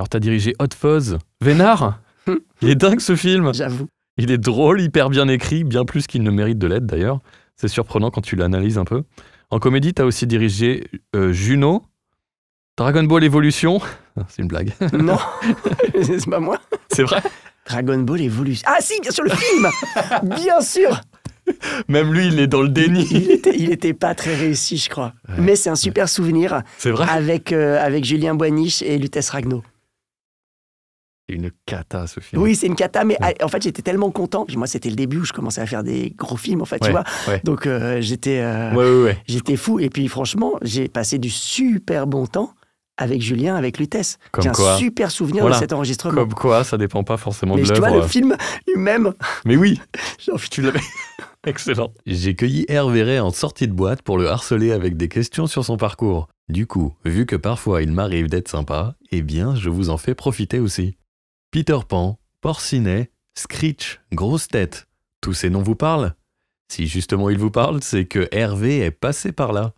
Alors, t'as dirigé Hot Fuzz. Vénard hmm. Il est dingue ce film J'avoue. Il est drôle, hyper bien écrit, bien plus qu'il ne mérite de l'être d'ailleurs. C'est surprenant quand tu l'analyses un peu. En comédie, t'as aussi dirigé euh, Juno, Dragon Ball Evolution. C'est une blague. Non, c'est pas moi. C'est vrai Dragon Ball Evolution. Ah si, bien sûr, le film Bien sûr même lui, il est dans le déni. Il, était, pas très réussi, je crois. Mais c'est un super souvenir. C'est vrai. Avec, euh, avec Julien Boiniche et Lutèce Ragnaud une cata ce film. Oui, c'est une cata, mais ah, en fait j'étais tellement content. Moi c'était le début où je commençais à faire des gros films en fait, tu vois. Donc euh, j'étais euh, j'étais fou. Et puis franchement j'ai passé du super bon temps avec Julien, avec Lutèce. J'ai un super souvenir de cet enregistrement. Comme quoi, ça dépend pas forcément du de l'œuvre. Tu vois, le film lui-même. Mais oui genre tu Excellent. J'ai cueilli Hervé en sortie de boîte pour le harceler avec des questions sur son parcours. Du coup, vu que parfois il m'arrive d'être sympa, eh bien, je vous en fais profiter aussi. Peter Pan, Porcinet, Screech, Grosse Tête. Tous ces noms vous parlent Si justement ils vous parlent, c'est que Hervé est passé par là.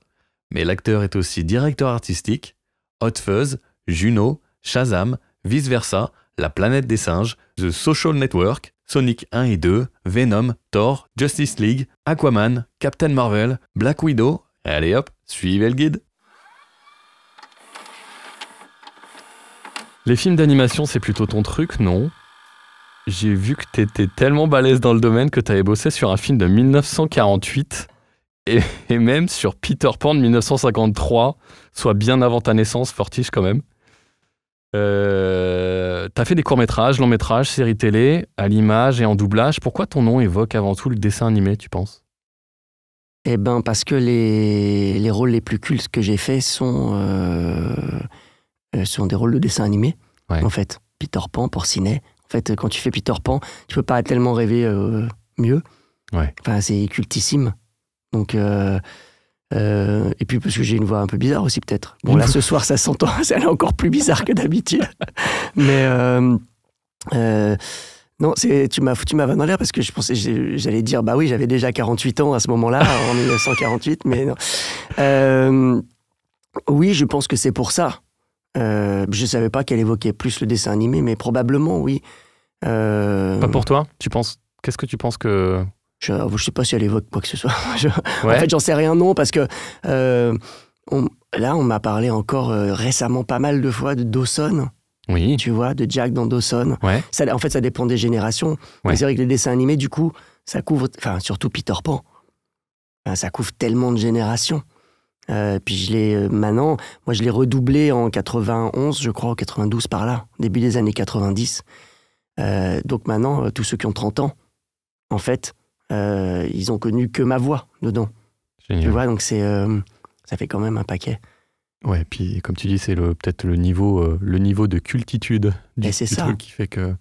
Mais l'acteur est aussi directeur artistique, Hot Fuzz, Juno, Shazam, Vice Versa, La Planète des Singes, The Social Network, Sonic 1 et 2, Venom, Thor, Justice League, Aquaman, Captain Marvel, Black Widow. Allez hop, suivez le guide Les films d'animation, c'est plutôt ton truc, non J'ai vu que tu étais tellement balèze dans le domaine que t'avais bossé sur un film de 1948 et, même sur Peter Pan de 1953, soit bien avant ta naissance, fortiche quand même. Euh, t'as fait des courts-métrages, longs-métrages, séries télé, à l'image et en doublage. Pourquoi ton nom évoque avant tout le dessin animé, tu penses Eh ben parce que les, rôles les plus cultes que j'ai faits sont... Euh, euh, sont des rôles de dessin animé, en fait. Peter Pan, Porcinet. En fait, euh, quand tu fais Peter Pan, tu peux pas tellement rêver euh, mieux. Enfin, c'est cultissime. Donc, et puis parce que j'ai une voix un peu bizarre aussi peut-être. Bon là ce soir ça s'entend, ça est encore plus bizarre que d'habitude. Mais non, tu m'as foutu ma vanne dans l'air parce que je pensais j'allais dire bah oui j'avais déjà 48 ans à ce moment-là en 1948, mais non. oui je pense que c'est pour ça. Euh, je ne savais pas qu'elle évoquait plus le dessin animé, mais probablement, oui. Euh, pas pour toi Tu penses Qu'est-ce que tu penses que... Je ne euh, sais pas si elle évoque quoi que ce soit. En fait, j'en sais rien, non, parce que... Là, on m'a parlé encore récemment pas mal de fois de Dawson. Oui. Tu vois, de Jack dans Dawson. Ouais. en fait, ça dépend des générations. C'est vrai que les dessins animés, du coup, ça couvre... Enfin, surtout Peter Pan. ça couvre tellement de générations. Euh, puis je l'ai euh, maintenant, moi je l'ai redoublé en 91, je crois, en 92 par là, début des années 90. Euh, donc maintenant, tous ceux qui ont 30 ans, en fait, ils ont connu que ma voix dedans. Tu vois, donc c'est, ça fait quand même un paquet. Ouais, puis comme tu dis, c'est peut-être le niveau, le niveau de cultitude du, eh, c'est ça. qui fait que,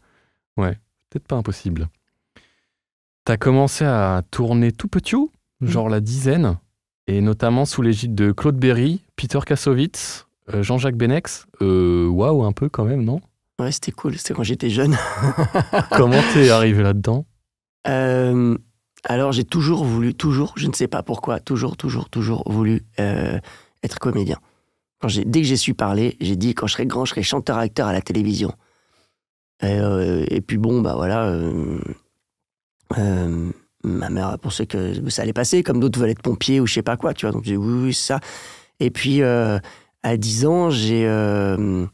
ouais, peut-être pas impossible. T'as commencé à tourner tout petit, mm. genre la dizaine et notamment sous l'égide de Claude Berry, Peter Kassovitz, euh, Jean-Jacques Benex. Euh, waouh, un peu quand même, non Ouais, c'était cool, c'était quand j'étais jeune. Comment t'es arrivé là-dedans euh, Alors, j'ai toujours voulu, toujours, je ne sais pas pourquoi, toujours, toujours, toujours voulu être comédien. Quand dès que j'ai su parler, j'ai dit quand je serai grand, je serai chanteur-acteur à la télévision. Et, puis bon, bah voilà ma mère a pensé que ça allait passer, comme d'autres veulent être pompiers ou je sais pas quoi, tu vois. Donc j'ai dit oui, ça. Et puis euh, à 10 ans, euh,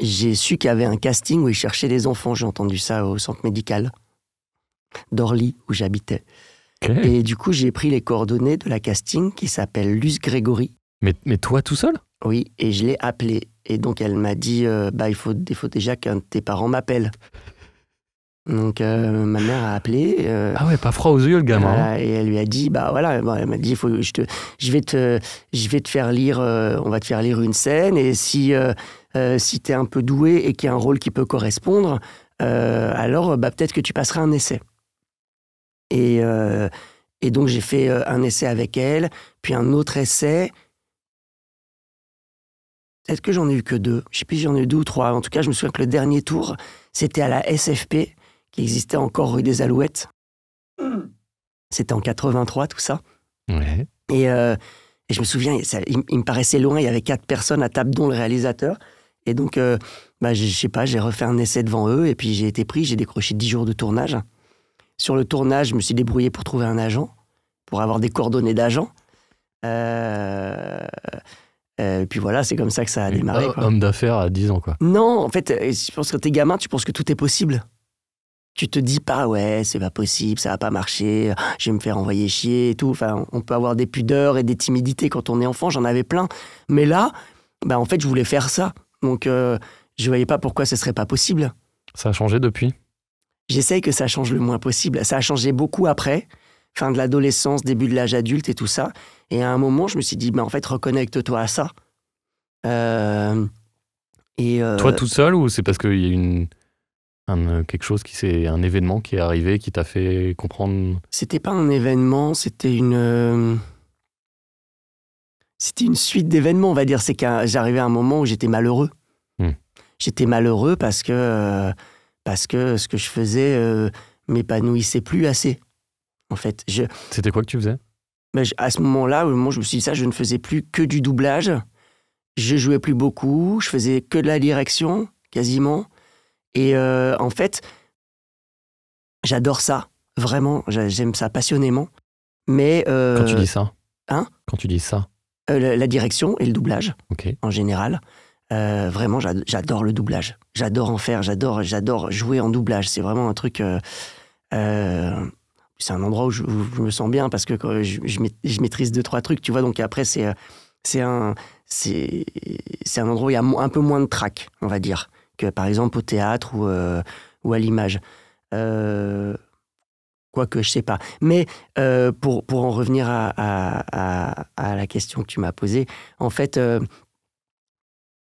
j'ai su qu'il y avait un casting où ils cherchaient des enfants. J'ai entendu ça au centre médical d'Orly où j'habitais. Et du coup, j'ai pris les coordonnées de la casting qui s'appelle Luce Grégory. Mais, toi tout seul Oui, et je l'ai appelée. Et donc elle m'a dit euh, bah il faut, il faut déjà qu'un de tes parents m'appelle. Donc euh, ma mère a appelé. Euh, ah ouais, pas froid aux yeux le gamin. Hein. et elle lui a dit bah voilà, bah, elle m'a dit faut je te, je vais te, je vais te faire lire, euh, on va te faire lire une scène et si si es un peu doué et qu'il y a un rôle qui peut correspondre, alors bah peut-être que tu passeras un essai. Et donc j'ai fait un essai avec elle, puis un autre essai. Peut-être que j'en ai eu que deux. Je sais plus si j'en ai eu deux ou trois. En tout cas, je me souviens que le dernier tour, c'était à la SFP qui existait encore rue des Alouettes. Hmm. C'était en 83, tout ça. Euh, et, je me souviens, il, me paraissait loin, il y avait quatre personnes à table, dont le réalisateur. Et donc, euh, bah, je, ne sais pas, j'ai refait un essai devant eux, et puis j'ai été pris, j'ai décroché dix jours de tournage. Sur le tournage, je me suis débrouillé pour trouver un agent, pour avoir des coordonnées d'agents. Euh, et puis voilà, c'est comme ça que ça a démarré. Homme d'affaires à dix ans, quoi. Non, en fait, je pense que t'es gamin, tu penses que tout est possible tu te dis pas ouais c'est pas possible ça va pas marcher je vais me faire envoyer chier et tout enfin on peut avoir des pudeurs et des timidités quand on est enfant j'en avais plein mais là bah en fait je voulais faire ça donc euh, je voyais pas pourquoi ce serait pas possible ça a changé depuis j'essaye que ça change le moins possible ça a changé beaucoup après fin de l'adolescence début de l'âge adulte et tout ça et à un moment je me suis dit bah en fait reconnecte-toi à ça euh, et euh, toi tout seul ou c'est parce qu'il y a une un, euh, quelque chose qui c'est un événement qui est arrivé qui t'a fait comprendre C'était pas un événement, c'était une euh, c'était une suite d'événements, on va dire. C'est j'arrivais à un moment où j'étais malheureux. Hmm. J'étais malheureux parce que euh, parce que ce que je faisais m'épanouissait plus assez. En fait, je. C'était quoi que tu faisais mais ben, À ce moment-là, moi, je me suis dit ça, je ne faisais plus que du doublage. Je jouais plus beaucoup. Je faisais que de la direction quasiment et euh, en fait, j'adore ça, vraiment, j'aime ça passionnément. Mais euh, quand tu dis ça, hein Quand tu dis ça, euh, la direction et le doublage, en général. vraiment, j'adore le doublage. J'adore en faire. J'adore, j'adore jouer en doublage. C'est vraiment un truc c'est un endroit où je, me sens bien parce que je, maîtrise deux trois trucs, tu vois. Donc après, c'est c'est un c'est un endroit où il y a un peu moins de trac, on va dire que par exemple au théâtre euh, ou, à l'image. Euh, Quoique, je sais pas. Mais euh, pour, en revenir à, à la question que tu m'as posée, en fait, euh,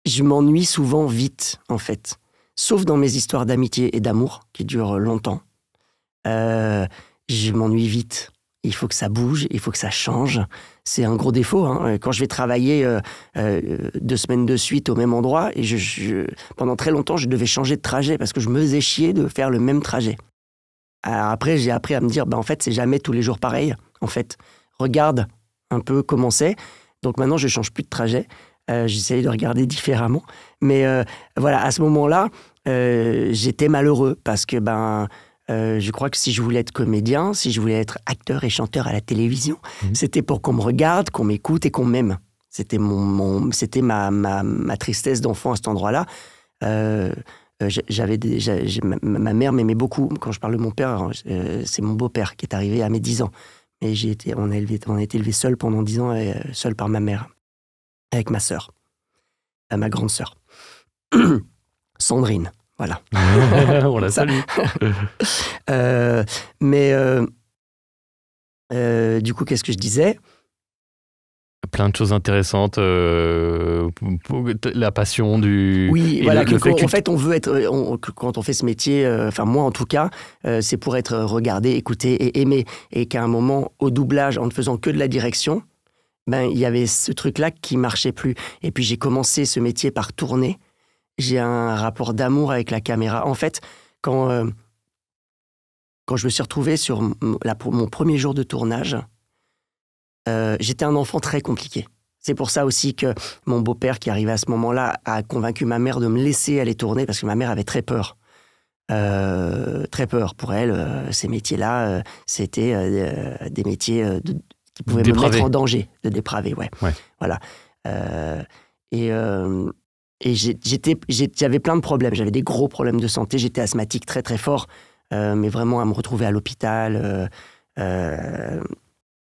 je m'ennuie souvent vite, en fait. Sauf dans mes histoires d'amitié et d'amour qui durent longtemps. je m'ennuie vite il faut que ça bouge, il faut que ça change. C'est un gros défaut. Hein. Quand je vais travailler euh, euh, deux semaines de suite au même endroit, et pendant très longtemps, je devais changer de trajet parce que je me faisais chier de faire le même trajet. après, j'ai appris à me dire, ben en fait, c'est jamais tous les jours pareil. En fait, regarde un peu comment c'est. Donc maintenant, je change plus de trajet. J'essaie euh, J'essaye de regarder différemment. Mais voilà, à ce moment-là, j'étais malheureux parce que ben euh, je crois que si je voulais être comédien, si je voulais être acteur et chanteur à la télévision, mhm. c'était pour qu'on me regarde, qu'on m'écoute et qu'on m'aime. C'était mon, c'était ma, tristesse d'enfant à cet endroit-là. Euh, euh, j'avais ma mère m'aimait beaucoup. Quand je parle de mon père, c'est mon beau-père qui est arrivé à mes 10 ans. mais j'ai été, on a élevé, on été élevé seul pendant 10 ans, seul par ma mère, avec ma sœur, ma grande sœur, Sandrine. Voilà. On euh, mais euh, euh, du coup, qu'est-ce que je disais plein de choses intéressantes la passion du oui voilà en fait on veut être quand on fait ce métier enfin moi en tout cas c'est pour être regardé écouté et aimé et qu'à un moment au doublage en ne faisant que de la direction ben il y avait ce truc là qui marchait plus et puis j'ai commencé ce métier par tourner j'ai un rapport d'amour avec la caméra. En fait, quand, euh, quand je me suis retrouvé sur la, mon premier jour de tournage, euh, j'étais un enfant très compliqué. C'est pour ça aussi que mon beau-père, qui arrivait à ce moment-là, a convaincu ma mère de me laisser aller tourner parce que ma mère avait très peur. Euh, très peur pour elle. ces métiers-là, c'était des métiers qui pouvaient me mettre en danger, de dépraver, ouais. ouais. Voilà. et et j'avais plein de problèmes. J'avais des gros problèmes de santé. J'étais asthmatique très très fort, euh, mais vraiment à me retrouver à l'hôpital euh, euh,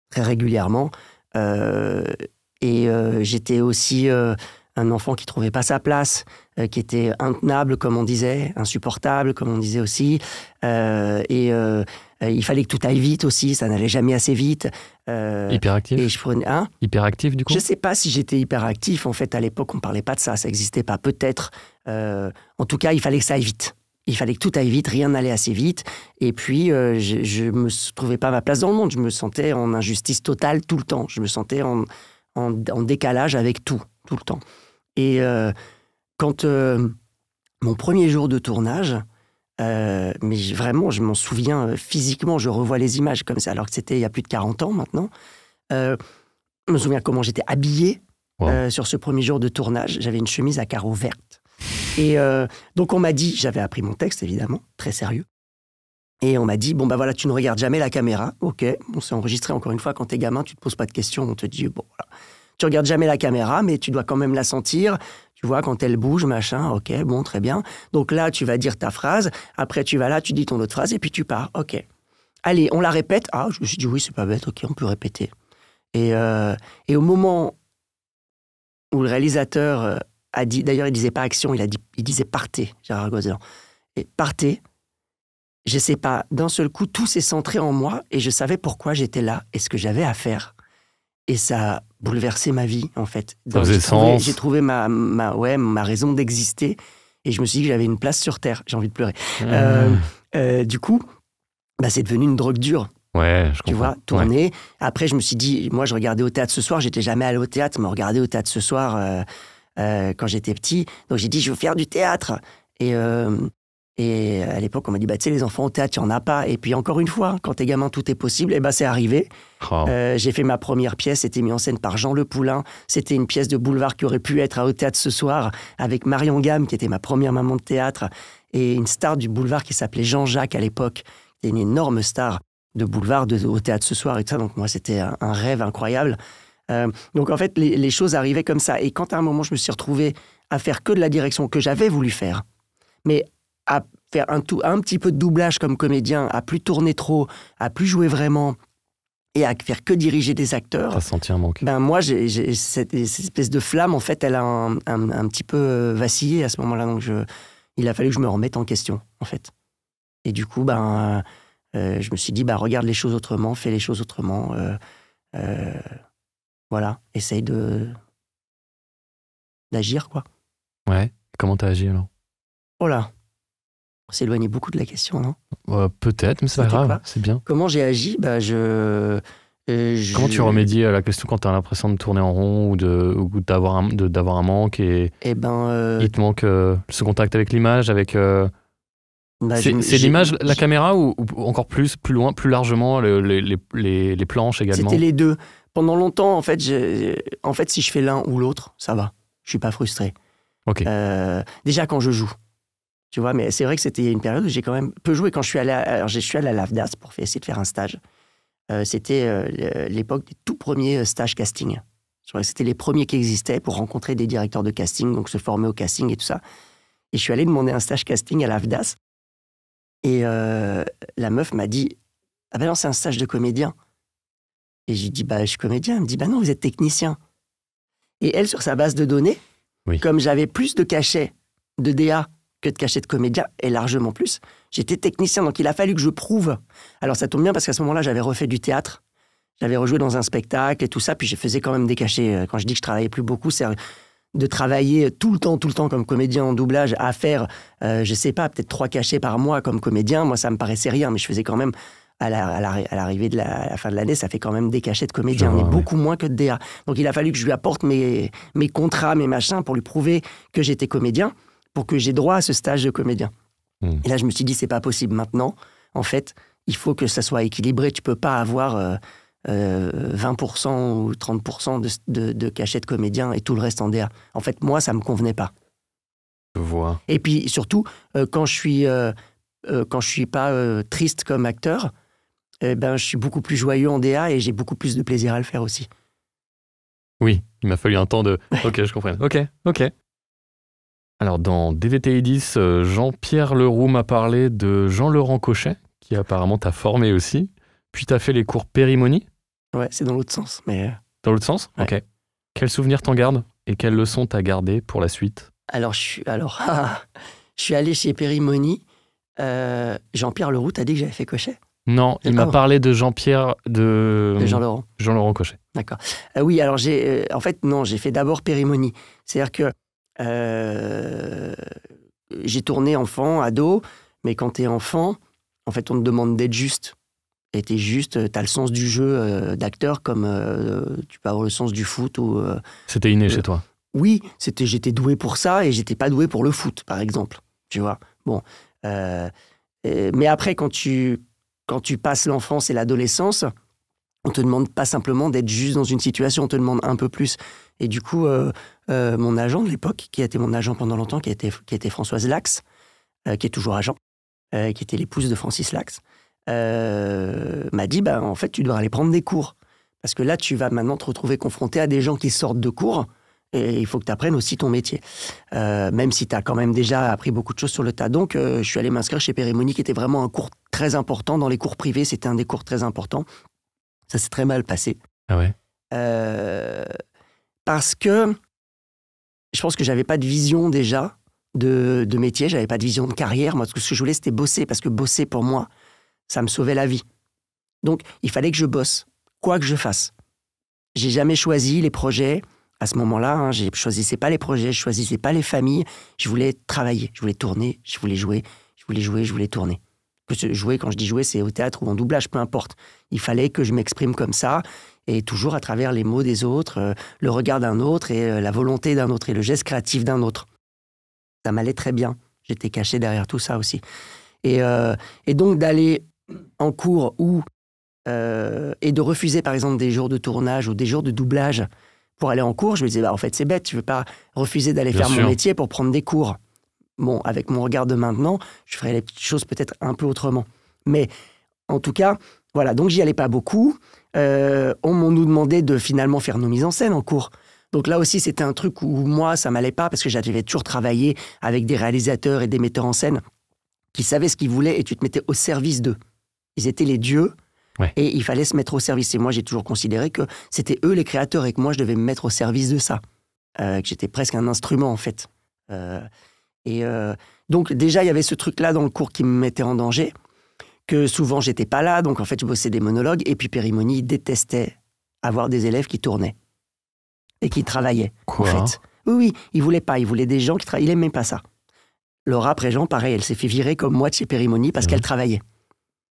très régulièrement. et j'étais aussi un enfant qui trouvait pas sa place, qui était intenable, comme on disait, insupportable, comme on disait aussi. et euh, il fallait que tout aille vite aussi, ça n'allait jamais assez vite. Euh, hyperactif je prenais, hein? Hyperactif du coup Je ne sais pas si j'étais hyperactif. En fait, à l'époque, on ne parlait pas de ça, ça n'existait pas. Peut-être. Euh, en tout cas, il fallait que ça aille vite. Il fallait que tout aille vite, rien n'allait assez vite. Et puis, je ne me trouvais pas ma place dans le monde. Je me sentais en injustice totale tout le temps. Je me sentais en, en décalage avec tout, tout le temps. Et quand mon premier jour de tournage, euh, mais vraiment, je m'en souviens euh, physiquement, je revois les images comme ça, alors que c'était il y a plus de 40 ans maintenant. Euh, je me souviens comment j'étais habillé sur ce premier jour de tournage. J'avais une chemise à carreaux verte. Et donc on m'a dit, j'avais appris mon texte évidemment, très sérieux. Et on m'a dit, bon ben voilà, tu ne regardes jamais la caméra. Ok, on s'est enregistré encore une fois quand t'es gamin, tu te poses pas de questions, on te dit, bon voilà. Tu regardes jamais la caméra, mais tu dois quand même la sentir. Tu vois, quand elle bouge, machin, ok, bon, très bien. Donc là, tu vas dire ta phrase, après tu vas là, tu dis ton autre phrase, et puis tu pars, ok. Allez, on la répète. Ah, je me suis dit, oui, c'est pas bête, ok, on peut répéter. Et, euh, et au moment où le réalisateur euh, a dit, d'ailleurs, il disait pas action, il, a dit, il disait partez, Gérard Gozlan. Et partez, je sais pas, d'un seul coup, tout s'est centré en moi, et je savais pourquoi j'étais là, et ce que j'avais à faire. Et ça, bouleversé ma vie, en fait. Dans J'ai trouvé, ma, ma, ouais, ma raison d'exister et je me suis dit que j'avais une place sur Terre. J'ai envie de pleurer. Ah. Euh, euh, du coup, bah, c'est devenu une drogue dure. Ouais, je tu vois, tourner. Après, je me suis dit, moi, je regardais au théâtre ce soir. J'étais jamais allé au théâtre, mais regardais au théâtre ce soir euh, quand j'étais petit. Donc, j'ai dit, je veux faire du théâtre. Et, et euh, à l'époque, on m'a dit, bah, tu sais, les enfants au théâtre, il n'y en a pas. Et puis encore une fois, quand t'es gamin, tout est possible. Et bah, c'est arrivé. Oh. Euh, j'ai fait ma première pièce, c'était mis en scène par Jean Le Poulain. C'était une pièce de boulevard qui aurait pu être à au théâtre ce soir, avec Marion Gamme, qui était ma première maman de théâtre, et une star du boulevard qui s'appelait Jean-Jacques à l'époque. C'était une énorme star de boulevard de, au théâtre ce soir et tout ça. Donc moi, c'était un, rêve incroyable. Euh, donc en fait, les, les choses arrivaient comme ça. Et quand à un moment, je me suis retrouvé à faire que de la direction que j'avais voulu faire, mais à faire un, tout, un petit peu de doublage comme comédien, à plus tourner trop, à plus jouer vraiment, et à faire que diriger des acteurs. T'as senti un manque. Ben moi, j'ai, cette, espèce de flamme, en fait, elle a un, un, petit peu euh, vacillé à ce moment-là. Donc, je, il a fallu que je me remette en question, en fait. Et du coup, ben, euh, je me suis dit, ben, regarde les choses autrement, fais les choses autrement. Euh, voilà, essaye de d'agir, quoi. Ouais. Comment t'as agi alors Oh là on s'éloignait beaucoup de la question, non euh, Peut-être, mais c'est pas grave, c'est bien. Comment j'ai agi bah, euh, je, Comment tu remédies à la question quand tu as l'impression de tourner en rond ou d'avoir un, un manque et, et eh ben, euh, il te manque ce contact avec l'image, avec... Bah, c'est l'image, la caméra ou, encore plus, plus loin, plus largement, les, planches également C'était les deux. Pendant longtemps, en fait, en fait si je fais l'un ou l'autre, ça va. Je suis pas frustré. déjà quand je joue. Tu vois, mais c'est vrai que c'était une période où j'ai quand même peu joué. Quand je suis allé à, alors je suis allé à l'AFDAS pour essayer de faire un stage. Euh, c'était euh, l'époque des tout premiers euh, stages casting. C'était les premiers qui existaient pour rencontrer des directeurs de casting, donc se former au casting et tout ça. Et je suis allé demander un stage casting à l'AFDAS. Et la meuf m'a dit Ah ben non, c'est un stage de comédien. Et j'ai dit, Bah, je suis comédien. Elle me dit Bah non, vous êtes technicien. Et elle, sur sa base de données, comme j'avais plus de cachets de DA que de cachet de comédien, et largement plus. J'étais technicien, donc il a fallu que je prouve. Alors ça tombe bien parce qu'à ce moment-là, j'avais refait du théâtre. J'avais rejoué dans un spectacle et tout ça, puis je faisais quand même des cachets. Euh, quand je dis que je travaillais plus beaucoup, c'est de travailler tout le temps, tout le temps comme comédien en doublage, à faire, euh, je sais pas, peut-être trois cachets par mois comme comédien. Moi, ça me paraissait rien, mais je faisais quand même, à l'arrivée à la, de la, fin de l'année, ça fait quand même des cachets de comédien, ah mais beaucoup moins que de DA. Donc il a fallu que je lui apporte mes, mes contrats, mes machins, pour lui prouver que j'étais comédien pour que j'ai droit à ce stage de comédien. Hmm. Et là, je me suis dit, c'est pas possible maintenant. En fait, il faut que ça soit équilibré. Tu peux pas avoir 20% euh, euh, ou 30% de, de cachet de comédien et tout le reste en DA. En fait, moi, ça me convenait pas. Je vois. Et puis surtout, euh, quand je suis quand je suis pas triste comme acteur, eh ben, je suis beaucoup plus joyeux en DA et j'ai beaucoup plus de plaisir à le faire aussi. Oui, il m'a fallu un temps de. Ok, je comprends. Ok, ok. Alors dans DVTI 10, euh, Jean-Pierre Leroux m'a parlé de Jean-Laurent Cochet, qui apparemment t'a formé aussi. Puis t'as fait les cours Périmonie Ouais, c'est dans l'autre sens. mais... Euh, dans l'autre sens Ok. Quel souvenir t'en gardes et quelles leçons t'as gardées pour la suite Alors, je suis, alors ah, je suis allé chez Périmonie. Euh, Jean-Pierre Leroux t'a dit que j'avais fait Cochet Non, il m'a ah parlé de Jean-Pierre. De, Jean-Laurent. Jean-Laurent Cochet. D'accord. oui, alors j'ai. en fait, non, j'ai fait d'abord Périmonie. C'est-à-dire que euh, j'ai tourné enfant, ado, mais quand t'es enfant, en fait, on te demande d'être juste. Et t'es juste, euh, t'as le sens du jeu euh, d'acteur comme tu peux avoir le sens du foot ou. c'était inné chez toi. Oui, c'était, j'étais doué pour ça et j'étais pas doué pour le foot, par exemple. Tu vois. Bon. mais après, quand tu quand tu passes l'enfance et l'adolescence, on te demande pas simplement d'être juste dans une situation, on te demande un peu plus. Et du coup, euh, mon agent de l'époque, qui a été mon agent pendant longtemps, qui était qui était Françoise Lax, euh, qui est toujours agent, euh, qui était l'épouse de Francis Lax, m'a dit bah, en fait, tu dois aller prendre des cours. Parce que là, tu vas maintenant te retrouver confronté à des gens qui sortent de cours. Et il faut que tu apprennes aussi ton métier. même si tu as quand même déjà appris beaucoup de choses sur le tas. Donc, je suis allé m'inscrire chez Pérémonie, qui était vraiment un cours très important. Dans les cours privés, c'était un des cours très importants. Ça s'est très mal passé. Ah ouais Parce que je pense que j'avais pas de vision déjà de, métier, je n'avais pas de vision de carrière. Moi, ce que je voulais, c'était bosser, parce que bosser pour moi, ça me sauvait la vie. Donc, il fallait que je bosse, quoi que je fasse. J'ai jamais choisi les projets. À ce moment-là, hein. Je ne choisissais pas les projets, je choisissais pas les familles. Je voulais travailler, je voulais tourner, je voulais jouer, je voulais jouer, je voulais tourner. Que jouer, quand je dis jouer, c'est au théâtre ou en doublage, peu importe. Il fallait que je m'exprime comme ça et toujours à travers les mots des autres, euh, le regard d'un autre et euh, la volonté d'un autre et le geste créatif d'un autre. Ça m'allait très bien. J'étais caché derrière tout ça aussi. Et, euh, et donc d'aller en cours ou et de refuser par exemple des jours de tournage ou des jours de doublage pour aller en cours, je me disais bah, en fait c'est bête, je ne veux pas refuser d'aller faire mon métier pour prendre des cours. Bon, avec mon regard de maintenant, je ferais les choses peut-être un peu autrement. Mais en tout cas, voilà, donc j'y allais pas beaucoup euh, on nous demandait de finalement faire nos mises en scène en cours. Donc là aussi, c'était un truc où moi, ça m'allait pas parce que j'avais toujours travaillé avec des réalisateurs et des metteurs en scène qui savaient ce qu'ils voulaient et tu te mettais au service d'eux. Ils étaient les dieux et il fallait se mettre au service. Et moi, j'ai toujours considéré que c'était eux les créateurs et que moi, je devais me mettre au service de ça. Euh, que j'étais presque un instrument, en fait. Euh, et donc, déjà, il y avait ce truc-là dans le cours qui me mettait en danger que souvent j'étais pas là, donc en fait je bossais des monologues, et puis Périmonie détestait avoir des élèves qui tournaient et qui travaillaient. Quoi Oui, oui, il voulait pas, il voulait des gens qui travaillaient, il aimait pas ça. Laura Préjean, pareil, elle s'est fait virer comme moi de chez Périmonie parce mmh. qu'elle travaillait.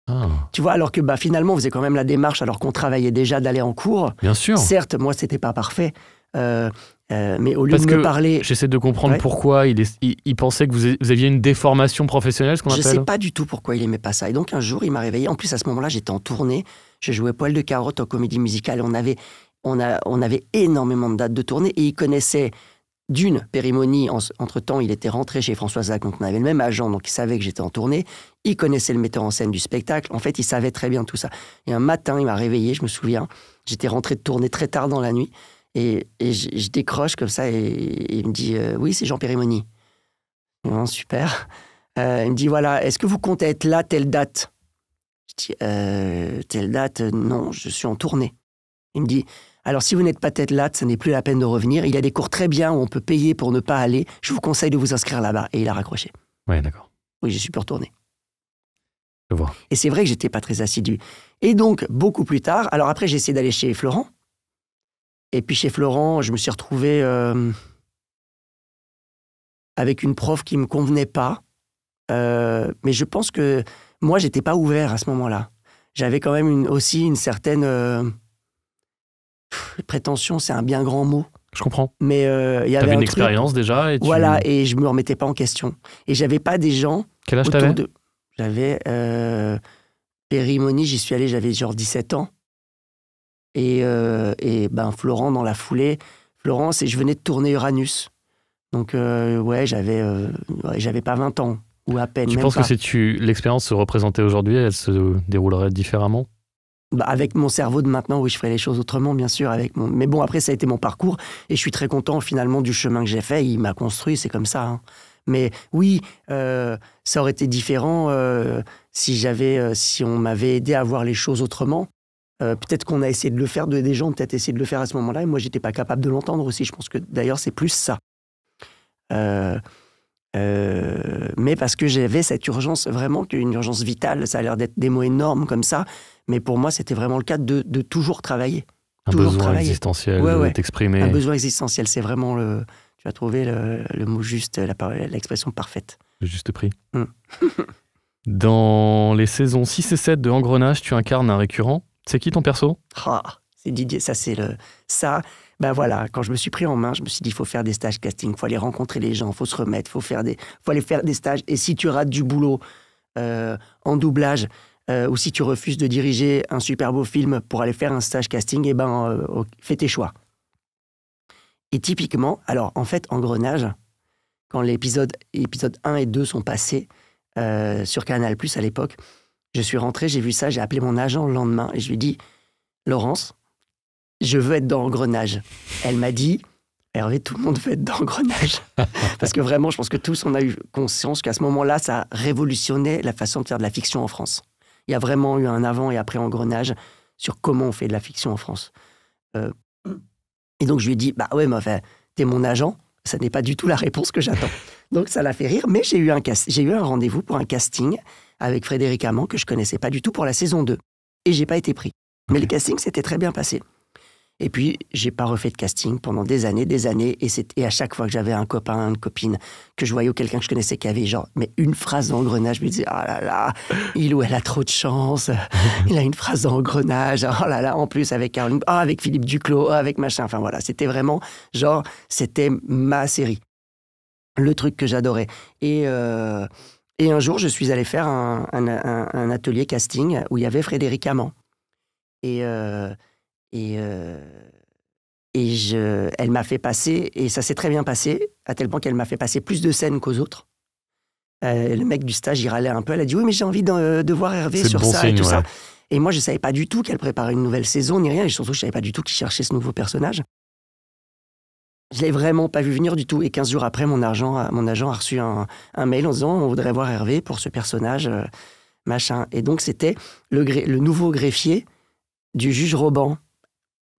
Ah. Tu vois, alors que bah, finalement, on faisait quand même la démarche, alors qu'on travaillait déjà d'aller en cours. Bien sûr. Certes, moi, c'était pas parfait. Euh, euh, mais au lieu de que parler. J'essaie de comprendre pourquoi il, pensait que vous, aviez une déformation professionnelle, ce Je ne sais pas du tout pourquoi il aimait pas ça. Et donc un jour, il m'a réveillé. En plus, à ce moment-là, j'étais en tournée. Je jouais Poil de Carotte en comédie musicale. On avait, on, avait énormément de dates de tournée et il connaissait. D'une, Périmonie, entre-temps, il était rentré chez François Zac, on avait le même agent, donc il savait que j'étais en tournée. Il connaissait le metteur en scène du spectacle. En fait, il savait très bien tout ça. Et un matin, il m'a réveillé, je me souviens. J'étais rentré de tournée très tard dans la nuit. Et, je, décroche comme ça et, il me dit euh, Oui, c'est Jean Périmoni. Non, super. Euh, il me dit Voilà, est-ce que vous comptez être là telle date Je dis euh, Telle date, euh, non, je suis en tournée. Il me dit Alors, si vous n'êtes pas tête là, ça n'est plus la peine de revenir. Il y a des cours très bien où on peut payer pour ne pas aller. Je vous conseille de vous inscrire là-bas. Et il a raccroché. Oui, d'accord. Oui, je suis plus retourné. Je vois. Et c'est vrai que j'étais pas très assidu. Et donc, beaucoup plus tard, alors après, j'ai essayé d'aller chez Florent. Et puis chez Florent, je me suis retrouvé euh, avec une prof qui me convenait pas. Euh, mais je pense que moi, j'étais pas ouvert à ce moment-là. J'avais quand même une, aussi une certaine euh, prétention. C'est un bien grand mot. Je comprends. Mais il y avait une expérience déjà. Voilà, et je me remettais pas en question. Et j'avais pas des gens. Quel âge de... J'avais périmonie. J'y suis allé. J'avais genre 17 ans. Euh, et, ben, Florent, dans la foulée, Florence, et je venais de tourner Uranus. Donc, euh, euh, ouais, j'avais pas 20 ans, ou à peine. Tu penses que si l'expérience se représentait aujourd'hui, elle se déroulerait différemment bah, avec mon cerveau de maintenant, oui, je ferais les choses autrement, bien sûr. Avec Mais bon, après, ça a été mon parcours et je suis très content finalement du chemin que j'ai fait. Il m'a construit, c'est comme ça. Hein. Mais oui, ça aurait été différent si si on m'avait aidé à voir les choses autrement. Euh, peut-être qu'on a essayé de le faire, des gens ont peut-être essayé de le faire à ce moment-là, et moi, j'étais pas capable de l'entendre aussi. Je pense que d'ailleurs, c'est plus ça. Euh, euh, mais parce que j'avais cette urgence, vraiment, une urgence vitale. Ça a l'air d'être des mots énormes comme ça, mais pour moi, c'était vraiment le cas de, toujours travailler. Un besoin existentiel, Un besoin existentiel, c'est vraiment le. Tu as trouvé le, mot juste, l'expression parfaite. Le juste prix. Mm. Dans les saisons 6 et 7 de Engrenage, tu incarnes un récurrent c'est qui ton perso Ah, c'est Didier, ça c'est le... Ça, ben voilà, quand je me suis pris en main, je me suis dit, il faut faire des stages casting, il faut aller rencontrer les gens, il faut se remettre, il faut, faire des... faut aller faire des stages. Et si tu rates du boulot euh, en doublage, euh, ou si tu refuses de diriger un super beau film pour aller faire un stage casting, eh ben, euh, fais tes choix. Et typiquement, alors en fait, en Grenage, quand l'épisode épisode 1 et 2 sont passés sur Canal+, à l'époque, je suis rentré, j'ai vu ça, j'ai appelé mon agent le lendemain et je lui ai dit Laurence, je veux être dans Engrenage. Elle m'a dit Hervé, tout le monde veut être dans Engrenage. Parce que vraiment, je pense que tous, on a eu conscience qu'à ce moment-là, ça révolutionnait la façon de faire de la fiction en France. Il y a vraiment eu un avant et après Engrenage sur comment on fait de la fiction en France. Euh, et donc, je lui ai dit Bah ouais, mais enfin, t'es mon agent, ça n'est pas du tout la réponse que j'attends. Donc ça l'a fait rire, mais j'ai eu un, un rendez-vous pour un casting avec Frédéric Amand que je connaissais pas du tout pour la saison 2. Et j'ai pas été pris. Mais le casting s'était très bien passé. Et puis, j'ai pas refait de casting pendant des années, des années. Et, et à chaque fois que j'avais un copain, une copine, que je voyais ou quelqu'un que je connaissais qui avait genre, mais une phrase d'engrenage, je me disais, oh là là, il ou elle a trop de chance. Il a une phrase d'engrenage. Oh là là, en plus, avec oh, avec Philippe Duclos, oh, avec machin. Enfin voilà, c'était vraiment, genre, c'était ma série le truc que j'adorais. Euh, et, un jour, je suis allé faire un, atelier casting où il y avait Frédéric Amand. Et, euh, et, euh, et je, elle m'a fait passer, et ça s'est très bien passé, à tel point qu'elle m'a fait passer plus de scènes qu'aux autres. le mec du stage, il râlait un peu. Elle a dit Oui, mais j'ai envie de, voir Hervé sur ça et tout ça. Et moi, je ne savais pas du tout qu'elle préparait une nouvelle saison ni rien. Et surtout, je ne savais pas du tout qu'il cherchait ce nouveau personnage. Je l'ai vraiment pas vu venir du tout. Et 15 jours après, mon, argent, mon agent a reçu un, mail en disant on voudrait voir Hervé pour ce personnage, euh, machin. Et donc, c'était le, nouveau greffier du juge Roban.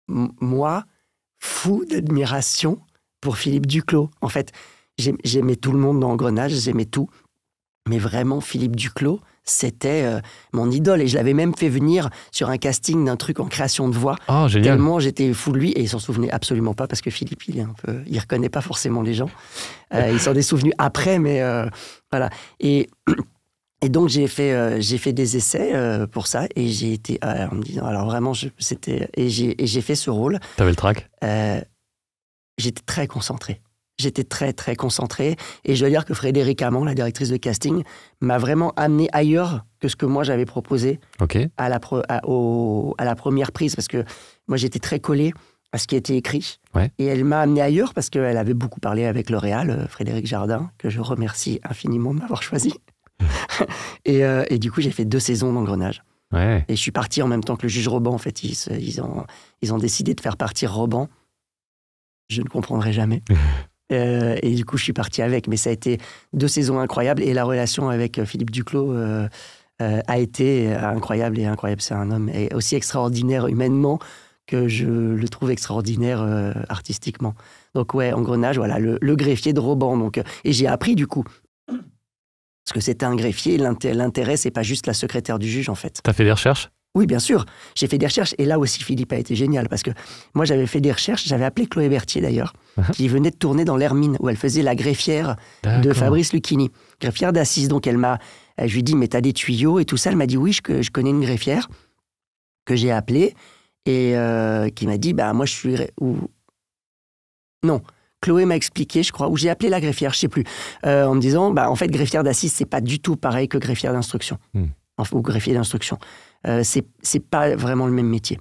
moi, fou d'admiration pour Philippe Duclos. En fait, j'aimais tout le monde dans Grenache, j'aimais tout. Mais vraiment, Philippe Duclos, c'était euh, mon idole et je l'avais même fait venir sur un casting d'un truc en création de voix. Ah, Tellement j'étais fou de lui et il s'en souvenait absolument pas parce que Philippe, il est un peu, il reconnaît pas forcément les gens. Euh, il s'en est souvenu après, mais euh, voilà. Et Et donc j'ai fait j'ai fait des essais pour ça et j'ai été en me disant alors vraiment c'était et j'ai fait ce rôle. T'avais le trac. j'étais très concentré j'étais très très concentré et je dois dire que Frédéric Amand, la directrice de casting, m'a vraiment amené ailleurs que ce que moi j'avais proposé à, la à, la première prise parce que moi j'étais très collé à ce qui était écrit et elle m'a amené ailleurs parce qu'elle avait beaucoup parlé avec L'Oréal, euh, Frédéric Jardin, que je remercie infiniment de m'avoir choisi. Euh, et, du coup j'ai fait deux saisons d'engrenage. Et je suis parti en même temps que le juge Roban en fait, ils, ont, ils ont décidé de faire partir Roban. Je ne comprendrai jamais. Euh, et du coup, je suis parti avec. Mais ça a été deux saisons incroyables. Et la relation avec euh, Philippe Duclos euh, a été incroyable. Et incroyable, c'est un homme et aussi extraordinaire humainement que je le trouve extraordinaire artistiquement. Donc ouais, engrenage, voilà, le, greffier de Roban. Donc, et j'ai appris du coup parce que c'était un greffier. L'intérêt, c'est pas juste la secrétaire du juge, en fait. T'as fait des recherches oui, bien sûr. J'ai fait des recherches. Et là aussi, Philippe a été génial parce que moi, j'avais fait des recherches. J'avais appelé Chloé Berthier d'ailleurs, uh-huh. qui venait de tourner dans l'Hermine où elle faisait la greffière de Fabrice Lucchini, greffière d'assises. Donc, elle m'a, je lui ai dit, mais t'as des tuyaux et tout ça. Elle m'a dit, oui, je, connais une greffière que j'ai appelée et euh, qui m'a dit, bah, moi, je suis. Ou... Non. Chloé m'a expliqué, je crois, où j'ai appelé la greffière, je sais plus, euh, en me disant, bah, en fait, greffière d'assises, c'est pas du tout pareil que greffière d'instruction. Hmm. ou greffier d'instruction. Euh, c'est pas vraiment le même métier.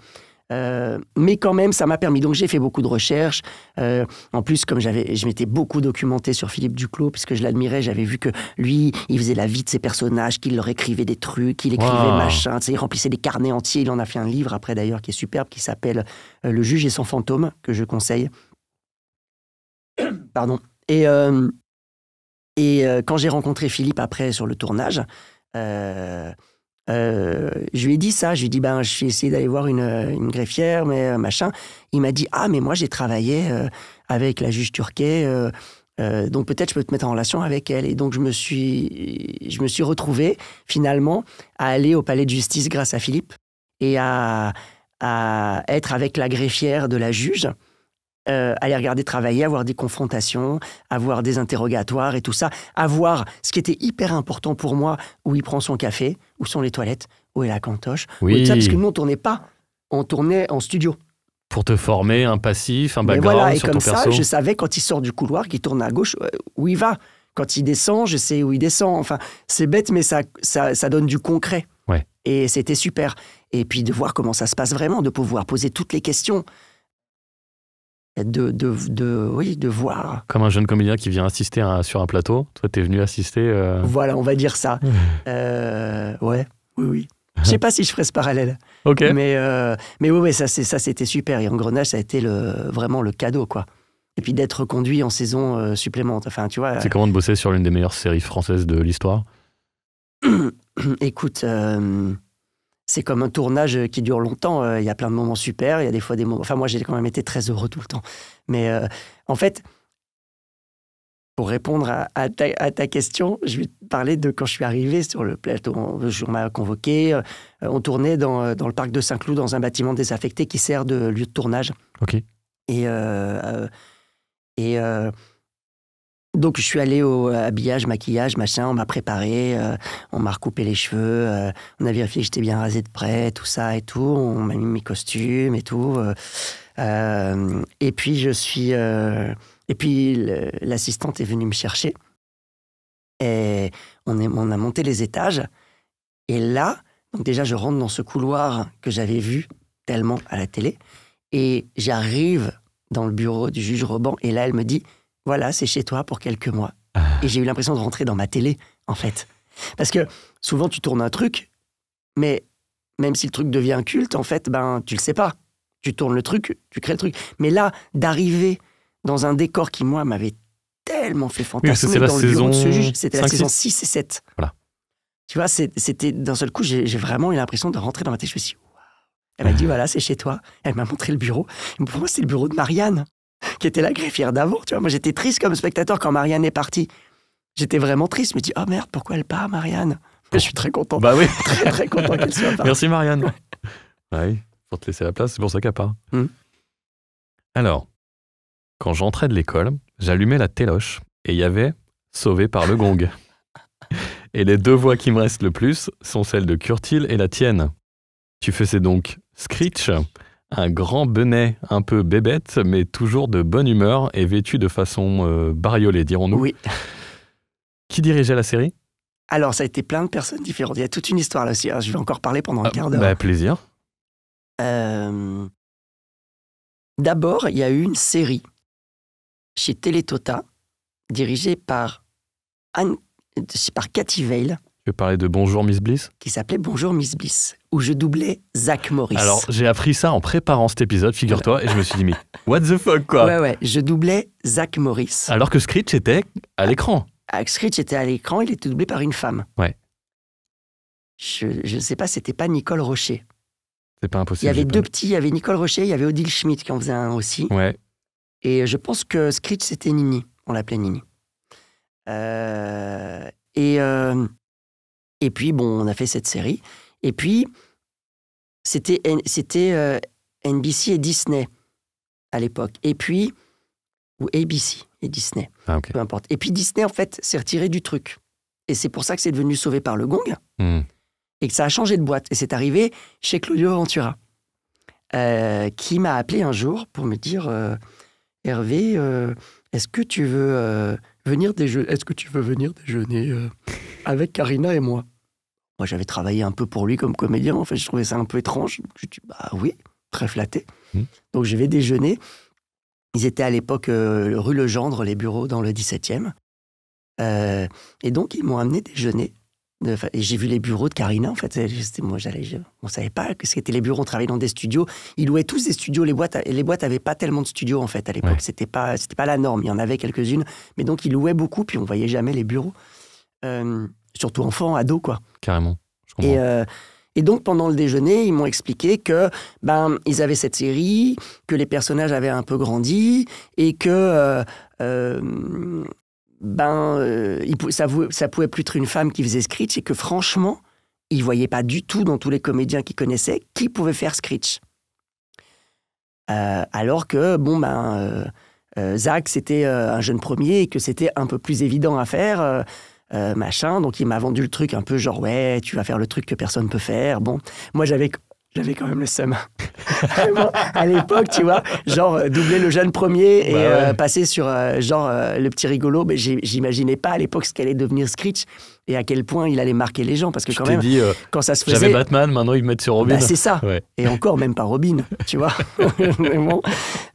Euh, mais quand même, ça m'a permis. Donc, j'ai fait beaucoup de recherches. Euh, en plus, comme j'avais, je m'étais beaucoup documenté sur Philippe Duclos, puisque je l'admirais, j'avais vu que lui, il faisait la vie de ses personnages, qu'il leur écrivait des trucs, qu'il écrivait machin, il remplissait des carnets entiers. Il en a fait un livre après, d'ailleurs, qui est superbe, qui s'appelle Le juge et son fantôme, que je conseille. Pardon. Et, et quand j'ai rencontré Philippe après sur le tournage, euh, je lui ai dit ça, je lui ai dit, ben, je suis essayé d'aller voir une, euh, greffière, mais euh, machin. Il m'a dit, ah, mais moi, j'ai travaillé avec la juge turquée. donc peut-être je peux te mettre en relation avec elle. Et donc, je me suis, je retrouvé, finalement, à aller au palais de justice grâce à Philippe et à, à être avec la greffière de la juge. Euh, aller regarder travailler, avoir des confrontations, avoir des interrogatoires et tout ça, avoir ce qui était hyper important pour moi, où il prend son café, où sont les toilettes, où est la cantoche, oui. parce que nous on tournait pas, on tournait en studio. Pour te former un passif, un background et sur comme ton ça, je savais quand il sort du couloir, qu'il tourne à gauche, euh, où il va. Quand il descend, je sais où il descend. Enfin, c'est bête, mais ça, ça, donne du concret. Ouais. Et c'était super. Et puis de voir comment ça se passe vraiment, de pouvoir poser toutes les questions de, de, oui, de voir. Comme un jeune comédien qui vient assister sur un plateau. Toi, tu venu assister. Euh, voilà, on va dire ça. ouais, euh, oui, oui. Je sais pas si je ferais ce parallèle. Ok. Mais, euh, mais oui, ça ça, ça c'était super. Et en grenade, ça a été le, vraiment le cadeau, quoi. Et puis d'être conduit en saison supplémentaire. Enfin, tu vois. C'est comment de bosser sur l'une des meilleures séries françaises de l'histoire Écoute, c'est comme un tournage euh, qui dure longtemps. Euh, il y a plein de moments super, il y a des fois des moments. Enfin, moi, j'ai quand même été très heureux tout le temps. Mais euh, en fait, pour répondre à, ta, question, je vais te parler de quand je suis arrivé sur le plateau. On, m'a convoqué, on tournait dans, le parc de Saint-Cloud, dans un bâtiment désaffecté qui sert de lieu de tournage. OK. Et. et euh, donc je suis allé au euh, habillage, maquillage, machin, on m'a préparé, euh, on m'a recoupé les cheveux, euh, on a vérifié que j'étais bien rasé de près, tout ça et tout, on m'a mis mes costumes et tout. et puis je suis... et puis l'assistante est venue me chercher et on, a monté les étages. Et là, donc déjà je rentre dans ce couloir que j'avais vu tellement à la télé et j'arrive dans le bureau du juge Roban et là elle me dit voilà, c'est chez toi pour quelques mois. Ah. Et j'ai eu l'impression de rentrer dans ma télé, en fait. Parce que souvent, tu tournes un truc, mais même si le truc devient culte, en fait, ben, tu le sais pas. Tu tournes le truc, tu crées le truc. Mais là, d'arriver dans un décor qui, moi, m'avait tellement fait fantasmer dans le bureau de ce juge, c'était la saison 6 et 7. Voilà. Tu vois, c'était d'un seul coup, j'ai vraiment eu l'impression de rentrer dans ma télé. Je me suis Elle m'a dit, voilà, c'est chez toi. Elle m'a montré le bureau. Pour moi, c'est le bureau de Marianne qui était la greffière d'avant. Tu vois, moi, j'étais triste comme spectateur quand Marianne est partie. J'étais vraiment triste. Je me dis, oh merde, pourquoi elle part, Marianne Je suis très content. Bah oui. très, très content qu'elle soit partie. Merci, Marianne. Bah oui, pour te laisser la place, c'est pour ça qu'elle part. Hmm. Alors, quand j'entrais de l'école, j'allumais la téloche et il y avait Sauvé par le gong. et les deux voix qui me restent le plus sont celles de Curtil et la tienne. Tu faisais donc Screech un grand benet un peu bébête, mais toujours de bonne humeur et vêtu de façon euh, bariolée, dirons-nous. Oui. Qui dirigeait la série Alors, ça a été plein de personnes différentes. Il y a toute une histoire là aussi. Hein. Je vais encore parler pendant un ah, quart d'heure. Bah, plaisir. Euh, d'abord, il y a eu une série chez Télétota, dirigée par, Anne... Euh, par Cathy Veil. Tu veux parler de Bonjour Miss Bliss Qui s'appelait Bonjour Miss Bliss, où je doublais Zach Morris. Alors, j'ai appris ça en préparant cet épisode, figure-toi, et je me suis dit, mais what the fuck, quoi Ouais, ouais, je doublais Zach Morris. Alors que Screech était à l'écran. Ah, Screech était à l'écran, il était doublé par une femme. Ouais. Je ne sais pas, c'était pas Nicole Rocher. C'est pas impossible. Il y avait deux petits, il y avait Nicole Rocher, il y avait Odile Schmidt qui en faisait un aussi. Ouais. Et je pense que Screech, c'était Nini. On l'appelait Nini. Euh, et, euh, et puis, bon, on a fait cette série. Et puis, c'était c'était euh, NBC et Disney à l'époque. Et puis, ou ABC et Disney, ah, peu importe. Et puis Disney, en fait, s'est retiré du truc. Et c'est pour ça que c'est devenu Sauvé par le Gong. Hmm. Et que ça a changé de boîte. Et c'est arrivé chez Claudio Ventura, euh, qui m'a appelé un jour pour me dire euh, Hervé, est-ce que tu veux venir déjeuner Est-ce que tu veux venir déjeuner avec Karina et moi moi, j'avais travaillé un peu pour lui comme comédien. En fait, je trouvais ça un peu étrange. Je dit, bah oui, très flatté. Mmh. Donc, je vais déjeuner. Ils étaient à l'époque euh, rue Legendre, les bureaux dans le 17e. Euh, et donc, ils m'ont amené déjeuner. et j'ai vu les bureaux de Karina, en fait. Moi, j'allais, on savait pas que c'était les bureaux. On travaillait dans des studios. Ils louaient tous des studios. Les boîtes, les boîtes pas tellement de studios, en fait, à l'époque. Ce C'était pas, c'était pas la norme. Il y en avait quelques-unes. Mais donc, ils louaient beaucoup, puis on voyait jamais les bureaux. Euh, surtout enfants, ados, quoi. Carrément. Et, euh, et donc, pendant le déjeuner, ils m'ont expliqué que ben ils avaient cette série, que les personnages avaient un peu grandi et que euh, euh, ben ça, ça pouvait plus être une femme qui faisait Screech et que franchement, ils voyaient pas du tout dans tous les comédiens qu'ils connaissaient qui pouvait faire Screech. alors que bon ben Zach c'était un jeune premier et que c'était un peu plus évident à faire. Euh, machin. Donc il m'a vendu le truc un peu genre ouais, tu vas faire le truc que personne peut faire. Bon, moi j'avais j'avais quand même le seum. à l'époque, tu vois, genre doubler le jeune premier et bah euh, passer sur euh, genre le petit rigolo, mais j'imaginais pas à l'époque ce qu'allait devenir Screech et à quel point il allait marquer les gens. Parce que quand même, dit, euh, quand ça se faisait... J'avais Batman, maintenant ils me mettent sur Robin. Bah, c'est ça. Et encore, même pas Robin, tu vois.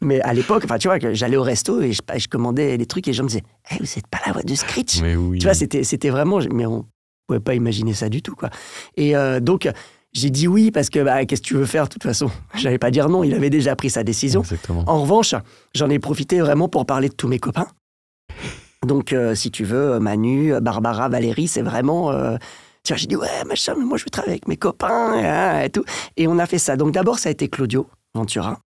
mais, à l'époque, tu vois, j'allais au resto et je, commandais des trucs et les gens me disaient eh, Vous n'êtes pas la voix de Screech !» oui. Tu vois, c'était vraiment... Mais on pouvait pas imaginer ça du tout, quoi. Et euh, donc... J'ai dit oui parce que bah, qu'est-ce que tu veux faire de toute façon Je n'allais pas dire non, il avait déjà pris sa décision. En revanche, j'en ai profité vraiment pour parler de tous mes copains donc, euh, si tu veux, Manu, Barbara, Valérie, c'est vraiment. Euh, tu vois, j'ai dit, ouais, machin, moi, je veux travailler avec mes copains hein, et, tout. Et on a fait ça. Donc, d'abord, ça a été Claudio Ventura.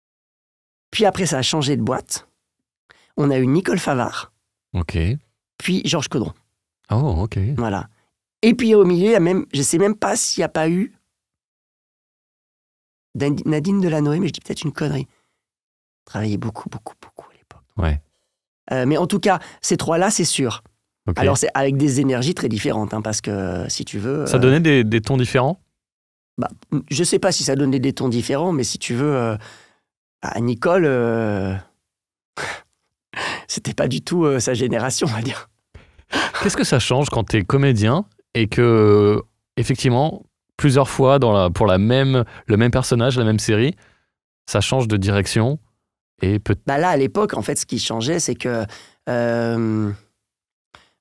Puis après, ça a changé de boîte. On a eu Nicole Favard. OK. Puis Georges Caudron. Oh, OK. Voilà. Et puis au milieu, même, je ne sais même pas s'il n'y a pas eu Nadine Delanoë, mais je dis peut-être une connerie. Travaillait beaucoup, beaucoup, beaucoup à l'époque. Ouais. Euh, mais en tout cas, ces trois-là, c'est sûr. Alors, c'est avec des énergies très différentes, hein, parce que si tu veux. Ça donnait euh, des, tons différents bah, Je ne sais pas si ça donnait des tons différents, mais si tu veux, à euh, bah, Nicole, c'était pas du tout sa génération, on va dire. Qu'est-ce que ça change quand tu es comédien et que, effectivement, plusieurs fois pour la même, le même personnage, la même série, ça change de direction bah là, à l'époque, en fait, ce qui changeait, c'est que euh,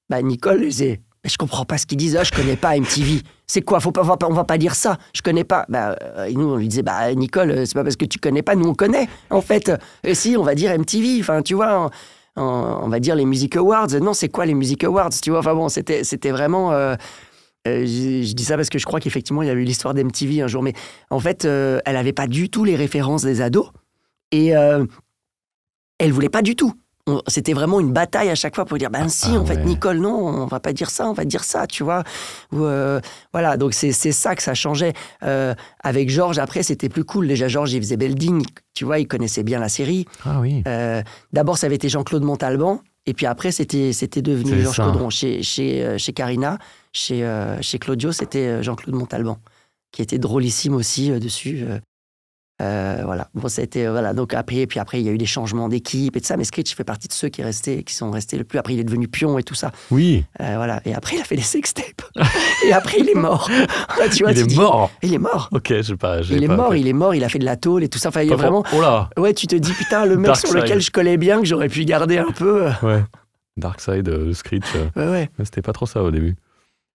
bah Nicole disait Je comprends pas ce qu'ils disent, je connais pas MTV. C'est quoi faut pas, On va pas dire ça, je connais pas. Bah, euh, et nous, on lui disait bah, Nicole, euh, c'est pas parce que tu connais pas, nous on connaît, en fait. Et si, on va dire MTV, enfin, tu vois. On, va dire les Music Awards. Non, c'est quoi les Music Awards Tu vois, enfin bon, c'était, c'était vraiment. Euh, je, dis ça parce que je crois qu'effectivement, il y a eu l'histoire d'MTV un jour, mais en fait, elle avait pas du tout les références des ados. Et, elle voulait pas du tout. C'était vraiment une bataille à chaque fois pour dire ben ah, si ah en fait Nicole non on va pas dire ça on va dire ça tu vois euh, voilà donc c'est ça que ça changeait euh, avec Georges après c'était plus cool déjà Georges il faisait Belding tu vois il connaissait bien la série ah oui euh, d'abord ça avait été Jean-Claude Montalban et puis après c'était c'était devenu Georges Caudron chez chez chez Carina chez chez Claudio c'était Jean-Claude Montalban qui était drôlissime aussi dessus euh, voilà. Bon, c'était euh, voilà. Donc après, puis après, il y a eu des changements d'équipe et tout ça. Mais Screech fait partie de ceux qui qui sont restés le plus. Après, il est devenu pion et tout ça. Oui. Euh, voilà. Et après, il a fait les sextapes. et après, il est mort. tu il est mort. Il est mort. Ok, je sais pas. Il est mort. Il est mort. Il a fait de la tôle et tout ça. Enfin, il est vraiment. Oh ouais, tu te dis putain, le mec sur lequel je collais bien que j'aurais pu garder un peu. Ouais. Dark Side, Screech. ouais, ouais. C'était pas trop ça au début.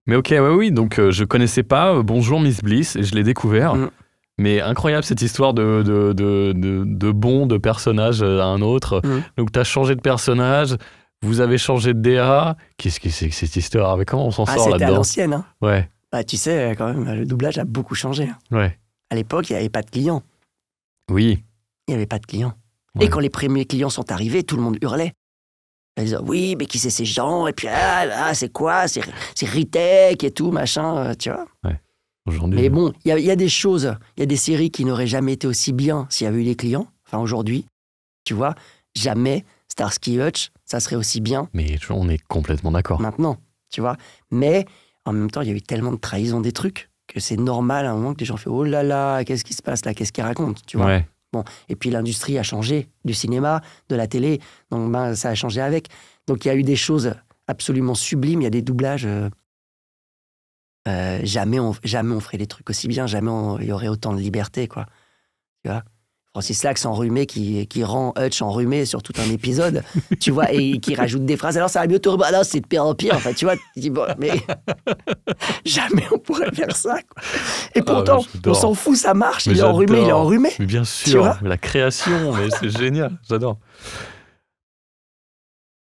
Mais ok, ouais, oui, donc je connaissais pas Bonjour Miss Bliss et je l'ai découvert. Mm. Mais incroyable cette histoire de, de, de, de, bond de personnage à un autre. Mm. Donc, tu as changé de personnage, vous avez changé de DA. Qu'est-ce que c'est que cette histoire Mais Comment on s'en ah, sort là-dedans C'était à l'ancienne. Hein. Ouais. Bah, tu sais, euh, quand même, le doublage a beaucoup changé. Hein. Ouais. À l'époque, il n'y avait pas de clients. Oui. Il n'y avait pas de clients. Et quand les premiers clients sont arrivés, tout le monde hurlait. Ils disaient Oui, mais qui c'est ces gens Et puis, ah, là, c'est quoi C'est Ritech et tout, machin, euh, tu vois. Ouais. Mais bon, il y, a des choses, il y a des séries qui n'auraient jamais été aussi bien s'il y avait eu des clients. Enfin, aujourd'hui, tu vois, jamais Starsky Hutch, ça serait aussi bien. Mais on est complètement d'accord. Maintenant, tu vois. Mais en même temps, il y a eu tellement de trahison des trucs que c'est normal à un moment que les gens font Oh là là, qu'est-ce qui se passe là Qu'est-ce qu'ils raconte Tu vois Bon, et puis l'industrie a changé du cinéma, de la télé, donc ben, ça a changé avec. Donc il y a eu des choses absolument sublimes, il y a des doublages euh, euh, jamais, on, jamais on ferait les trucs aussi bien, jamais il y aurait autant de liberté, quoi. Francis Lax enrhumé qui, qui rend Hutch enrhumé sur tout un épisode, tu vois, et qui rajoute des phrases. Alors ça va mieux tourner. c'est de pire en pire, en fait, tu vois. mais jamais on pourrait faire ça. Et ah, pourtant, on s'en fout, ça marche. il est enrhumé, il est enrhumé. bien sûr, la création, c'est génial, j'adore.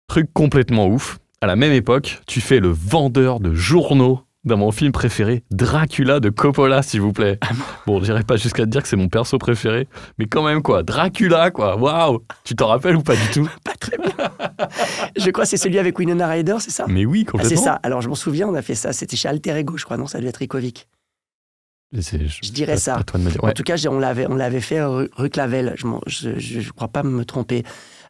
Truc complètement ouf. À la même époque, tu fais le vendeur de journaux dans mon film préféré, Dracula de Coppola, s'il vous plaît. Ah, bon, j'irai pas jusqu'à te dire que c'est mon perso préféré, mais quand même, quoi. Dracula, quoi. Waouh Tu t'en rappelles ou pas du tout Pas très bien. je crois que c'est celui avec Winona Ryder, c'est ça Mais oui, ah, complètement. c'est ça. Alors, je m'en souviens, on a fait ça. C'était chez Alter Ego, je crois. Non, ça devait être Ikovic. Je, dirais ça. En tout cas, on l'avait, on l'avait fait euh, rue, Clavel. Je, je, je, crois pas me tromper.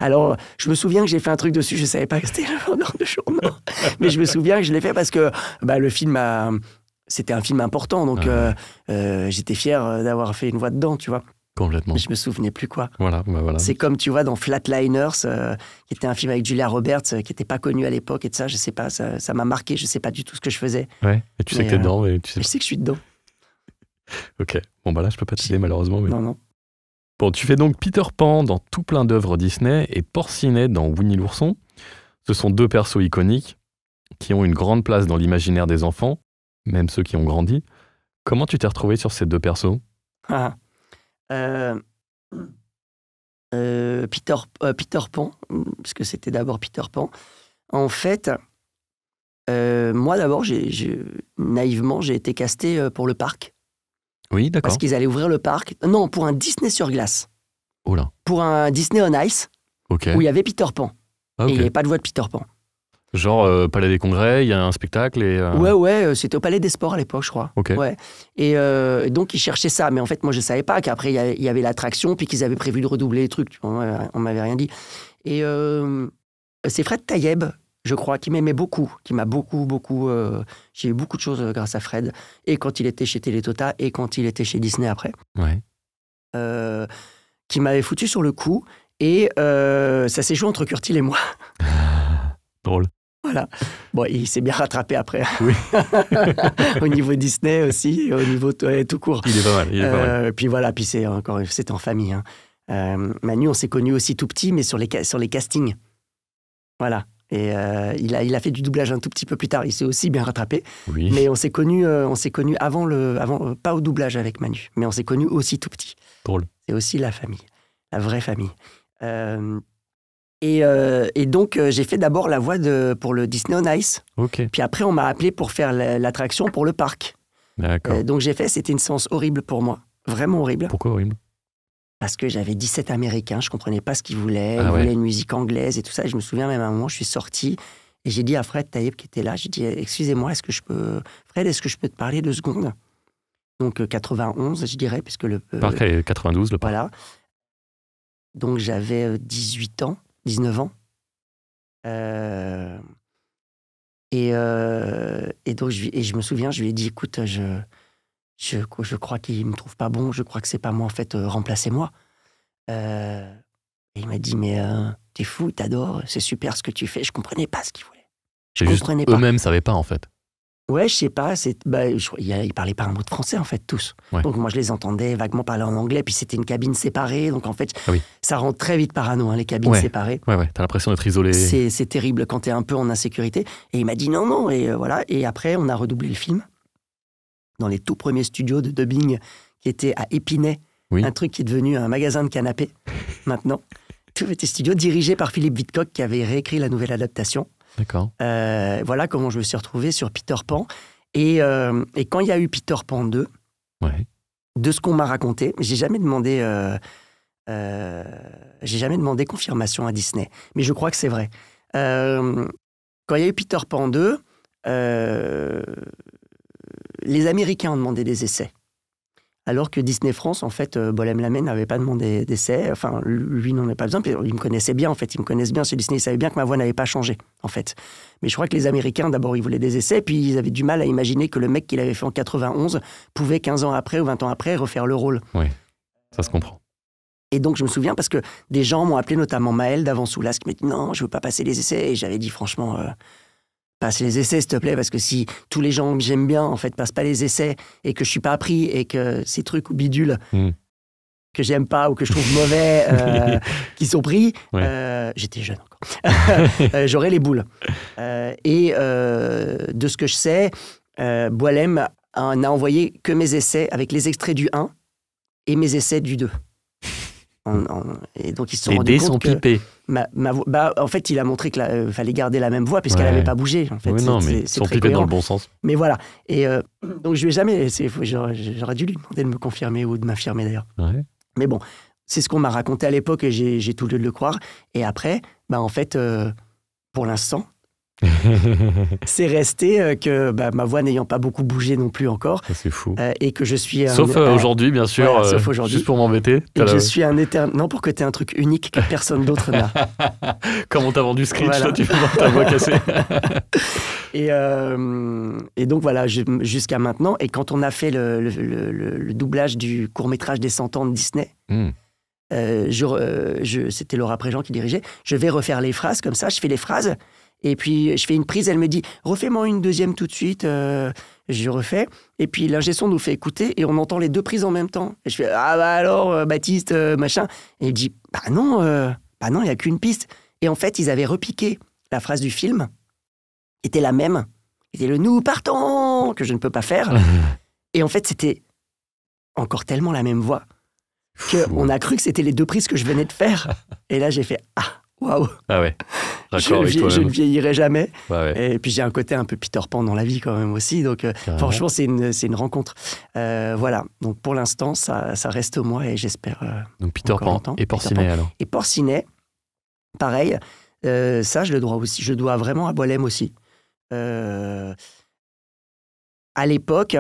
Alors, je me souviens que j'ai fait un truc dessus, je savais pas que c'était le vendeur de journaux, mais je me souviens que je l'ai fait parce que bah, le film a... C'était un film important, donc euh, euh, j'étais fier euh, d'avoir fait une voix dedans, tu vois. Complètement. Mais je me souvenais plus quoi. Voilà, bah, voilà. C'est comme tu vois dans Flatliners, qui était un film avec Julia Roberts, qui n'était pas connu à l'époque et de ça, je sais pas, ça, m'a marqué, je sais pas du tout ce que je faisais. Ouais. Et tu sais que t'es dedans, mais tu sais. je sais que je suis dedans. ok. Bon bah là, je peux pas te citer malheureusement. Mais... Non non. Bon, tu fais donc Peter Pan dans tout plein d'œuvres Disney et Porcinet dans Winnie l'ourson. Ce sont deux persos iconiques qui ont une grande place dans l'imaginaire des enfants, même ceux qui ont grandi. Comment tu t'es retrouvé sur ces deux persos ah, euh, euh, Peter, euh, Peter Pan, parce que c'était d'abord Peter Pan. En fait, moi d'abord, naïvement, j'ai été casté pour le parc. Oui, d'accord. Parce qu'ils allaient ouvrir le parc. Non, pour un Disney sur glace. Oh là. Pour un Disney on Ice. OK. Où il y avait Peter Pan. Ah, et il n'y avait pas de voix de Peter Pan. Genre euh, Palais des Congrès, il y a un spectacle et... Euh, ouais, ouais, euh, c'était au Palais des Sports à l'époque, je crois. Ouais. Et donc, ils cherchaient ça. Mais en fait, moi, je ne savais pas qu'après, il y avait, l'attraction, puis qu'ils avaient prévu de redoubler les trucs. Tu vois, on m'avait rien dit. Et c'est Fred Tayeb je crois, qu'il m'aimait beaucoup, qui m'a beaucoup, beaucoup. Euh, j'ai eu beaucoup de choses euh, grâce à Fred, et quand il était chez Télétota, et quand il était chez Disney après. Euh, qui m'avait foutu sur le coup, et ça s'est joué entre Curtil et moi. Drôle. Voilà. Bon, il s'est bien rattrapé après. Oui. au niveau Disney aussi, au niveau tout court. Il est pas mal. Puis voilà, puis c'est encore, c'était en famille. Hein. Manu, on s'est connus aussi tout petit, mais sur les, sur les castings. Voilà. Et euh, il, a, il a fait du doublage un tout petit peu plus tard. Il s'est aussi bien rattrapé. Mais on s'est connu, euh, on s'est connu avant le, avant euh, pas au doublage avec Manu, mais on s'est connu aussi tout petit. Drôle. C'est aussi la famille, la vraie famille. Et, donc j'ai fait d'abord la voix de, pour le Disney on Ice. Puis après on m'a appelé pour faire l'attraction pour le parc. D'accord. donc j'ai fait. C'était une séance horrible pour moi, vraiment horrible. Pourquoi horrible parce que j'avais 17 Américains, je comprenais pas ce qu'ils voulaient, ah ils voulaient une musique anglaise et tout ça. Et je me souviens même à un moment, je suis sorti et j'ai dit à Fred Taïeb qui était là, j'ai dit excusez-moi, est-ce que je peux Fred, est-ce que je peux te parler deux secondes Donc 91, euh, je dirais, puisque le euh, parc 92 euh, le parc. Voilà. Donc j'avais 18 ans, 19 ans. et, et, donc je, et je me souviens, je lui ai dit écoute, je je, crois qu'il me trouve pas bon, je crois que c'est pas moi, en fait, euh, remplacez-moi. Euh, et il m'a dit, mais euh, t'es fou, t'adores, c'est super ce que tu fais. Je comprenais pas ce qu'il voulait. Je comprenais pas. Eux-mêmes savaient pas, en fait. Ouais, je sais pas. C'est, bah, ils parlaient pas un mot de français en fait tous. Donc moi je les entendais vaguement parler en anglais. Puis c'était une cabine séparée, donc en fait ah ça rend très vite parano hein, les cabines séparées. Ouais ouais. T'as l'impression d'être isolé. C'est, terrible quand t'es un peu en insécurité. Et il m'a dit non non et voilà. Et après on a redoublé le film dans les tout premiers studios de dubbing qui étaient à Épinay, un truc qui est devenu un magasin de canapés maintenant. Tout était studio dirigé par Philippe Vidcock qui avait réécrit la nouvelle adaptation. D'accord. Euh, voilà comment je me suis retrouvé sur Peter Pan. Et, euh, quand il y a eu Peter Pan 2, de ce qu'on m'a raconté, j'ai jamais demandé. Euh, j'ai jamais demandé confirmation à Disney, mais je crois que c'est vrai. quand il y a eu Peter Pan 2, les Américains ont demandé des essais. Alors que Disney France, en fait, euh, Bolem Lamé n'avait pas demandé d'essais. Enfin, lui n'en avait pas besoin. Il me connaissait bien, en fait. Il me connaissait bien chez Disney. Il savait bien que ma voix n'avait pas changé, en fait. Mais je crois que les Américains, d'abord, ils voulaient des essais. Puis ils avaient du mal à imaginer que le mec qu'il avait fait en 91 pouvait 15 ans après ou 20 ans après refaire le rôle. Oui, ça se comprend. Et donc, je me souviens parce que des gens m'ont appelé, notamment Maël d'avant qui m'a dit non, je veux pas passer les essais. Et j'avais dit franchement. Euh, passe les essais, s'il te plaît, parce que si tous les gens que j'aime bien, en fait, passent pas les essais et que je suis pas appris et que ces trucs ou bidules hmm. que j'aime pas ou que je trouve mauvais euh, qui sont pris, euh, j'étais jeune encore, euh, j'aurais les boules. et de ce que je sais, Boilem n'a envoyé que mes essais avec les extraits du 1 et mes essais du 2. et donc ils sont les dés sont pipés. Ma, bah, en fait, il a montré qu'il euh, fallait garder la même voix puisqu'elle n'avait pas bougé. En fait. Oui, non, mais dans le bon sens. Mais voilà. Et euh, donc, je lui ai jamais. J'aurais dû lui demander de me confirmer ou de m'affirmer d'ailleurs. Mais bon, c'est ce qu'on m'a raconté à l'époque et j'ai tout lieu de le croire. Et après, bah, en fait, euh, pour l'instant, c'est resté euh, que bah, ma voix n'ayant pas beaucoup bougé non plus encore. C'est fou. Euh, et que je suis. sauf euh, aujourd'hui, bien sûr. sauf aujourd'hui. Juste pour m'embêter. Et je suis un éternel. Non, pour que tu aies un truc unique que personne d'autre n'a. Comme on t'a vendu ce voilà. toi, tu peux ta voix cassée. et, et donc voilà, jusqu'à maintenant. Et quand on a fait le, le, doublage du court-métrage des 100 ans de Disney. Hmm. c'était Laura Préjean qui dirigeait, je vais refaire les phrases comme ça, je fais les phrases et puis, je fais une prise, elle me dit, refais-moi une deuxième tout de suite. Euh, je refais. Et puis, l'ingé son nous fait écouter et on entend les deux prises en même temps. Et je fais, ah bah alors, euh, Baptiste, euh, machin. Et il dit, bah non, bah non, il n'y a qu'une piste. Et en fait, ils avaient repiqué la phrase du film, était la même. C'était le nous partons que je ne peux pas faire. et en fait, c'était encore tellement la même voix qu'on a cru que c'était les deux prises que je venais de faire. Et là, j'ai fait, ah waouh Ah ouais, je, je, ne vieillirai jamais. Et puis j'ai un côté un peu Peter Pan dans la vie quand même aussi. Donc euh, franchement, c'est une, rencontre. Euh, voilà, donc pour l'instant, ça, reste au moins et j'espère. Euh, donc Peter Pan et Porcinet alors. Et Porcinet, pareil, ça je le dois aussi. Je dois vraiment à Boilem aussi. à l'époque,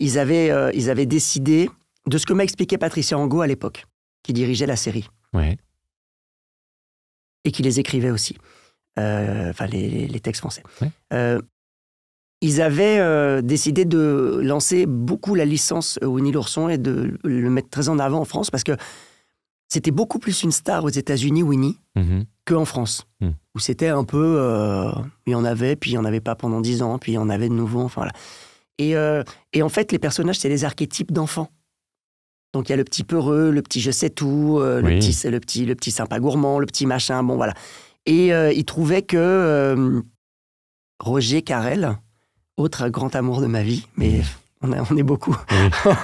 ils, avaient, ils avaient décidé de ce que m'a expliqué Patricia Angot à l'époque, qui dirigeait la série. Ouais et qui les écrivait aussi. Euh, enfin, les, textes français. Euh, ils avaient euh, décidé de lancer beaucoup la licence Winnie l'ourson et de le mettre très en avant en France parce que c'était beaucoup plus une star aux États-Unis, Winnie, que mhm. qu'en France, hmm. où c'était un peu. il y en avait, puis il n'y en avait pas pendant dix ans, puis il y en avait de nouveau, enfin Et, et en fait, les personnages, c'est des archétypes d'enfants. Donc il y a le petit peureux, le petit je sais tout, euh, le, petit, le, petit, le petit sympa gourmand, le petit machin, bon voilà. Et euh, il trouvait que euh, Roger Carrel, autre grand amour de ma vie, mais on, on est beaucoup.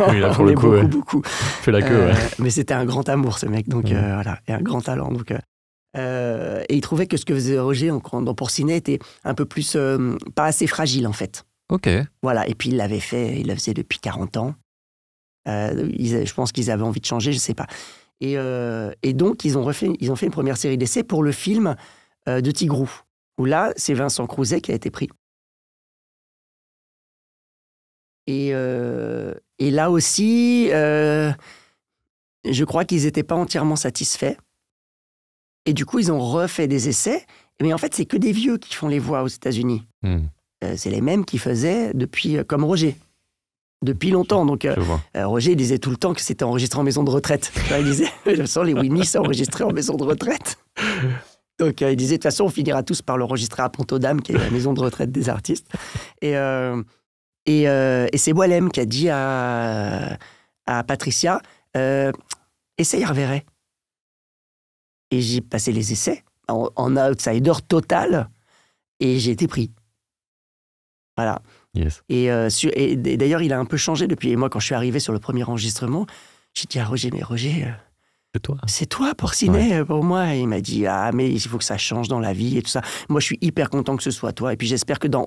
Oui, pour le est beaucoup, beaucoup. Fait la queue, ouais. Mais c'était un grand amour ce mec, donc voilà, et un grand talent. Donc, et il trouvait que ce que faisait Roger en, dans Porcinet était un peu plus, pas assez fragile en fait. Ok. Voilà, et puis il l'avait fait, il le faisait depuis 40 ans. Euh, je pense qu'ils avaient envie de changer, je ne sais pas. Euh, et, donc, ils ont, ils ont fait une première série d'essais pour le film euh, de Tigrou, où là, c'est Vincent Crouzet qui a été pris. Et, là aussi, je crois qu'ils n'étaient pas entièrement satisfaits. Et du coup, ils ont refait des essais. Mais en fait, c'est que des vieux qui font les voix aux États-Unis. Hmm. c'est les mêmes qui faisaient depuis, comme Roger, depuis longtemps. Donc, Roger, euh, euh, Roger disait tout le temps que c'était enregistré en maison de retraite. il disait, de toute façon, les Winnie sont enregistrés en maison de retraite. Donc, euh, il disait, de toute façon, on finira tous par l'enregistrer à pont aux qui est la maison de retraite des artistes. Et, c'est Boilem qui a dit à, Patricia, essaye reverrai. Et j'ai passé les essais en outsider total et j'ai été pris. Voilà. Et, euh, d'ailleurs, il a un peu changé depuis. Et moi, quand je suis arrivé sur le premier enregistrement, j'ai dit à Roger, mais Roger... Euh, c'est toi. C'est toi, Porcinet, pour moi. Et il m'a dit, ah, mais il faut que ça change dans la vie et tout ça. Moi, je suis hyper content que ce soit toi. Et puis, j'espère que dans,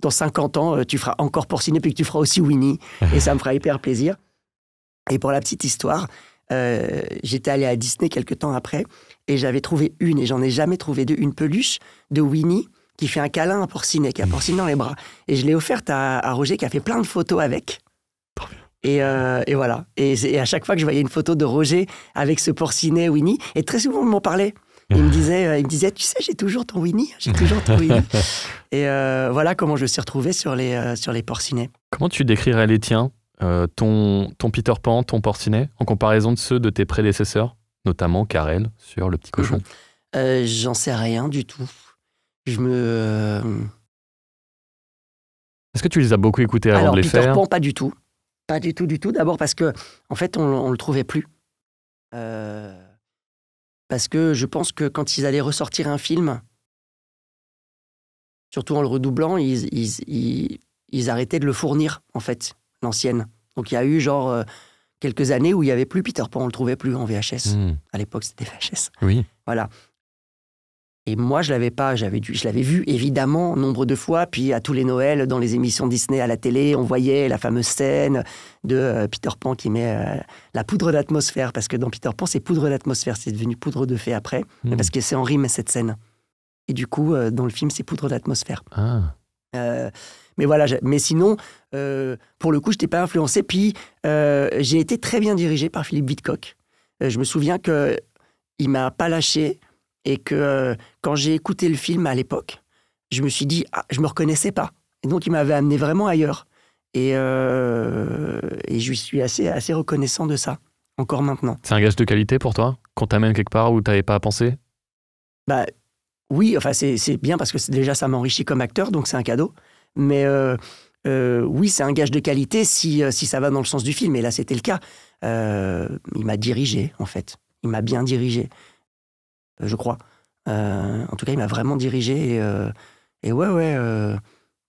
dans 50 ans, euh, tu feras encore Porcinet, puis que tu feras aussi Winnie. et ça me fera hyper plaisir. Et pour la petite histoire, j'étais allé à Disney quelques temps après, et j'avais trouvé une, et j'en ai jamais trouvé deux, une peluche de Winnie qui fait un câlin à Porcinet, qui a Porcinet dans les bras. Et je l'ai offerte à, Roger, qui a fait plein de photos avec. Et, euh, voilà. Et, à chaque fois que je voyais une photo de Roger avec ce Porcinet Winnie, et très souvent, on m'en parlait. Il me ah. disait, euh, il me disait, tu sais, j'ai toujours ton Winnie, hein, j'ai toujours ton Winnie. et euh, voilà comment je me suis retrouvé sur les, sur les porcinets. Comment tu décrirais les tiens, ton, ton Peter Pan, ton porcinet, en comparaison de ceux de tes prédécesseurs, notamment Karen sur le petit cochon J'en sais rien du tout je me. Euh, Est-ce que tu les as beaucoup écoutés avant de les Peter faire Pan, pas du tout. Pas du tout, du tout. D'abord parce que, en fait, on ne le trouvait plus. Euh, parce que je pense que quand ils allaient ressortir un film, surtout en le redoublant, ils, arrêtaient de le fournir, en fait, l'ancienne. Donc il y a eu genre euh, quelques années où il n'y avait plus Peter Pan, on ne le trouvait plus en VHS. Hmm. À l'époque, c'était VHS. Oui. Voilà. Et moi, je l'avais pas, j'avais dû, je l'avais vu évidemment nombre de fois, puis à tous les Noëls dans les émissions Disney à la télé, on voyait la fameuse scène de euh, Peter Pan qui met euh, la poudre d'atmosphère, parce que dans Peter Pan, c'est poudre d'atmosphère, c'est devenu poudre de fée après, hmm. parce que c'est en rime cette scène. Et du coup, euh, dans le film, c'est poudre d'atmosphère. Ah. mais voilà, mais sinon, pour le coup, je t'ai pas influencé. Puis j'ai été très bien dirigé par Philippe Vidcock. je me souviens qu'il il m'a pas lâché et que euh, quand j'ai écouté le film à l'époque, je me suis dit, je ah, je me reconnaissais pas. Et donc, il m'avait amené vraiment ailleurs. Euh, et, je suis assez, assez reconnaissant de ça, encore maintenant. C'est un gage de qualité pour toi, qu'on t'amène quelque part où tu n'avais pas à penser Bah oui, enfin, c'est bien parce que déjà, ça m'enrichit comme acteur, donc c'est un cadeau. Mais euh, oui, c'est un gage de qualité si, si ça va dans le sens du film. Et là, c'était le cas. il m'a dirigé, en fait. Il m'a bien dirigé je crois. Euh, en tout cas, il m'a vraiment dirigé. Et, euh, ouais, ouais, euh,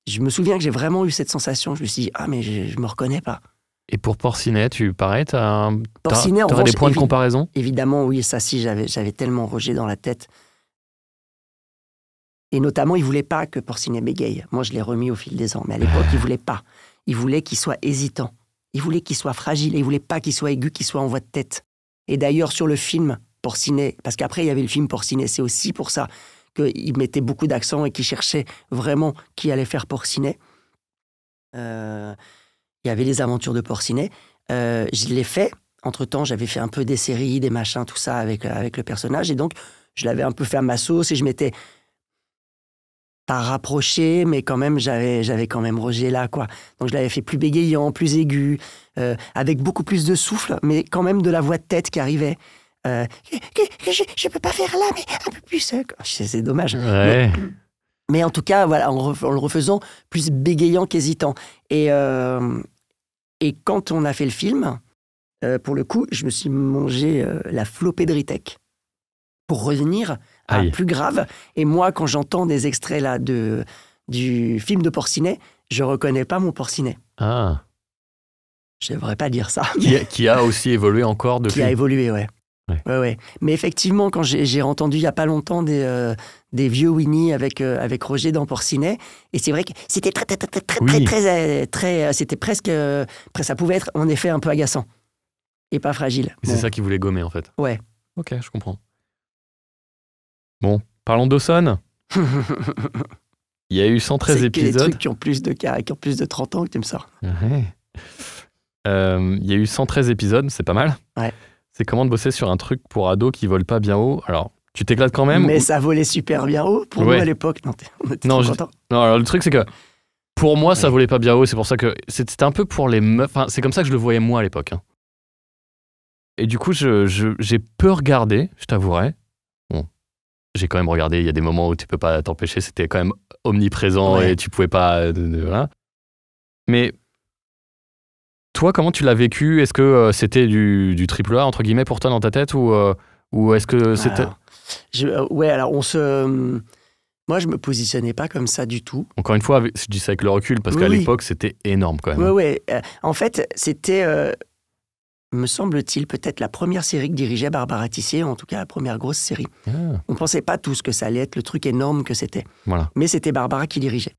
je me souviens que j'ai vraiment eu cette sensation. Je me suis dit, ah, mais je, me reconnais pas. Et pour Porcinet, tu parais, tu des points de comparaison Évidemment, oui, ça, si, j'avais tellement Roger dans la tête. Et notamment, il voulait pas que Porcinet bégaye. Moi, je l'ai remis au fil des ans, mais à l'époque, il voulait pas. Il voulait qu'il soit hésitant. Il voulait qu'il soit fragile. il voulait pas qu'il soit aigu, qu'il soit en voie de tête. Et d'ailleurs, sur le film, Porcinet, parce qu'après il y avait le film Porcinet, c'est aussi pour ça qu'il mettait beaucoup d'accent et qu'il cherchait vraiment qui allait faire Porcinet. Euh, il y avait les aventures de Porcinet. Euh, je l'ai fait. Entre-temps, j'avais fait un peu des séries, des machins, tout ça avec, euh, avec le personnage. Et donc, je l'avais un peu fait à ma sauce et je m'étais pas rapproché, mais quand même, j'avais, j'avais quand même Roger là, quoi. Donc, je l'avais fait plus bégayant, plus aigu, avec beaucoup plus de souffle, mais quand même de la voix de tête qui arrivait. Euh, que, je, peux pas faire là, mais un peu plus. Euh, c'est dommage. Mais, en tout cas, voilà, en, le refaisant, plus bégayant qu'hésitant. Et, euh, et quand on a fait le film, pour le coup, je me suis mangé la flopée de Ritech pour revenir à plus grave. Et moi, quand j'entends des extraits là de, du film de Porcinet, je reconnais pas mon Porcinet. Ah. Je devrais pas dire ça. Qui a, aussi évolué encore depuis. Qui a évolué, ouais. Ouais. Ouais, Mais effectivement, quand j'ai entendu il n'y a pas longtemps des, euh, des vieux Winnie avec, euh, avec Roger dans Porcinet, et c'est vrai que c'était très, très, très, très, très, très, euh, c'était presque, ça pouvait être en effet un peu agaçant et pas fragile. C'est ça qu'il voulait gommer en fait. Ouais. Ok, je comprends. Bon, parlons d'Awson. il y a eu 113 épisodes. Que des trucs qui ont plus de qui ont plus de 30 ans que tu me sors. il y a eu 113 épisodes, c'est pas mal. Ouais c'est comment de bosser sur un truc pour ados qui vole pas bien haut. Alors, tu t'éclates quand même. Mais ça volait super bien haut pour nous à l'époque. Non, non, non, alors le truc, c'est que pour moi, ça volait pas bien haut. C'est pour ça que c'était un peu pour les meufs. Enfin, c'est comme ça que je le voyais moi à l'époque. Hein. Et du coup, j'ai je, j'ai peu regardé, je t'avouerai. Bon, j'ai quand même regardé. Il y a des moments où tu peux pas t'empêcher. C'était quand même omniprésent et tu pouvais pas. Euh, Mais toi, comment tu l'as vécu Est-ce que euh, c'était du, du, triple A, entre guillemets, pour toi dans ta tête Ou, euh, ou est-ce que ah, c'était. Euh, ouais, alors on se. Moi, je me positionnais pas comme ça du tout. Encore une fois, je dis ça avec le recul, parce qu'à l'époque, c'était énorme quand même. Oui, hein. oui. en fait, c'était, me semble-t-il, peut-être la première série que dirigeait Barbara Tissier, en tout cas la première grosse série. Ah. On ne pensait pas tous que ça allait être le truc énorme que c'était. Mais c'était Barbara qui dirigeait.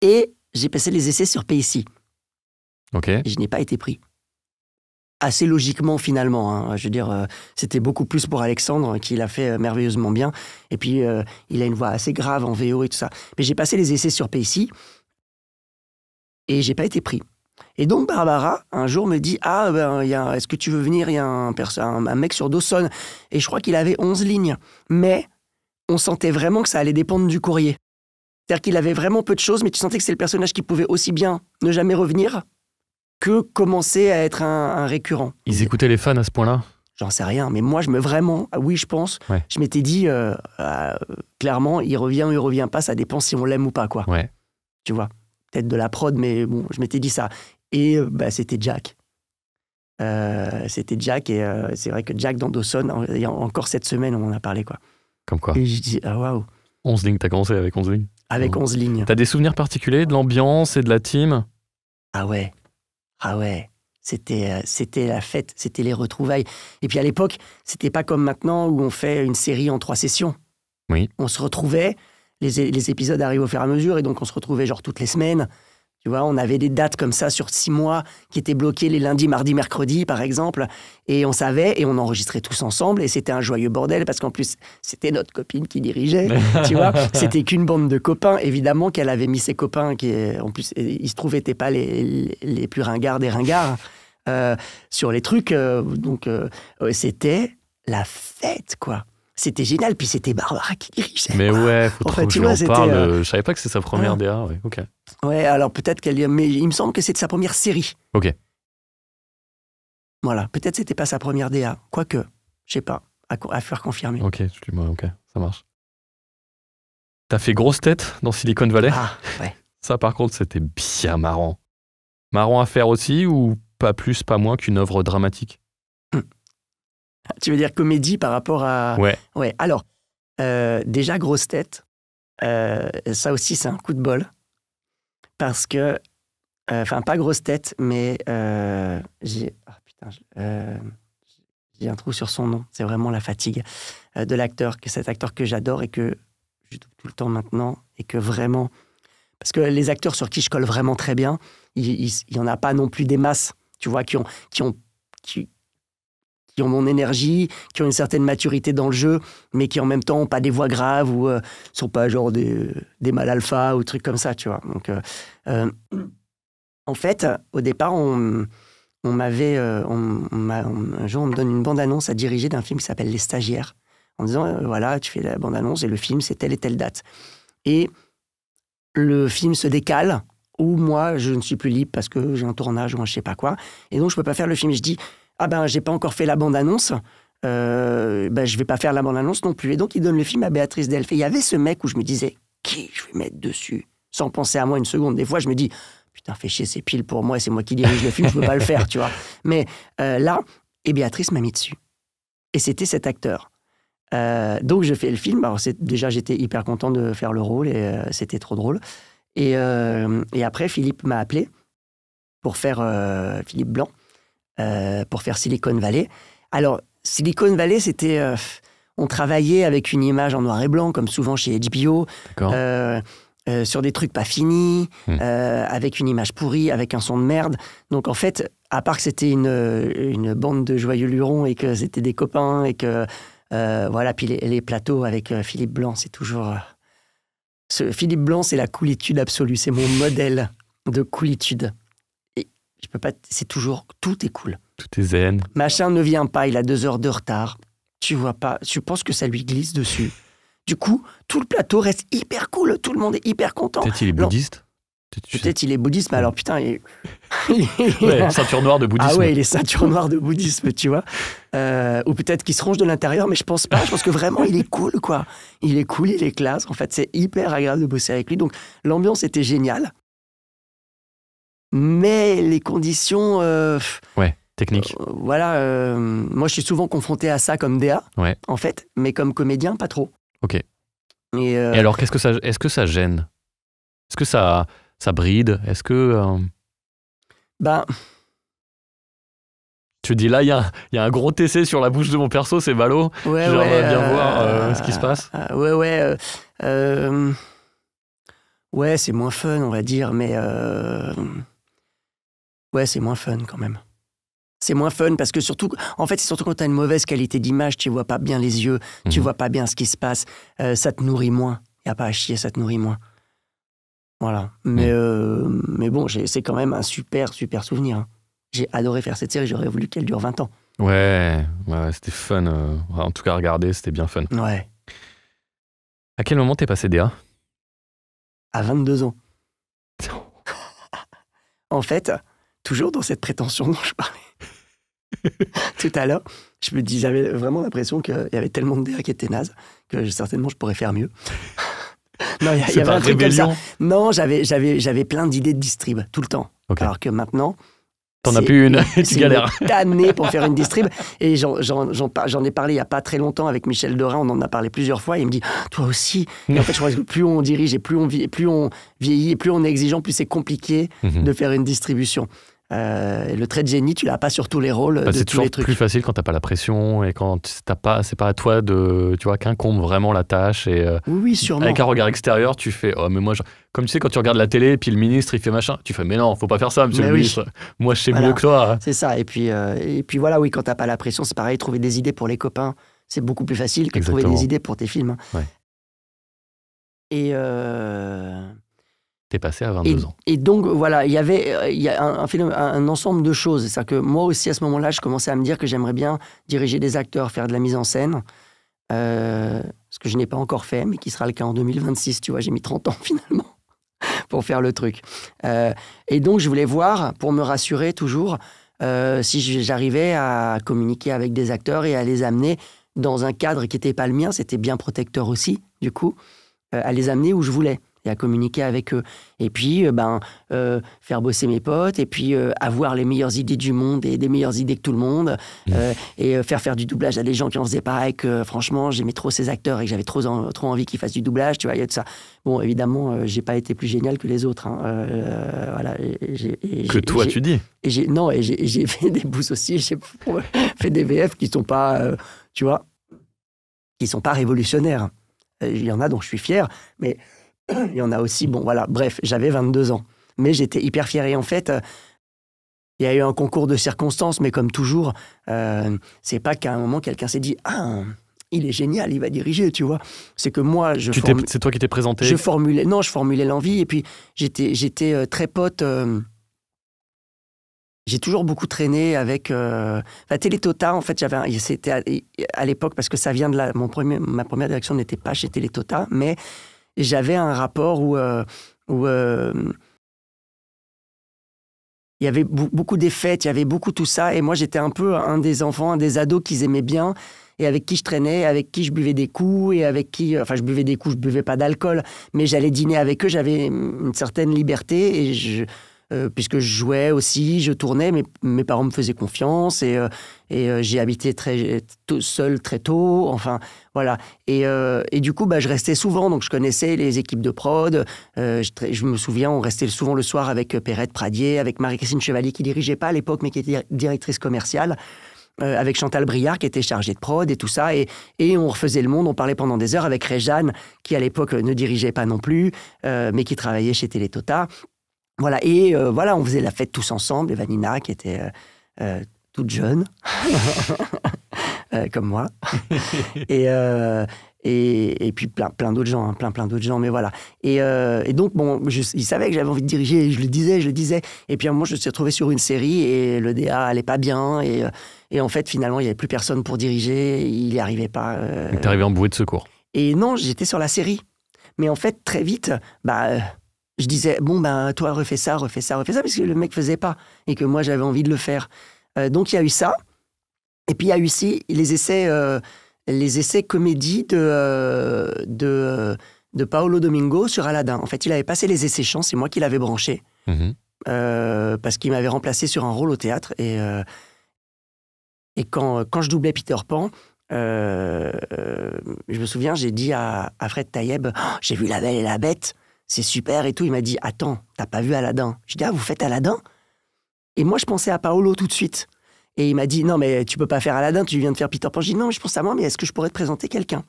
Et j'ai passé les essais sur PSI. Et je n'ai pas été pris. Assez logiquement, finalement. Hein. Je veux dire, euh, c'était beaucoup plus pour Alexandre, qui l'a fait euh, merveilleusement bien. Et puis, euh, il a une voix assez grave en VO et tout ça. Mais j'ai passé les essais sur PC et j'ai pas été pris. Et donc, Barbara, un jour, me dit Ah, ben, est-ce que tu veux venir Il y a un, un mec sur Dawson. Et je crois qu'il avait 11 lignes. Mais on sentait vraiment que ça allait dépendre du courrier. C'est-à-dire qu'il avait vraiment peu de choses, mais tu sentais que c'est le personnage qui pouvait aussi bien ne jamais revenir que commencer à être un, récurrent. Ils écoutaient les fans à ce point-là J'en sais rien, mais moi, je me vraiment, ah oui, je pense, je m'étais dit, euh, euh, clairement, il revient ou il revient pas, ça dépend si on l'aime ou pas, quoi. Ouais. Tu vois, peut-être de la prod, mais bon, je m'étais dit ça. Et euh, bah, c'était Jack. c'était Jack, et c'est vrai que Jack dans Dawson, encore cette semaine, on en a parlé, quoi. Comme quoi Et je dis, ah waouh 11 lignes, t'as commencé avec 11 lignes Avec 11 lignes. T'as des souvenirs particuliers de l'ambiance et de la team Ah ouais. Ah ouais, euh, c'était la fête, c'était les retrouvailles. Et puis à l'époque, c'était pas comme maintenant où on fait une série en trois sessions. Oui. On se retrouvait, les, les épisodes arrivaient au fur et à mesure, et donc on se retrouvait genre toutes les semaines. Tu vois, on avait des dates comme ça sur six mois qui étaient bloquées les lundis, mardis, mercredis, par exemple. Et on savait et on enregistrait tous ensemble. Et c'était un joyeux bordel parce qu'en plus, c'était notre copine qui dirigeait. c'était qu'une bande de copains. Évidemment qu'elle avait mis ses copains qui, en plus, ils se trouvaient n'étaient pas les, plus ringards des ringards euh, sur les trucs. Euh, donc, euh, c'était la fête, quoi c'était génial, puis c'était Barbara qui dirigeait. Mais ouais, faut en trop que parle. Euh, je savais pas que c'était sa première DA, ouais, ok. Ouais, alors peut-être qu'elle... Mais il me semble que c'est de sa première série. Ok. Voilà, peut-être c'était pas sa première DA, quoique, je sais pas, à, à, faire confirmer. Ok, moi ok, ça marche. T'as fait grosse tête dans Silicon Valley Ah, ouais. ça par contre, c'était bien marrant. Marrant à faire aussi, ou pas plus, pas moins qu'une œuvre dramatique tu veux dire comédie par rapport à. Ouais. Ouais. Alors, euh, déjà, grosse tête, euh, ça aussi, c'est un coup de bol. Parce que. Euh, enfin, pas grosse tête, mais. j'ai. Oh, putain, j'ai un trou sur son nom. C'est vraiment la fatigue de l'acteur, que cet acteur que j'adore et que je tout le temps maintenant. Et que vraiment. Parce que les acteurs sur qui je colle vraiment très bien, il n'y en a pas non plus des masses, tu vois, qui ont. Qui ont qui, ont mon énergie, qui ont une certaine maturité dans le jeu, mais qui en même temps n'ont pas des voix graves ou ne euh, sont pas genre des, des mal alpha ou trucs comme ça, tu vois. Donc, euh, euh, en fait, au départ, on, m'avait. On, un jour, on me donne une bande-annonce à diriger d'un film qui s'appelle Les Stagiaires, en disant voilà, tu fais la bande-annonce et le film, c'est telle et telle date. Et le film se décale ou moi, je ne suis plus libre parce que j'ai un tournage ou un je sais pas quoi. Et donc, je ne peux pas faire le film. je dis, ah ben j'ai pas encore fait la bande annonce. Euh, ben, je vais pas faire la bande annonce non plus. Et donc, il donne le film à Béatrice Delphi. Il y avait ce mec où je me disais, qui je vais mettre dessus Sans penser à moi une seconde. Des fois, je me dis, putain, fais chier, c'est pile pour moi, c'est moi qui dirige le film, je peux pas le faire, tu vois. Mais euh, là, et Béatrice m'a mis dessus. Et c'était cet acteur. Euh, donc, je fais le film. déjà, j'étais hyper content de faire le rôle et c'était trop drôle. Et, et après, Philippe m'a appelé pour faire Philippe Blanc. Euh, pour faire Silicon Valley. Alors, Silicon Valley, c'était. Euh, on travaillait avec une image en noir et blanc, comme souvent chez HBO, euh, sur des trucs pas finis, hmm. avec une image pourrie, avec un son de merde. Donc, en fait, à part que c'était une, bande de joyeux lurons et que c'était des copains et que. voilà, puis les, plateaux avec Philippe Blanc, c'est toujours. Philippe Blanc, c'est la coolitude absolue, c'est mon modèle de coolitude. Je peux pas. C'est toujours. Tout est cool. Tout est zen. Machin ne vient pas, il a deux heures de retard. Tu vois pas. Tu penses que ça lui glisse dessus. Du coup, tout le plateau reste hyper cool. Tout le monde est hyper content. Peut-être il est bouddhiste Peut-être il est bouddhiste, mais alors putain, il est... ceinture noire de bouddhisme. Ah ouais, il est ceinture noire de bouddhisme, tu vois. Euh, ou peut-être qu'il se ronge de l'intérieur, mais je pense pas. Je pense que vraiment, il est cool, quoi. Il est cool, il est classe. En fait, c'est hyper agréable de bosser avec lui. Donc, l'ambiance était géniale mais les conditions. Euh, ouais, techniques. Euh, voilà, euh, moi je suis souvent confronté à ça comme DA, ouais. en fait, mais comme comédien, pas trop. Ok. Et, alors, qu'est-ce que ça, est-ce que ça gêne Est-ce que ça, ça bride Est-ce que. bah, Tu dis là, il y, y a, un gros TC sur la bouche de mon perso, c'est ballot. J'aimerais bien voir ce qui se passe. ouais, ouais. Ouais, c'est moins fun, on va dire, mais ouais, c'est moins fun quand même. C'est moins fun parce que surtout, en fait, c'est surtout quand tu une mauvaise qualité d'image, tu vois pas bien les yeux, tu mhm. vois pas bien ce qui se passe, euh, ça te nourrit moins. Il a pas à chier, ça te nourrit moins. Voilà. Mais, mhm. euh, mais bon, c'est quand même un super, super souvenir. Hein. J'ai adoré faire cette série, j'aurais voulu qu'elle dure 20 ans. Ouais, ouais c'était fun. Euh. en tout cas, regarder, c'était bien fun. Ouais. À quel moment t'es passé DA À 22 ans. en fait, toujours dans cette prétention dont je parlais tout à l'heure, je me dis, j'avais vraiment l'impression qu'il y avait tellement de DR qui étaient nazes que certainement je pourrais faire mieux. non, il y, avait un truc comme ça. Non, j'avais, plein d'idées de distrib tout le temps. Alors que maintenant. T'en as plus une, tu galères. pour faire une distrib. Et j'en, ai parlé il n'y a pas très longtemps avec Michel Dorin, on en a parlé plusieurs fois. il me dit, toi aussi. en fait, je crois que plus on dirige et plus on, plus on vieillit et plus on est exigeant, plus c'est compliqué mmh de faire une distribution. Euh, le trait de génie, tu l'as pas sur tous les rôles. Bah, c'est toujours plus facile quand t'as pas la pression et quand t'as pas, c'est pas à toi de, tu vois, qu'incombe vraiment la tâche. Et, euh, oui, sûrement. Avec un regard extérieur, tu fais, oh, mais moi, comme tu sais, quand tu regardes la télé et puis le ministre, il fait machin, tu fais, mais non, faut pas faire ça, monsieur le ministre. Moi, je sais mieux que toi. Hein. C'est ça. Et puis, euh, et puis voilà, oui, quand t'as pas la pression, c'est pareil, trouver des idées pour les copains, c'est beaucoup plus facile que trouver des idées pour tes films. Et. Euh passé à 22 ans. Et donc, voilà, il y avait euh, y a un, ensemble de choses. C'est-à-dire que moi aussi, à ce moment-là, je commençais à me dire que j'aimerais bien diriger des acteurs, faire de la mise en scène. Euh, ce que je n'ai pas encore fait, mais qui sera le cas en 2026, tu vois, j'ai mis 30 ans finalement pour faire le truc. Euh, et donc, je voulais voir, pour me rassurer toujours, si j'arrivais à communiquer avec des acteurs et à les amener dans un cadre qui n'était pas le mien, c'était bien protecteur aussi, du coup, à les amener où je voulais et à communiquer avec eux. Et puis, euh, ben, euh, faire bosser mes potes, et puis euh, avoir les meilleures idées du monde et des meilleures idées que tout le monde, mmh. et faire faire du doublage à des gens qui en faisaient pareil, que franchement, j'aimais trop ces acteurs et que j'avais trop, trop envie qu'ils fassent du doublage, tu vois, il y a tout ça. Bon, évidemment, j'ai pas été plus génial que les autres. Hein, voilà, que toi, tu dis et Non, et j'ai fait des boosts aussi, j'ai fait des VF qui sont pas, tu vois, qui sont pas révolutionnaires. Il y en a dont je suis fier, mais... Il y en a aussi, bon voilà, bref, j'avais 22 ans. Mais j'étais hyper fier et en fait, euh, il y a eu un concours de circonstances, mais comme toujours, euh, c'est pas qu'à un moment quelqu'un s'est dit ah il est génial, il va diriger, tu vois. C'est que moi, je c'est toi qui t'es présenté. Je formulais, non, je formulais l'envie et puis j'étais j'étais euh, très pote. j'ai toujours beaucoup traîné avec euh... Télé Télétota. En fait, j'avais c'était à, à l'époque parce que ça vient de la mon premier ma première direction n'était pas chez Télétota, mais j'avais un rapport où, euh, euh, il y avait beaucoup des fêtes, il y avait beaucoup tout ça. Et moi, j'étais un peu un des enfants, un des ados qu'ils aimaient bien et avec qui je traînais, avec qui je buvais des coups et avec qui, euh, enfin, je buvais des coups, je buvais pas d'alcool, mais j'allais dîner avec eux, j'avais une certaine liberté et je, euh, puisque je jouais aussi, je tournais, mes, mes parents me faisaient confiance et, euh, euh, j'ai habité très seul très tôt. Enfin, voilà. Et, du coup, bah, je restais souvent, donc je connaissais les équipes de prod. Je, me souviens, on restait souvent le soir avec Perrette Pradier, avec Marie-Christine Chevalier qui dirigeait pas à l'époque, mais qui était directrice commerciale. avec Chantal Briard qui était chargée de prod et tout ça. Et, on refaisait le monde, on parlait pendant des heures avec Réjeanne, qui à l'époque ne dirigeait pas non plus, mais qui travaillait chez Télétota. Voilà, et euh, voilà, on faisait la fête tous ensemble, et Vanina, qui était euh, euh, toute jeune, comme moi, et, et, et, puis plein, plein d'autres gens, hein, plein, plein d'autres gens, mais voilà. Et, et donc, bon, il savait que j'avais envie de diriger, je le disais, je le disais, et puis à un moment, je me suis retrouvé sur une série, et le DA allait pas bien, et, en fait, finalement, il n'y avait plus personne pour diriger, il n'y arrivait pas. T'es arrivé en bouée de secours. Et non, j'étais sur la série. Mais en fait, très vite, bah je disais, bon, ben, toi, refais ça, refais ça, refais ça, parce que le mec faisait pas et que moi, j'avais envie de le faire. Euh, donc, il y a eu ça. Et puis, il y a eu aussi les essais, euh, les essais comédie de, euh, de, Paolo Domingo sur Aladdin. En fait, il avait passé les essais chants, c'est moi qui l'avais branché. Mm-hmm. parce qu'il m'avait remplacé sur un rôle au théâtre. Et, et quand, je doublais Peter Pan, je me souviens, j'ai dit à, à Fred Taïeb, oh, j'ai vu La Belle et la Bête c'est super et tout. Il m'a dit, attends, t'as pas vu Aladdin Je dis, ah, vous faites Aladdin Et moi, je pensais à Paolo tout de suite. Et il m'a dit, non, mais tu peux pas faire Aladdin, tu viens de faire Peter Pan. Je dis, non, mais je pense à moi, mais est-ce que je pourrais te présenter quelqu'un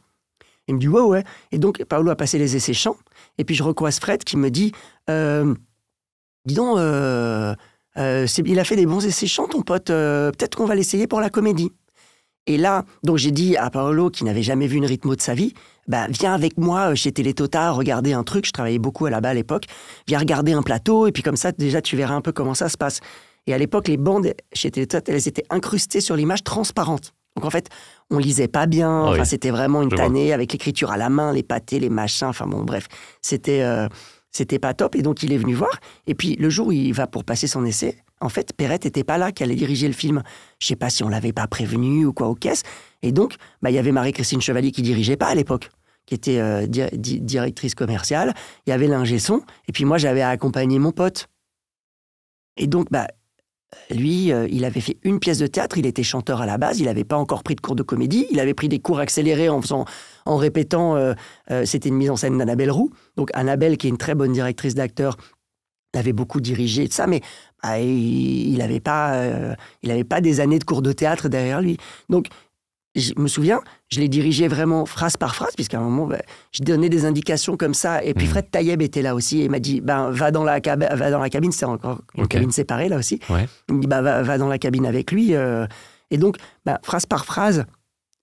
Il me dit, ouais, ouais. Et donc, Paolo a passé les essais chants. Et puis, je recroise Fred qui me dit, euh, dis donc, euh, euh, il a fait des bons essais chants, ton pote. Peut-être qu'on va l'essayer pour la comédie. Et là, donc j'ai dit à Paolo, qui n'avait jamais vu une rythmo de sa vie, bah, viens avec moi euh, chez Télétota regarder un truc, je travaillais beaucoup là-bas à l'époque, viens regarder un plateau, et puis comme ça, déjà, tu verras un peu comment ça se passe. Et à l'époque, les bandes chez Télétota, elles étaient incrustées sur l'image transparente. Donc en fait, on lisait pas bien, ah enfin, c'était vraiment une tannée avec l'écriture à la main, les pâtés, les machins, enfin bon, bref, c'était... Euh, c'était pas top, et donc il est venu voir. Et puis le jour où il va pour passer son essai, en fait, Perrette n'était pas là qui allait diriger le film. Je sais pas si on l'avait pas prévenu ou quoi aux caisses. Et donc, bah, il y avait Marie-Christine Chevalier qui dirigeait pas à l'époque, qui était euh, directrice commerciale. Il y avait l'ingé Et puis moi, j'avais accompagné mon pote. Et donc, bah, lui, euh, il avait fait une pièce de théâtre, il était chanteur à la base, il n'avait pas encore pris de cours de comédie, il avait pris des cours accélérés en, en répétant, euh, c'était une mise en scène d'Annabelle Roux. Donc Annabelle, qui est une très bonne directrice d'acteurs, avait beaucoup dirigé tout ça, mais ah, il n'avait pas, euh, il avait pas des années de cours de théâtre derrière lui. Donc, je me souviens, je l'ai dirigé vraiment phrase par phrase, puisqu'à un moment, ben, je donnais des indications comme ça. Et puis hmm. Fred Taïeb était là aussi et m'a dit ben, va, dans la va dans la cabine, c'est encore une cabine séparée là aussi. Il dit bah, va, dans la cabine avec lui. Euh. Et donc, bah, phrase par phrase,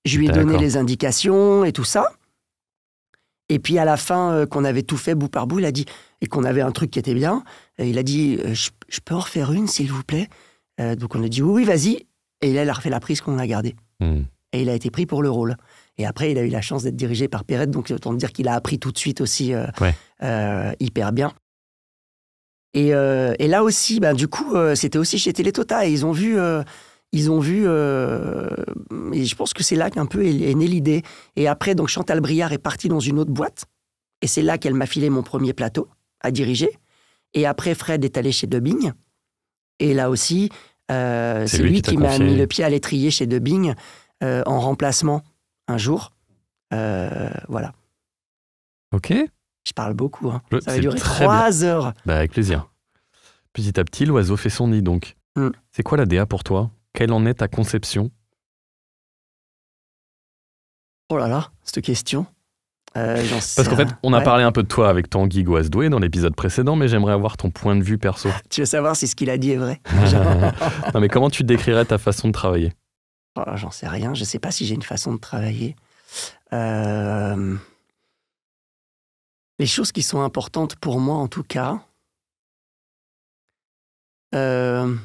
je lui ai donné les indications et tout ça. Et puis à la fin, euh, qu'on avait tout fait bout par bout, il a dit, et qu'on avait un truc qui était bien, euh, il a dit, euh, je, peux en refaire une, s'il vous plaît Donc on a dit, oui, oui vas-y. Et là, il a refait la prise qu'on a gardée. Hmm. Et il a été pris pour le rôle. Et après, il a eu la chance d'être dirigé par Perrette, donc autant dire qu'il a appris tout de suite aussi hyper bien. Et, là aussi, ben, du coup, c'était aussi chez Télétota, et ils ont vu ils ont vu, euh, je pense que c'est là qu'un peu est, née l'idée. Et après, donc Chantal Briard est partie dans une autre boîte, et c'est là qu'elle m'a filé mon premier plateau à diriger. Et après, Fred est allé chez Dubbing, et là aussi, euh, c'est lui, qui, m'a mis le pied à l'étrier chez Dubbing euh, en remplacement un jour. voilà. Ok. Je parle beaucoup. Hein. Ça va durer trois heures. Bah, avec plaisir. Petit à petit, l'oiseau fait son nid donc. Mm. C'est quoi la DA pour toi quelle en est ta conception Oh là là, cette question. Euh, Parce qu'en fait, on a parlé un peu de toi avec Tanguy doué dans l'épisode précédent, mais j'aimerais avoir ton point de vue perso. tu veux savoir si ce qu'il a dit est vrai Non, mais comment tu décrirais ta façon de travailler oh, J'en sais rien, je sais pas si j'ai une façon de travailler. Euh, les choses qui sont importantes pour moi, en tout cas, euh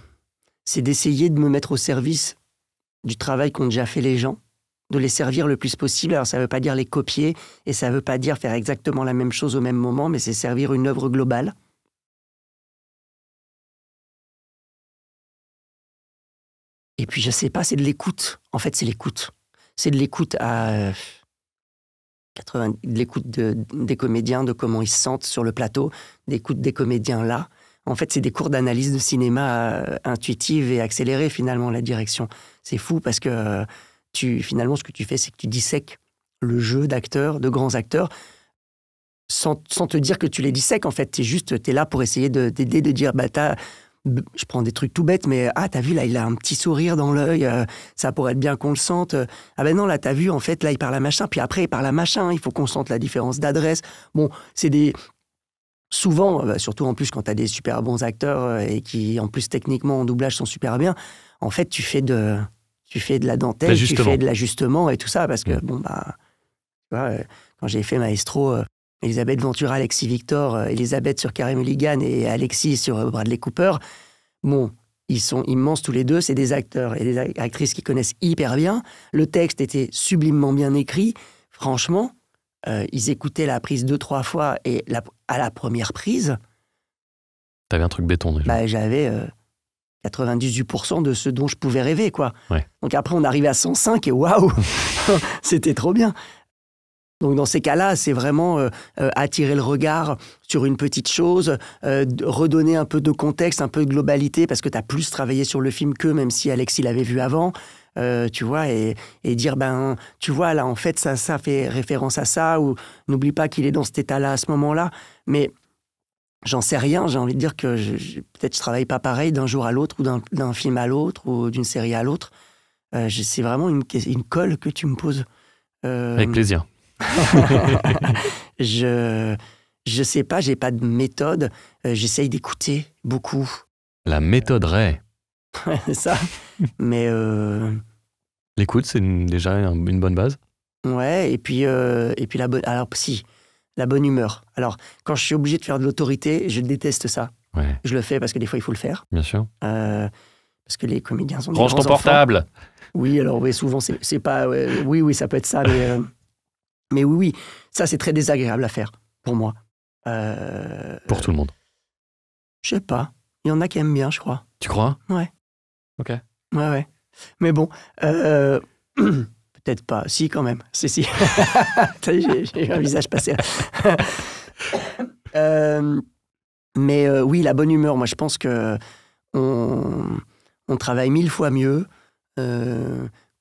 c'est d'essayer de me mettre au service du travail qu'ont déjà fait les gens, de les servir le plus possible. Alors ça ne veut pas dire les copier et ça ne veut pas dire faire exactement la même chose au même moment, mais c'est servir une œuvre globale. Et puis je ne sais pas, c'est de l'écoute. En fait, c'est l'écoute. C'est de l'écoute à euh, de l'écoute des comédiens, de comment ils se sentent sur le plateau, d'écoute des comédiens là, en fait, c'est des cours d'analyse de cinéma euh, intuitive et accélérée, finalement, la direction. C'est fou parce que euh, tu, finalement, ce que tu fais, c'est que tu dissèques le jeu d'acteurs, de grands acteurs, sans, te dire que tu les dissèques, en fait. Tu es juste es là pour essayer d'aider, de, dire, bah, je prends des trucs tout bêtes, mais ah, t'as vu, là, il a un petit sourire dans l'œil, euh, ça pourrait être bien qu'on le sente. Ah ben non, là, t'as vu, en fait, là, il parle à machin, puis après, il parle à machin, il faut qu'on sente la différence d'adresse. Bon, c'est des, souvent, euh, bah, surtout en plus quand tu as des super bons acteurs euh, et qui, en plus, techniquement, en doublage, sont super bien, en fait, tu fais de, tu fais de la dentelle, tu fais de l'ajustement et tout ça, parce que, mm. bon, bah, euh, quand j'ai fait Maestro, Elisabeth Ventura, Alexis Victor, Elisabeth sur Karim Mulligan et Alexis sur Bradley Cooper, bon, ils sont immenses tous les deux, c'est des acteurs et des actrices qui connaissent hyper bien. Le texte était sublimement bien écrit. Franchement, euh, ils écoutaient la prise deux, trois fois et à la première prise. T'avais un truc béton Bah, j'avais 98% euh, de ce dont je pouvais rêver, quoi. Donc après, on arrivait à 105 et waouh C'était trop bien. Donc dans ces cas-là, c'est vraiment euh, attirer le regard sur une petite chose, redonner un peu de contexte, un peu de globalité, parce que t'as plus travaillé sur le film qu'eux, même si Alexis l'avait vu avant. Euh, tu vois, et, dire, ben, tu vois, là, en fait, ça, ça fait référence à ça, ou n'oublie pas qu'il est dans cet état-là à ce moment-là. Mais j'en sais rien, j'ai envie de dire que peut-être je travaille pas pareil d'un jour à l'autre, ou d'un film à l'autre, ou d'une série à l'autre. Euh, c'est vraiment une, une, colle que tu me poses. Euh, Avec plaisir. je je sais pas, j'ai pas de méthode. J'essaye d'écouter beaucoup. La méthode Ray. ça. Mais. Euh, L'écoute, c'est déjà une bonne base. Ouais, et puis, euh, et puis la bonne. Alors, si, la bonne humeur. Alors, quand je suis obligé de faire de l'autorité, je déteste ça. Ouais. Je le fais parce que des fois, il faut le faire. Bien sûr. Euh, parce que les comédiens sont. Range ton portable Oui, alors, oui, souvent, c'est pas. oui, oui, ça peut être ça, mais. mais oui, oui, ça, c'est très désagréable à faire, pour moi. pour tout le monde Je sais pas. Il y en a qui aiment bien, je crois. Tu crois Ouais. Ok. Ouais, ouais. Mais bon, euh, peut-être pas. Si, quand même. c'est si. J'ai un visage passé. Euh, mais euh, oui, la bonne humeur. Moi, je pense que on, travaille mille fois mieux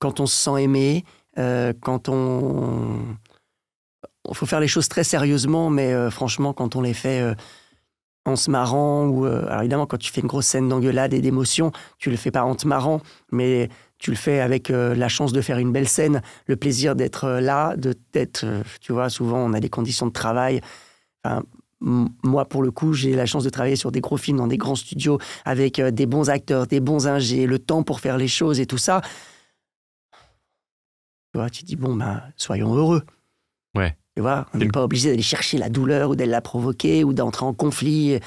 quand on se sent aimé, quand on. Il faut faire les choses très sérieusement, mais franchement, quand on les fait en se marrant ou euh, alors évidemment quand tu fais une grosse scène d'engueulade et d'émotion, tu le fais pas en te marrant, mais tu le fais avec euh, la chance de faire une belle scène, le plaisir d'être euh, là, de d'être tu vois souvent on a des conditions de travail moi, pour le coup, j'ai la chance de travailler sur des gros films dans des grands studios avec des bons acteurs, des bons ingés, le temps pour faire les choses et tout ça. Tu vois, tu dis, bon, ben, soyons heureux. Ouais. Tu vois, on n'est pas obligé d'aller chercher la douleur ou d'aller la provoquer ou d'entrer en conflit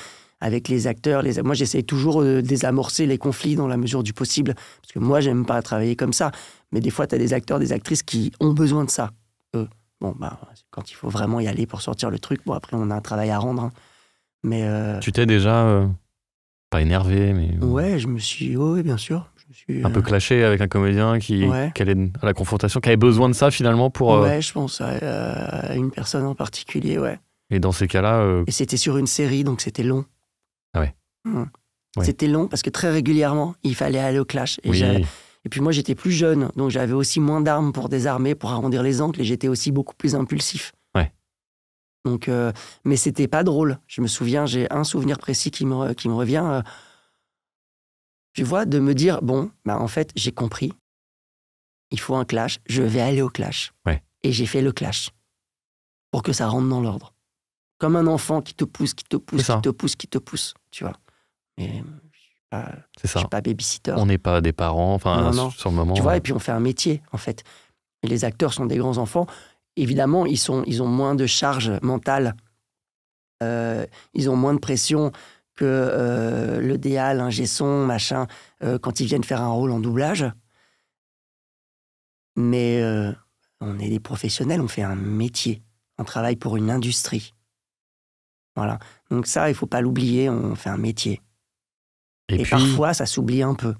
avec les acteurs. Les... Moi, j'essaie toujours de désamorcer les conflits dans la mesure du possible, parce que moi, j'aime pas travailler comme ça. Mais des fois, tu as des acteurs, des actrices qui ont besoin de ça. Bon, bah, quand il faut vraiment y aller pour sortir le truc, bon, après, on a un travail à rendre. Hein. Mais euh Tu t'es déjà euh, pas énervé, mais. Euh ouais, je me suis. Oh, oui, bien sûr. Un peu euh, clashé avec un comédien qui, allait à la confrontation, qui avait besoin de ça finalement pour. Euh, ouais, je pense à, euh, une personne en particulier, ouais. Et dans ces cas-là. Et c'était sur une série, donc c'était long. Ah mmh. ouais. C'était long parce que très régulièrement, il fallait aller au clash. Et puis moi, j'étais plus jeune, donc j'avais aussi moins d'armes pour désarmer, pour arrondir les angles, et j'étais aussi beaucoup plus impulsif. Ouais. Donc, mais c'était pas drôle. Je me souviens, j'ai un souvenir précis qui me, qui me revient. Tu vois, de me dire, bon, bah, en fait, j'ai compris, il faut un clash, je vais aller au clash. Et j'ai fait le clash pour que ça rentre dans l'ordre. Comme un enfant qui te pousse, qui te pousse, qui te pousse, qui te pousse, tu vois. Mais euh, je suis pas babysitter. On n'est pas des parents, enfin, sur le moment. Tu vois, et puis on fait un métier, en fait. les acteurs sont des grands enfants. Évidemment, ils, sont, ils ont moins de charges mentales. Euh, ils ont moins de pression que euh, le DA, l'ingé son, machin, euh, quand ils viennent faire un rôle en doublage. Mais euh, on est des professionnels, on fait un métier, on travaille pour une industrie. Voilà. Donc ça, il faut pas l'oublier, on fait un métier. Et, parfois, ça s'oublie un peu.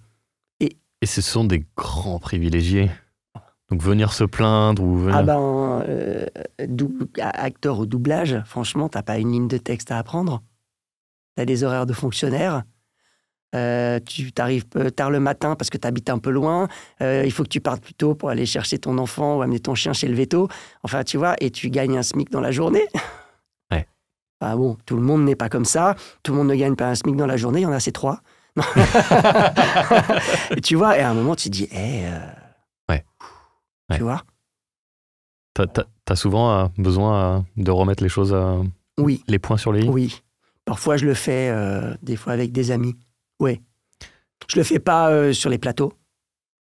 Et, ce sont des grands privilégiés. Donc venir se plaindre ou venir... Ah ben, acteur au doublage, franchement, t'as pas une ligne de texte à apprendre tu as des horaires de fonctionnaire. Euh, tu arrives tard le matin parce que tu habites un peu loin. Euh, il faut que tu partes plus tôt pour aller chercher ton enfant ou amener ton chien chez le veto. Enfin, tu vois, et tu gagnes un SMIC dans la journée. Ouais. Ah bon, tout le monde n'est pas comme ça. Tout le monde ne gagne pas un SMIC dans la journée. Il y en a ces trois. et tu vois, et à un moment, tu te dis, hé. Eh, euh, ouais. Tu vois T'as souvent besoin de remettre les choses. Oui. Les points sur les i Oui. Parfois, je le fais euh, des fois avec des amis. Oui. Je le fais pas euh, sur les plateaux.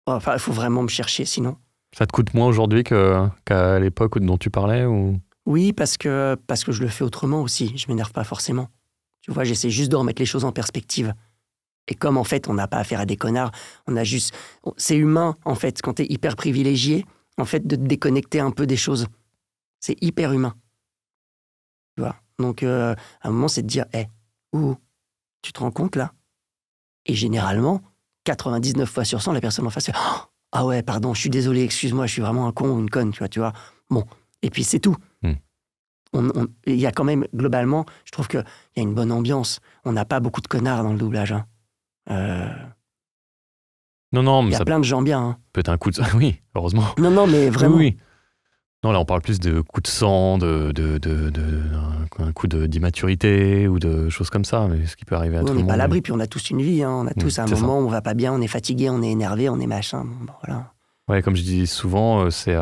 Enfin, il faut vraiment me chercher sinon. Ça te coûte moins aujourd'hui qu'à l'époque dont tu parlais ou... Oui, parce que, parce que je le fais autrement aussi. Je m'énerve pas forcément. Tu vois, j'essaie juste de remettre les choses en perspective. Et comme en fait, on n'a pas affaire à des connards, on a juste. C'est humain, en fait, quand t'es hyper privilégié, en fait, de te déconnecter un peu des choses. C'est hyper humain. Tu vois donc, euh, à un moment, c'est de dire, hé, eh, hey, ou tu te rends compte là Et généralement, 99 fois sur 100, la personne en face fait oh, Ah ouais, pardon, je suis désolé, excuse-moi, je suis vraiment un con ou une conne, tu vois, tu vois. Bon, et puis c'est tout. Hmm. Il y a quand même, globalement, je trouve qu'il y a une bonne ambiance. On n'a pas beaucoup de connards dans le doublage. Hein. Euh, non, non, mais. Il y a plein de gens bien. Hein. Peut-être un coup de. Oui, heureusement. Non, non, mais vraiment. Oui, oui. Non, là, on parle plus de coups de sang, de, coup d'immaturité ou de choses comme ça, mais ce qui peut arriver à tout le monde. On n'est pas l'abri, puis on a tous une vie. Hein. On a mm, tous un moment où on va pas bien, on est fatigué, on est énervé, on est machin. Bon, bah, comme je dis souvent, euh, c'est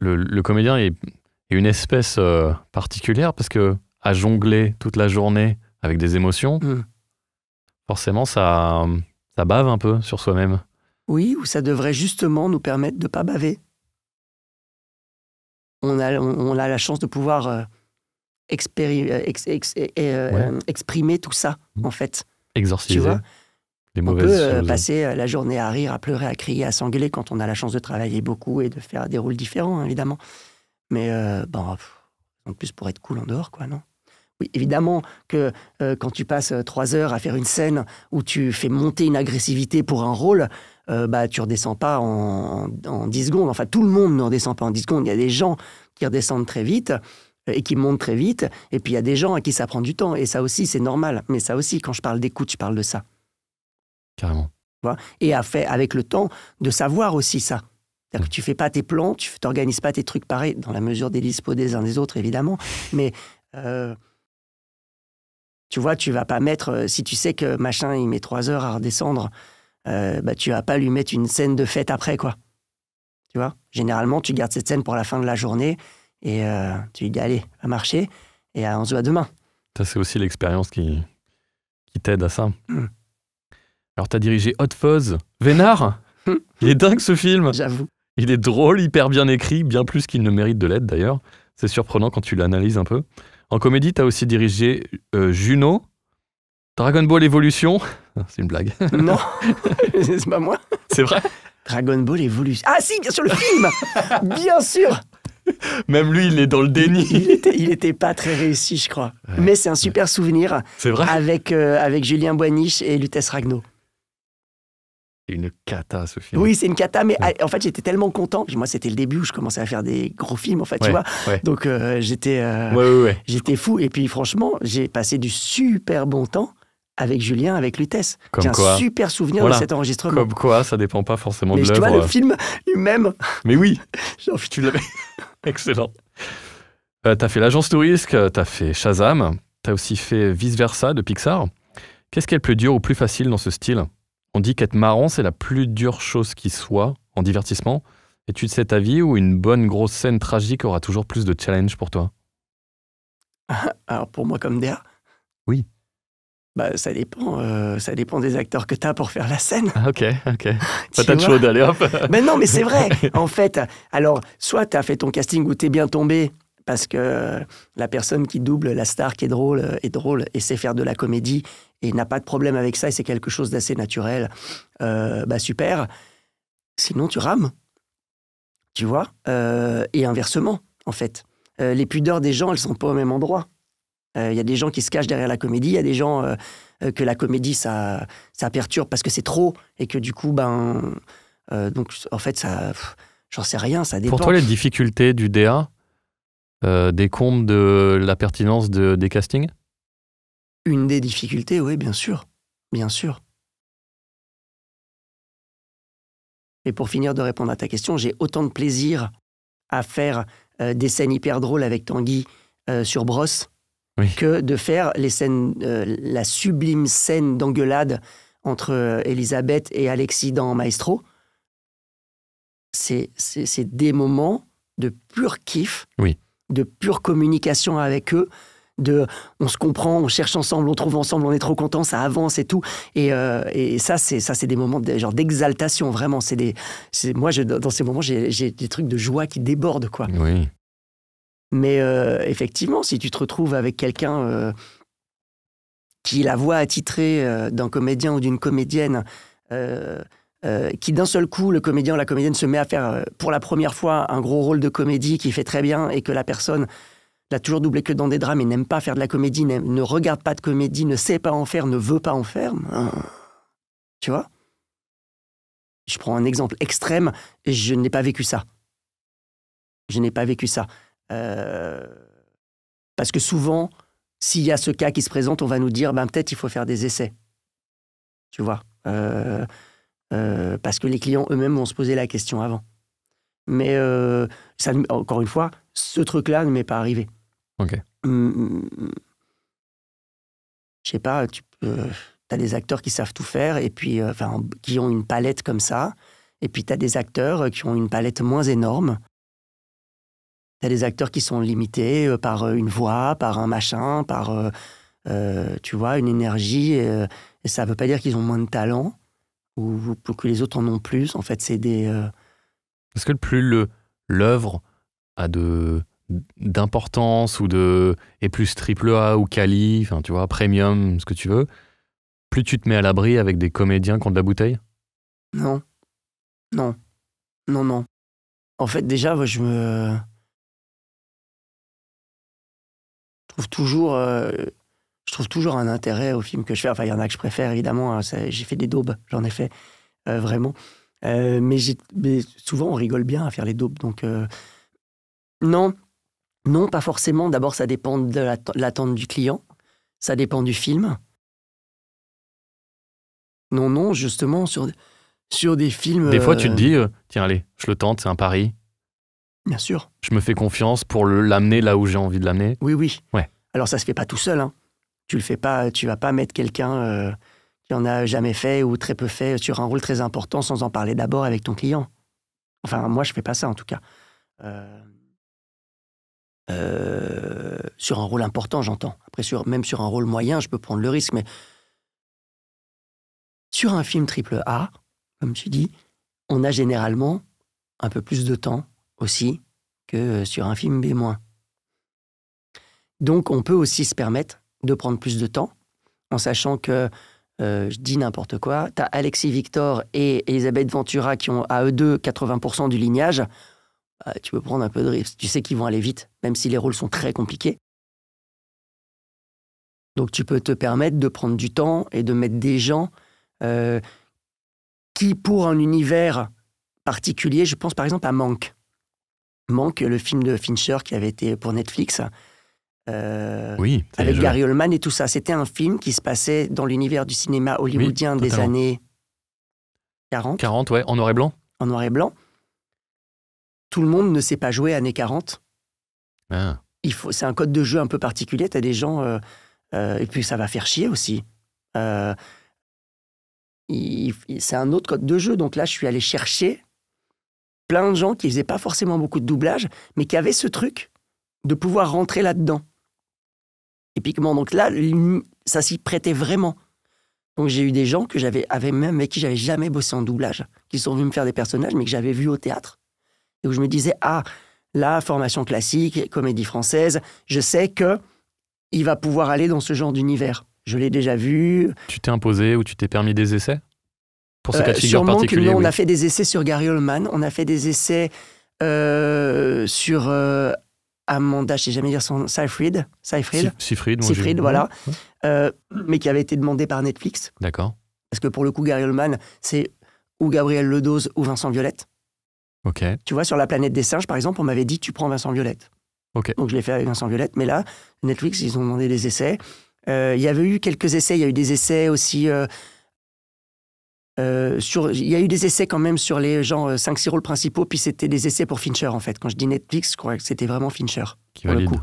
Le, comédien est, une espèce euh, particulière parce que à jongler toute la journée avec des émotions, mm. forcément, ça bave un peu sur soi-même. Oui, ou ça devrait justement nous permettre de ne pas baver. On a, la chance de pouvoir euh, euh, euh, exprimer tout ça, mmh. en fait. Exorciser. les on peut passer la journée à rire, à pleurer, à crier, à s'engueuler quand on a la chance de travailler beaucoup et de faire des rôles différents, hein, évidemment. Mais bon, en plus pour être cool en dehors, quoi, non évidemment que euh, quand tu passes euh, trois heures à faire une scène où tu fais monter une agressivité pour un rôle, tu euh, bah, tu redescends pas en, dix 10 secondes. Enfin, tout le monde ne redescend pas en 10 secondes. Il y a des gens qui redescendent très vite et qui montent très vite. Et puis, il y a des gens à qui ça prend du temps. Et ça aussi, c'est normal. Mais ça aussi, quand je parle d'écoute, je parle de ça. Carrément. Et à fait, avec le temps, de savoir aussi ça. Que tu fais pas tes plans, tu t'organises pas tes trucs pareils, dans la mesure des dispos des uns des autres, évidemment. Mais tu vois, tu vas pas mettre, euh, si tu sais que machin, il met trois heures à redescendre, euh, bah, tu vas pas lui mettre une scène de fête après, quoi. Tu vois Généralement, tu gardes cette scène pour la fin de la journée et euh, tu lui dis, allez, à marcher et on se voit demain. Ça, c'est aussi l'expérience qui, qui t'aide à ça. Hmm. Alors, tu as dirigé Hot Fuzz. Vénard hmm. Il est dingue ce film J'avoue. Il est drôle, hyper bien écrit, bien plus qu'il ne mérite de l'être d'ailleurs. C'est surprenant quand tu l'analyses un peu. En comédie, tu as aussi dirigé euh, Juno, Dragon Ball Evolution. C'est une blague. Non, c'est pas moi. C'est vrai Dragon Ball Evolution. Ah si, bien sûr, le film Bien sûr même lui, il est dans le déni. Il, était, pas très réussi, je crois. Mais c'est un super souvenir. C'est vrai. Avec, euh, avec Julien Boiniche et Lutèce Ragnaud une cata, ce film. Oui, c'est une cata, mais en fait, j'étais tellement content. Moi, c'était le début où je commençais à faire des gros films, en fait, tu vois. Donc, euh, j'étais euh, j'étais fou. Et puis, franchement, j'ai passé du super bon temps avec Julien, avec Lutèce. J'ai un super souvenir de cet enregistrement. Comme quoi, ça dépend pas forcément de l'œuvre. Mais tu vois, le film lui-même. Mais oui tu l'avais. Excellent. Euh, t'as fait l'agence Touriste, t'as fait Shazam, t'as aussi fait Vice Versa de Pixar. Qu'est-ce qui est le plus dur ou le plus facile dans ce style on dit qu'être marrant, c'est la plus dure chose qui soit en divertissement. Es-tu de cet avis ou une bonne grosse scène tragique aura toujours plus de challenge pour toi Alors pour moi comme DA Oui. Bah, ça dépend, euh, ça dépend des acteurs que tu as pour faire la scène. Ah, ok, ok, ok. Patate chaude, allez hop. mais ben non, mais c'est vrai. En fait, alors, soit as fait ton casting où es bien tombé parce que la personne qui double la star qui est drôle euh, est drôle et sait faire de la comédie et n'a pas de problème avec ça et c'est quelque chose d'assez naturel, euh, bah super. Sinon, tu rames. Tu vois euh, Et inversement, en fait. les pudeurs des gens, elles sont pas au même endroit. Il y a des gens qui se cachent derrière la comédie, il y a des gens que la comédie, ça, ça perturbe parce que c'est trop et que du coup, ben. donc, en fait, ça. J'en sais rien, ça dépend. Pour toi, les difficultés du DA, euh, des comptes de la pertinence des castings Une des difficultés, oui, bien sûr. Bien sûr. Et pour finir de répondre à ta question, j'ai autant de plaisir à faire euh, des scènes hyper drôles avec Tanguy euh, sur Brosse que de faire les scènes, la sublime scène d'engueulade entre Elisabeth et Alexis dans Maestro. C'est des moments de pur kiff. Oui de pure communication avec eux, de on se comprend, on cherche ensemble, on trouve ensemble, on est trop content, ça avance et tout. Euh, et, ça, c'est ça, c'est des moments de, genre d'exaltation vraiment. C'est des, moi, dans ces moments, j'ai des trucs de joie qui débordent quoi. Mais euh, effectivement, si tu te retrouves avec quelqu'un euh, qui la voit attitrée d'un comédien ou d'une comédienne euh, qui d'un seul coup, le comédien ou la comédienne se met à faire euh, pour la première fois un gros rôle de comédie qui fait très bien et que la personne l'a toujours doublé que dans des drames et n'aime pas faire de la comédie, ne regarde pas de comédie, ne sait pas en faire, ne veut pas en faire. Hein. tu vois Je prends un exemple extrême, et je n'ai pas vécu ça. Je n'ai pas vécu ça. Euh, parce que souvent, s'il y a ce cas qui se présente, on va nous dire, ben, peut-être il faut faire des essais. Tu vois euh, parce que les clients eux-mêmes vont se poser la question avant. Mais euh, ça, encore une fois, ce truc-là ne m'est pas arrivé. Ok. Hum, hum, hum. je sais pas, tu as des acteurs qui savent tout faire et puis euh, qui ont une palette comme ça. Et puis tu as des acteurs qui ont une palette moins énorme. Tu as des acteurs qui sont limités par une voix, par un machin, par, tu vois, une énergie. et ça ne veut pas dire qu'ils ont moins de talent ou pour que les autres en ont plus. En fait, c'est des. est euh, Parce que plus l'œuvre a de d'importance ou de et plus triple A ou quali, enfin tu vois, premium, ce que tu veux, plus tu te mets à l'abri avec des comédiens qui de la bouteille Non. Non. Non, non. En fait, déjà, je me. Je trouve toujours. Euh, je trouve toujours un intérêt aux films que je fais. Enfin, il y en a que je préfère, évidemment. Hein, j'ai fait des daubes, j'en ai fait, euh, vraiment. Euh, mais, souvent, on rigole bien à faire les daubes. Donc, euh, non, non, pas forcément. D'abord, ça dépend de l'attente du client. Ça dépend du film. Non, non, justement, sur, sur des films... Des fois, tu te dis, tiens, allez, je le tente, c'est un pari. Bien sûr. Je me fais confiance pour l'amener là où j'ai envie de l'amener. Oui, oui. Ouais. Alors, ça se fait pas tout seul, hein. Tu le fais pas, tu vas pas mettre quelqu'un euh, qui en a jamais fait ou très peu fait sur un rôle très important sans en parler d'abord avec ton client. Enfin, moi, je fais pas ça en tout cas. Euh, euh, sur un rôle important, j'entends. Après, même sur un rôle moyen, je peux prendre le risque, mais sur un film triple A, comme tu dis, on a généralement un peu plus de temps aussi que sur un film B-. Donc, on peut aussi se permettre de prendre plus de temps, en sachant que euh, je dis n'importe quoi. Tu as Alexis Victor et Elisabeth Ventura qui ont à eux deux 80% du lignage. Bah, tu peux prendre un peu de risque. Tu sais qu'ils vont aller vite, même si les rôles sont très compliqués. Donc tu peux te permettre de prendre du temps et de mettre des gens euh, qui, pour un univers particulier, je pense par exemple à Manque. Manque, le film de Fincher qui avait été pour Netflix, euh, oui, avec Gary Oldman et tout ça. C'était un film qui se passait dans l'univers du cinéma hollywoodien des années 40. 40, ouais, en noir et blanc. En noir et blanc. Tout le monde ne sait pas jouer années 40. Ah. Il faut, c'est un code de jeu un peu particulier. as des gens euh, euh, et puis ça va faire chier aussi. c'est un autre code de jeu. Donc là, je suis allé chercher plein de gens qui faisaient pas forcément beaucoup de doublage, mais qui avaient ce truc de pouvoir rentrer là-dedans. Épiquement, Donc là, ça s'y prêtait vraiment. Donc j'ai eu des gens que j'avais avec même avec qui j'avais jamais bossé en doublage, qui sont venus me faire des personnages, mais que j'avais vus au théâtre. Et où je me disais, ah, là, formation classique, comédie française, je sais que il va pouvoir aller dans ce genre d'univers. Je l'ai déjà vu. Tu t'es imposé ou tu t'es permis des essais pour ce euh, cas de figure On a fait des essais sur Gary Oldman, on a fait des essais euh, sur euh, Amanda, je sais jamais dire son Seyfried, Seyfried, Seyfried, voilà, euh, mais qui avait été demandé par Netflix. D'accord. Parce que pour le coup, Gary Oldman, c'est ou Gabriel Ledose ou Vincent Violette. Ok. Tu vois, sur la planète des singes, par exemple, on m'avait dit tu prends Vincent Violette. Ok. Donc je l'ai fait avec Vincent Violette, mais là, Netflix, ils ont demandé des essais. Euh, il y avait eu quelques essais, il y a eu des essais aussi euh, euh, il y a eu des essais quand même sur les gens 5-6 euh, rôles principaux, puis c'était des essais pour Fincher en fait. Quand je dis Netflix, je crois que c'était vraiment Fincher. Qui coup.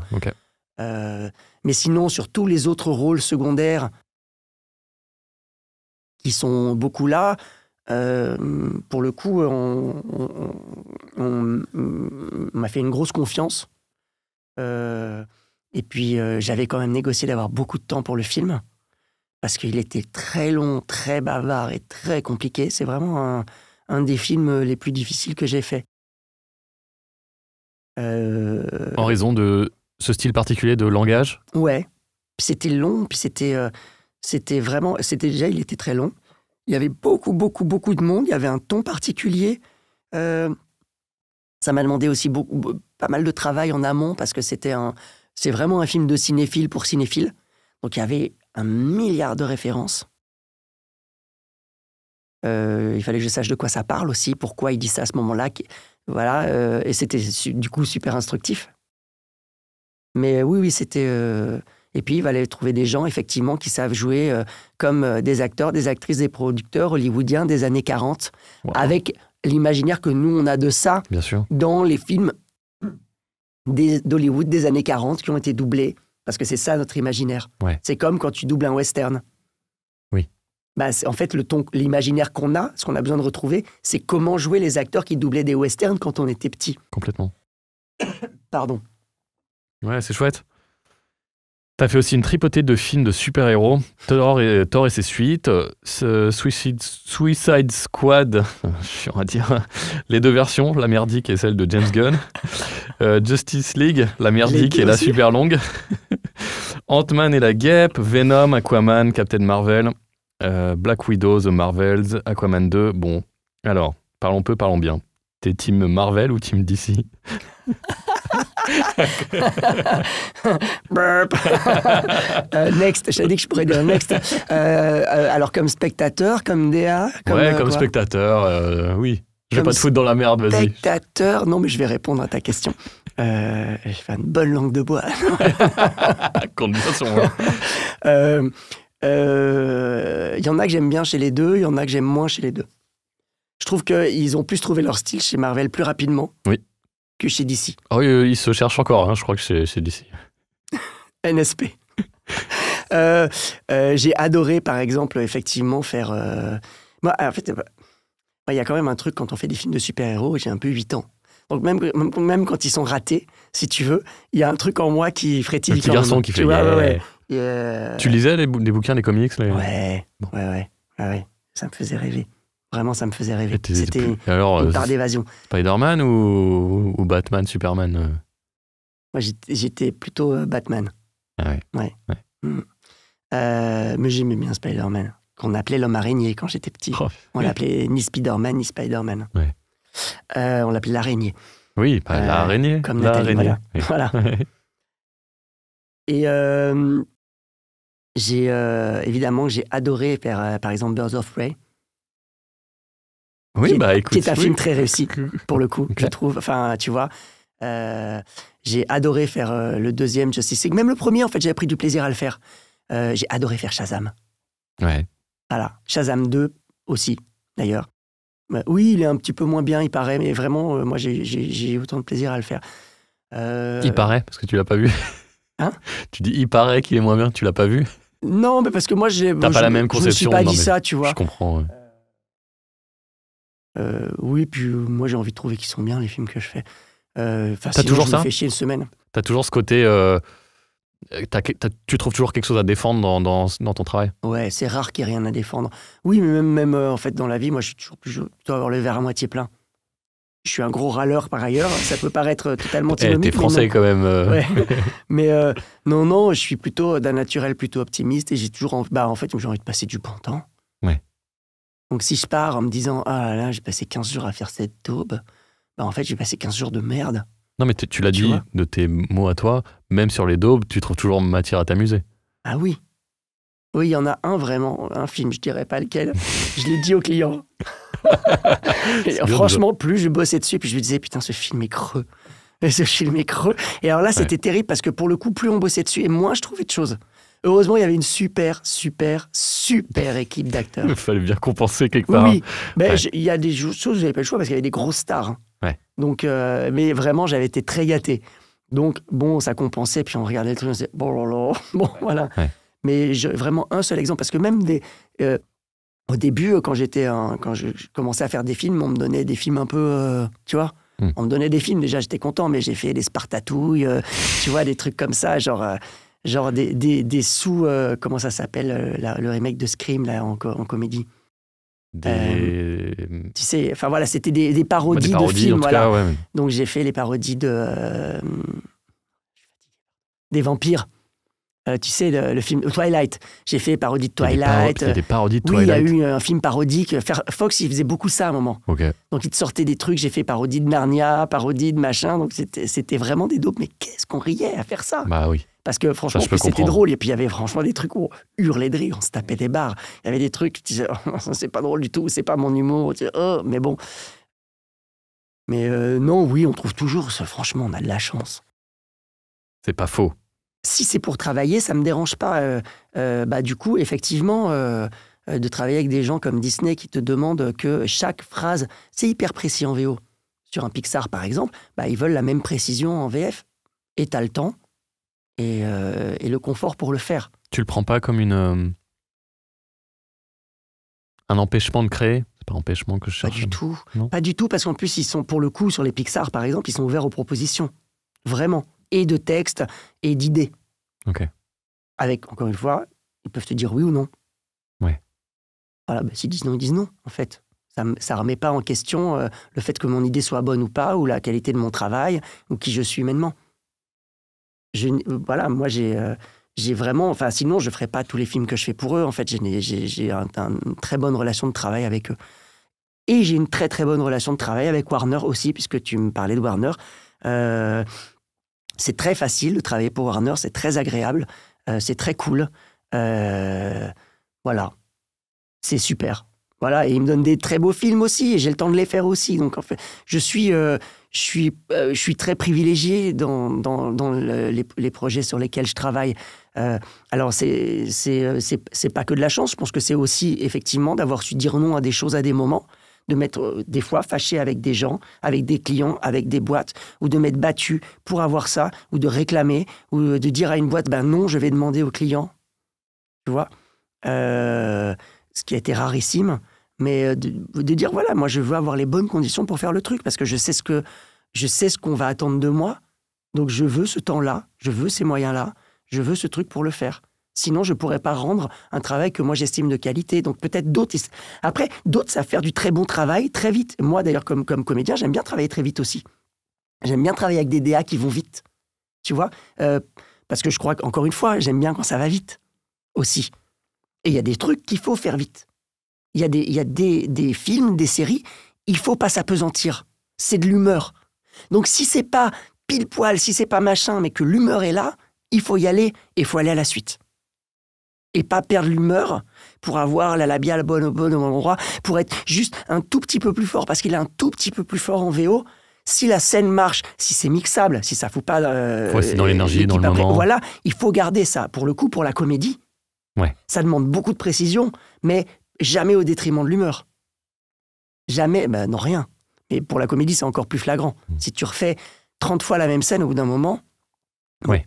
Euh, mais sinon, sur tous les autres rôles secondaires qui sont beaucoup là, pour le coup, on, on m'a fait une grosse confiance. et puis, j'avais quand même négocié d'avoir beaucoup de temps pour le film parce qu'il était très long, très bavard et très compliqué. C'est vraiment un, des films les plus difficiles que j'ai fait. Euh, en raison de ce style particulier de langage Ouais. C'était long, puis euh, c'était vraiment. C'était déjà, il était très long. Il y avait beaucoup, beaucoup, beaucoup de monde. Il y avait un ton particulier. Euh, ça m'a demandé aussi beaucoup, pas mal de travail en amont parce que c'était un. C'est vraiment un film de cinéphile pour cinéphile. Donc il y avait un milliard de références. Euh, il fallait que je sache de quoi ça parle aussi, pourquoi il dit ça à ce moment-là. Voilà, euh, et c'était du coup super instructif. Mais oui, oui, c'était. Euh, et puis, il fallait trouver des gens, effectivement, qui savent jouer comme des acteurs, des actrices, des producteurs hollywoodiens des années 40, avec l'imaginaire que nous, on a de ça Bien sûr. dans les films d'Hollywood des années 40 qui ont été doublés. Parce que c'est ça notre imaginaire. C'est comme quand tu doubles un western. Oui. Bah, en fait, le ton, l'imaginaire qu'on a, ce qu'on a besoin de retrouver, c'est comment jouer les acteurs qui doublaient des westerns quand on était petit. Complètement. Pardon. Ouais, c'est chouette. T'as fait aussi une tripotée de films de super-héros, Thor et, Thor et ses suites, euh, Suicide, Squad, je suis à dire, les deux versions, la merdique et celle de James Gunn, euh, Justice League, la merdique et la super longue, Ant-Man et la guêpe, Venom, Aquaman, Captain Marvel, euh, Black Widow, The Marvels, Aquaman 2, bon, alors, parlons peu, parlons bien. T'es team Marvel ou team DC euh, next, j'avais dit que je pourrais dire next. Euh, euh, alors comme spectateur, comme DA comme, Ouais, comme spectateur, oui. Je vais pas te foutre dans la merde, vas Spectateur, non mais je vais répondre à ta question. Euh, je fais une bonne langue de bois. Compte bien sur moi. Il y en a que j'aime bien chez les deux, il y en a que j'aime moins chez les deux. Je trouve qu'ils ont plus trouvé leur style chez Marvel plus rapidement oui. que chez DC. Ah oh, oui, euh, ils se cherchent encore, hein, je crois que c'est chez DC. NSP. J'ai adoré, par exemple, effectivement, faire. Euh, moi, en fait, euh, bah, il y a quand même un truc quand on fait des films de super-héros, j'ai un peu 8 ans. Donc même, même quand ils sont ratés, si tu veux, il y a un truc en moi qui frétille. Le petit garçon qui fait. Tu, tu lisais les, bouquins, les comics les... ouais, ouais. Ça me faisait rêver. Vraiment, ça me faisait rêver. C'était une euh, part d'évasion. Spider-Man ou... Batman, Superman euh Moi, j'étais plutôt euh, Batman. Ah ouais. ouais. Hmm. mais j'aimais bien Spider-Man, qu'on appelait l'homme araignée quand j'étais petit. Oh. on l'appelait ni Spider-Man, ni Spider-Man. Ouais. on l'appelait l'araignée. Oui, pas l'araignée. Comme l'araignée. voilà. Et j'ai évidemment, j'ai adoré faire, par exemple, Birds of Prey oui, qui, bah, écoute, qui est un film très réussi, pour le coup, je trouve. Enfin, tu vois, euh, j'ai adoré faire euh, le deuxième Justice League. Même le premier, en fait, j'ai pris du plaisir à le faire. Euh, j'ai adoré faire Shazam. Ouais. Voilà. Shazam 2 aussi, d'ailleurs. Bah, oui, il est un petit peu moins bien, il paraît, mais vraiment, moi, j'ai autant de plaisir à le faire. Il paraît, parce que tu l'as pas vu. Hein Tu dis, il paraît qu'il est moins bien, tu l'as pas vu. Non, mais parce que moi, j'ai. T'as pas la même conception. Je me suis pas dit ça, tu vois. Je comprends. Euh, oui, puis euh, moi j'ai envie de trouver qu'ils sont bien les films que je fais. Euh, t'as toujours ça me fais chier une semaine. T'as toujours ce côté. tu trouves toujours quelque chose à défendre dans, ton travail Ouais, c'est rare qu'il n'y ait rien à défendre. Oui, mais même, même en fait, dans la vie, moi, je suis toujours plutôt avoir le verre à moitié plein. Je suis un gros râleur par ailleurs, ça peut paraître totalement eh, T'es français quand même. Ouais. mais non, non, je suis plutôt d'un naturel plutôt optimiste et j'ai toujours. En... Bah, en fait, j'ai envie de passer du bon temps. Ouais. Donc si je pars en me disant ah là là, j'ai passé 15 jours à faire cette daube, bah, en fait, j'ai passé 15 jours de merde. Non, mais tu l'as dit de tes mots à toi, même sur les daubes, tu trouves toujours matière à t'amuser. Ah oui. Oui, il y en a un vraiment, un film, je dirais pas lequel. je l'ai dit au client. franchement, plus je bossais dessus, puis je lui disais putain, ce film est creux. Et ce film est creux. Et alors là, c'était terrible parce que pour le coup, plus on bossait dessus, et moins je trouvais de choses. Heureusement, il y avait une super, super, super équipe d'acteurs. Il fallait bien compenser quelque part. Oui, hein. mais il y a des choses où j'avais pas le choix parce qu'il y avait des grosses stars. Hein. Donc, euh, mais vraiment, j'avais été très gâté. Donc, bon, ça compensait. Puis on regardait le truc, on disait, bon, voilà. Mais vraiment un seul exemple, parce que même des, euh, au début, quand j'étais, quand je, commençais à faire des films, on me donnait des films un peu, euh, tu vois, hmm. on me donnait des films. Déjà, j'étais content, mais j'ai fait des Spartatouilles, tu vois, des trucs comme ça, genre genre des, des, des sous. Euh, comment ça s'appelle euh, le remake de Scream là, en, en comédie euh, tu sais, enfin voilà, c'était des, parodies de films. Donc j'ai fait les parodies de. des vampires. Euh, tu sais, le, film Twilight. J'ai fait parodie de Twilight. Il y a eu un film parodique. Fox, il faisait beaucoup ça à un moment. Donc, il te sortait des trucs. J'ai fait parodie de Narnia, parodie de machin. Donc, c'était vraiment des dopes. Mais qu'est-ce qu'on riait à faire ça Bah oui. Parce que franchement, c'était drôle. Et puis il y avait franchement des trucs où on hurlait de rire, on se tapait des barres. Il y avait des trucs, tu disais, oh, c'est pas drôle du tout, c'est pas mon humour. Oh, mais bon. Mais euh, non, oui, on trouve toujours, franchement, on a de la chance. C'est pas faux si c'est pour travailler, ça me dérange pas. Euh, euh, bah, du coup, effectivement, euh, de travailler avec des gens comme Disney qui te demandent que chaque phrase, c'est hyper précis en VO. Sur un Pixar, par exemple, bah, ils veulent la même précision en VF. Et as le temps et, le confort pour le faire. Tu le prends pas comme une un empêchement de créer pas un empêchement que je cherche. Pas du tout. pas du tout, parce qu'en plus, ils sont, pour le coup, sur les Pixar, par exemple, ils sont ouverts aux propositions. Vraiment. Et de texte et d'idées. Avec, encore une fois, ils peuvent te dire oui ou non. Ouais. Voilà, bah, s'ils disent non, ils disent non, en fait. Ça ne remet pas en question euh, le fait que mon idée soit bonne ou pas, ou la qualité de mon travail, ou qui je suis humainement. Euh, voilà, moi, j'ai. Euh, j'ai vraiment, enfin, sinon je ferais pas tous les films que je fais pour eux. En fait, j'ai un, une très bonne relation de travail avec eux. Et j'ai une très très bonne relation de travail avec Warner aussi, puisque tu me parlais de Warner. Euh, c'est très facile de travailler pour Warner, c'est très agréable, euh, c'est très cool. Euh, voilà, c'est super. Voilà, et ils me donnent des très beaux films aussi, et j'ai le temps de les faire aussi. Donc, en fait, je suis, euh, je suis, je suis très privilégié dans, les, projets sur lesquels je travaille. alors, c'est pas que de la chance, je pense que c'est aussi, effectivement, d'avoir su dire non à des choses à des moments de mettre euh, des fois fâché avec des gens, avec des clients, avec des boîtes, ou de m'être battu pour avoir ça, ou de réclamer, ou euh, de dire à une boîte, ben non, je vais demander au client. Tu vois euh, Ce qui a été rarissime, mais de, de, dire, voilà, moi je veux avoir les bonnes conditions pour faire le truc, parce que je sais ce que je sais ce qu'on va attendre de moi, donc je veux ce temps-là, je veux ces moyens-là, je veux ce truc pour le faire. Sinon, je ne pourrais pas rendre un travail que moi j'estime de qualité. Donc peut-être d'autres. Après, d'autres savent faire du très bon travail très vite. Moi, d'ailleurs, comme, comme comédien, j'aime bien travailler très vite aussi. J'aime bien travailler avec des DA qui vont vite. Tu vois euh, Parce que je crois qu'encore une fois, j'aime bien quand ça va vite aussi. Et il y a des trucs qu'il faut faire vite. Il y a, des, des, films, des séries, il faut pas s'apesantir. C'est de l'humeur. Donc si c'est pas pile poil, si c'est pas machin, mais que l'humeur est là, il faut y aller et il faut aller à la suite et pas perdre l'humeur pour avoir la labiale bonne au bon endroit, pour être juste un tout petit peu plus fort, parce qu'il est un tout petit peu plus fort en VO. Si la scène marche, si c'est mixable, si ça ne fout pas. c'est euh, dans l'énergie, dans le moment. Voilà, il faut garder ça. Pour le coup, pour la comédie, ouais. ça demande beaucoup de précision, mais jamais au détriment de l'humeur. Jamais, ben non, rien. Mais pour la comédie, c'est encore plus flagrant. Mmh. Si tu refais 30 fois la même scène au bout d'un moment. Ouais.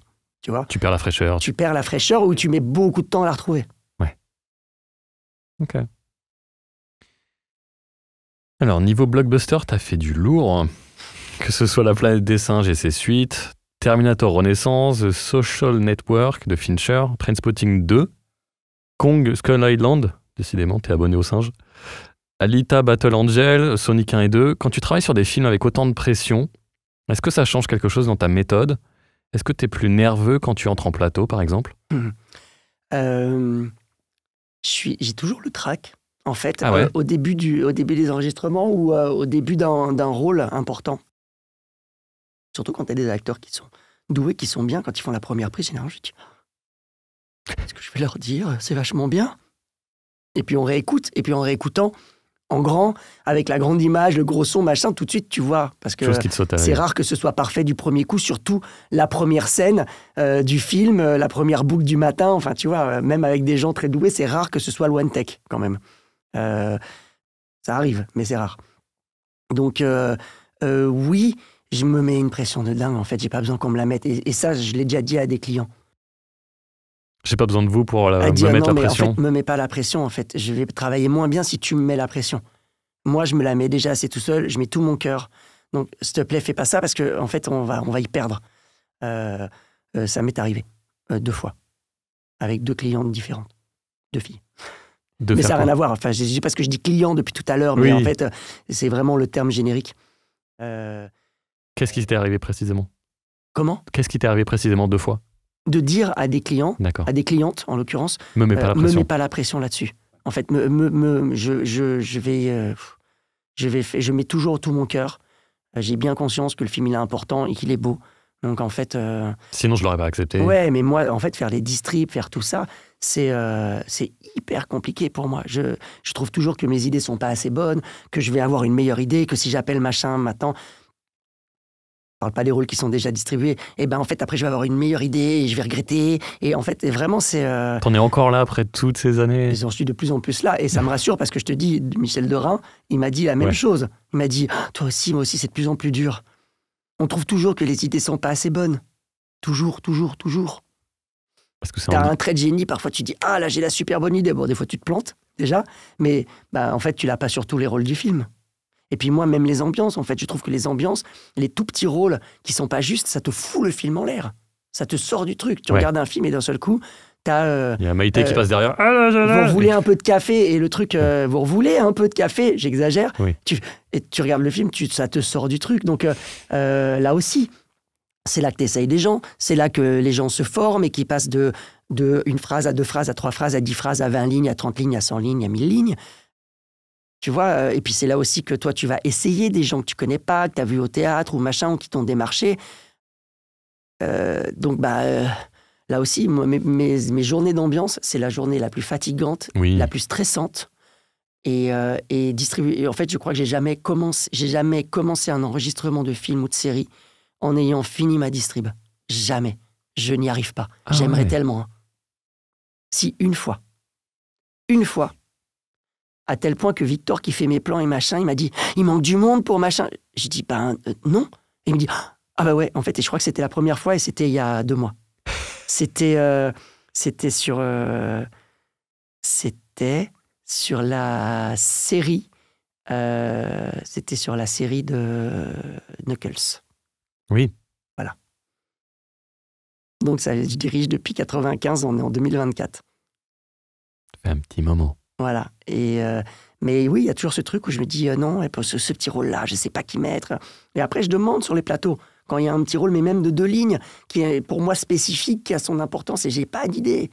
Tu perds la fraîcheur. Tu perds la fraîcheur ou tu mets beaucoup de temps à la retrouver. Ouais. Ok. Alors, niveau blockbuster, t'as fait du lourd. Hein. Que ce soit La planète des singes et ses suites, Terminator Renaissance, Social Network de Fincher, Trainspotting 2, Kong Skull Island, décidément, t'es abonné aux singes, Alita Battle Angel, Sonic 1 et 2. Quand tu travailles sur des films avec autant de pression, est-ce que ça change quelque chose dans ta méthode est-ce que tu es plus nerveux quand tu entres en plateau, par exemple euh, J'ai toujours le trac, en fait, ah euh, au, début des enregistrements ou euh, au début d'un rôle important. Surtout quand tu as des acteurs qui sont doués, qui sont bien, quand ils font la première prise, généralement, je dis oh, ce que je vais leur dire C'est vachement bien. Et puis on réécoute, et puis en réécoutant, en grand, avec la grande image, le gros son, machin, tout de suite tu vois. Parce que c'est rare que ce soit parfait du premier coup, surtout la première scène euh, du film, euh, la première boucle du matin. Enfin, tu vois, euh, même avec des gens très doués, c'est rare que ce soit le one take quand même. ça arrive, mais c'est rare. Donc, oui, je me mets une pression de dingue en fait, j'ai pas besoin qu'on me la mette. et ça, je l'ai déjà dit à des clients. J'ai pas besoin de vous pour euh, me mettre la pression. En fait, me mets pas la pression. En fait, je vais travailler moins bien si tu me mets la pression. Moi, je me la mets déjà assez tout seul. Je mets tout mon cœur. Donc, s'il te plaît, fais pas ça parce que en fait, on va, on va y perdre. Euh, euh, ça m'est arrivé deux fois avec deux clientes différentes, deux filles. mais ça n'a rien à voir. Enfin, je, ce que je dis client depuis tout à l'heure, mais en fait, c'est vraiment le terme générique. Qu'est-ce qui t'est arrivé précisément Comment Qu'est-ce qui t'est arrivé précisément deux fois de dire à des clients, à des clientes en l'occurrence, me euh, pas, la, pression. Mets là-dessus. En fait, je, vais, euh, je vais, je mets toujours tout mon cœur. Euh, j'ai bien conscience que le film il est important et qu'il est beau. Donc en fait. Sinon, je l'aurais pas accepté. Ouais, mais moi, en fait, faire les distrips, faire tout ça, c'est c'est hyper compliqué pour moi. Je, trouve toujours que mes idées sont pas assez bonnes, que je vais avoir une meilleure idée, que si j'appelle machin maintenant, parle pas des rôles qui sont déjà distribués, et eh ben en fait après je vais avoir une meilleure idée et je vais regretter. Et en fait vraiment c'est. Euh, T'en es encore là après toutes ces années. j'en suis de plus en plus là et ça me rassure parce que je te dis Michel Dorin, il m'a dit la même chose. Il m'a dit ah, toi aussi moi aussi c'est de plus en plus dur. On trouve toujours que les idées sont pas assez bonnes. Toujours toujours toujours. Parce que c'est. T'as un trait de génie parfois tu dis ah là j'ai la super bonne idée bon des fois tu te plantes déjà mais bah, en fait tu l'as pas sur tous les rôles du film. Et puis moi, même les ambiances, en fait, je trouve que les ambiances, les tout petits rôles qui sont pas justes, ça te fout le film en l'air. Ça te sort du truc. Tu regardes un film et d'un seul coup, t'as. as... Euh, Il y a Maïté qui euh, passe derrière. Ah, vous voulez un peu de café et le truc, euh, vous voulez un peu de café, j'exagère. Tu, et tu regardes le film, tu, ça te sort du truc. Donc là aussi, c'est là que tu essayes des gens, c'est là que les gens se forment et qui passent de, de une phrase à deux phrases, à trois phrases, à dix phrases, à vingt lignes, à trente lignes, à cent lignes, à mille lignes. Tu vois, euh, et puis c'est là aussi que toi, tu vas essayer des gens que tu connais pas, que tu as vu au théâtre ou machin, ou qui t'ont démarché. Euh, donc, bah, euh, là aussi, mes, journées d'ambiance, c'est la journée la plus fatigante, la plus stressante. Et, en fait, je crois que j'ai jamais, commencé, jamais commencé un enregistrement de film ou de série en ayant fini ma distrib. Jamais. Je n'y arrive pas. Ah J'aimerais tellement. Hein. Si une fois, une fois, à tel point que Victor, qui fait mes plans et machin, il m'a dit Il manque du monde pour machin. j'ai dit Ben euh, non. il me dit ah, ah bah ouais, en fait, et je crois que c'était la première fois et c'était il y a deux mois. C'était euh, sur. Euh, c'était sur la série. c'était sur la série de Knuckles. Oui. Voilà. Donc, ça, je dirige depuis 95, on est en 2024. Ça un petit moment. Voilà. Et, euh, mais oui, il y a toujours ce truc où je me dis euh, non, ce, ce petit rôle-là, je ne sais pas qui mettre. Et après, je demande sur les plateaux quand il y a un petit rôle, mais même de deux lignes, qui est pour moi spécifique, qui a son importance, et j'ai pas d'idée.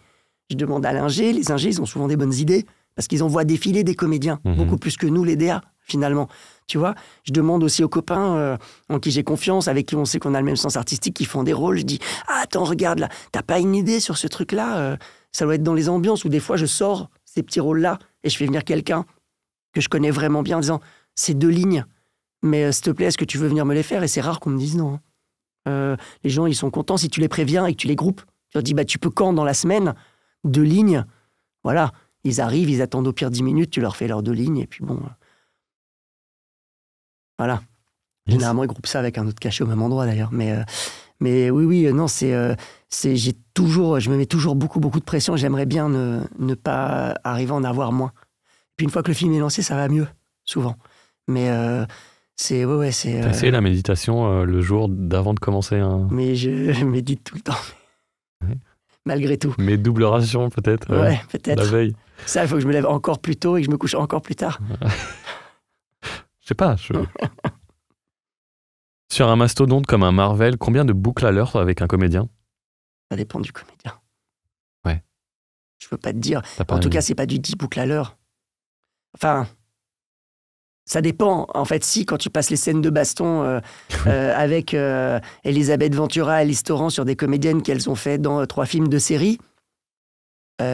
Je demande à l'ingé, les ingés, ils ont souvent des bonnes idées, parce qu'ils en voient défiler des comédiens, mhm. beaucoup plus que nous, les DA, finalement. Tu vois, je demande aussi aux copains euh, en qui j'ai confiance, avec qui on sait qu'on a le même sens artistique, qui font des rôles, je dis ah, Attends, regarde là, t'as pas une idée sur ce truc-là Ça doit être dans les ambiances, ou des fois je sors ces petits rôles-là, et je fais venir quelqu'un que je connais vraiment bien en disant ces deux lignes, mais euh, s'il te plaît, est-ce que tu veux venir me les faire Et c'est rare qu'on me dise non. Hein. Euh, les gens, ils sont contents si tu les préviens et que tu les groupes. Tu leur dis, bah, tu peux quand dans la semaine Deux lignes. Voilà, ils arrivent, ils attendent au pire dix minutes, tu leur fais leurs deux lignes, et puis bon. Euh. Voilà. Généralement, ils groupent ça avec un autre cachet au même endroit d'ailleurs. Mais, mais oui, oui, non, c'est c'est j'ai toujours, je me mets toujours beaucoup beaucoup de pression. J'aimerais bien ne, pas arriver à en avoir moins. Puis une fois que le film est lancé, ça va mieux souvent. Mais euh, c'est ouais, c'est. Euh, essayé la méditation euh, le jour d'avant de commencer Mais je médite tout le temps. Malgré tout. Mais double ration peut-être. peut-être. La veille. Ça, il faut que je me lève encore plus tôt et que je me couche encore plus tard. je sais pas. Sur un mastodonte comme un Marvel, combien de boucles à l'heure avec un comédien ça dépend du comédien. Ouais. Je peux pas te dire. en tout cas, c'est pas du 10 boucles à l'heure. Enfin, ça dépend. En fait, si, quand tu passes les scènes de baston euh, euh, avec euh, Elisabeth Ventura, à Torrent sur des comédiennes qu'elles ont fait dans trois films de série,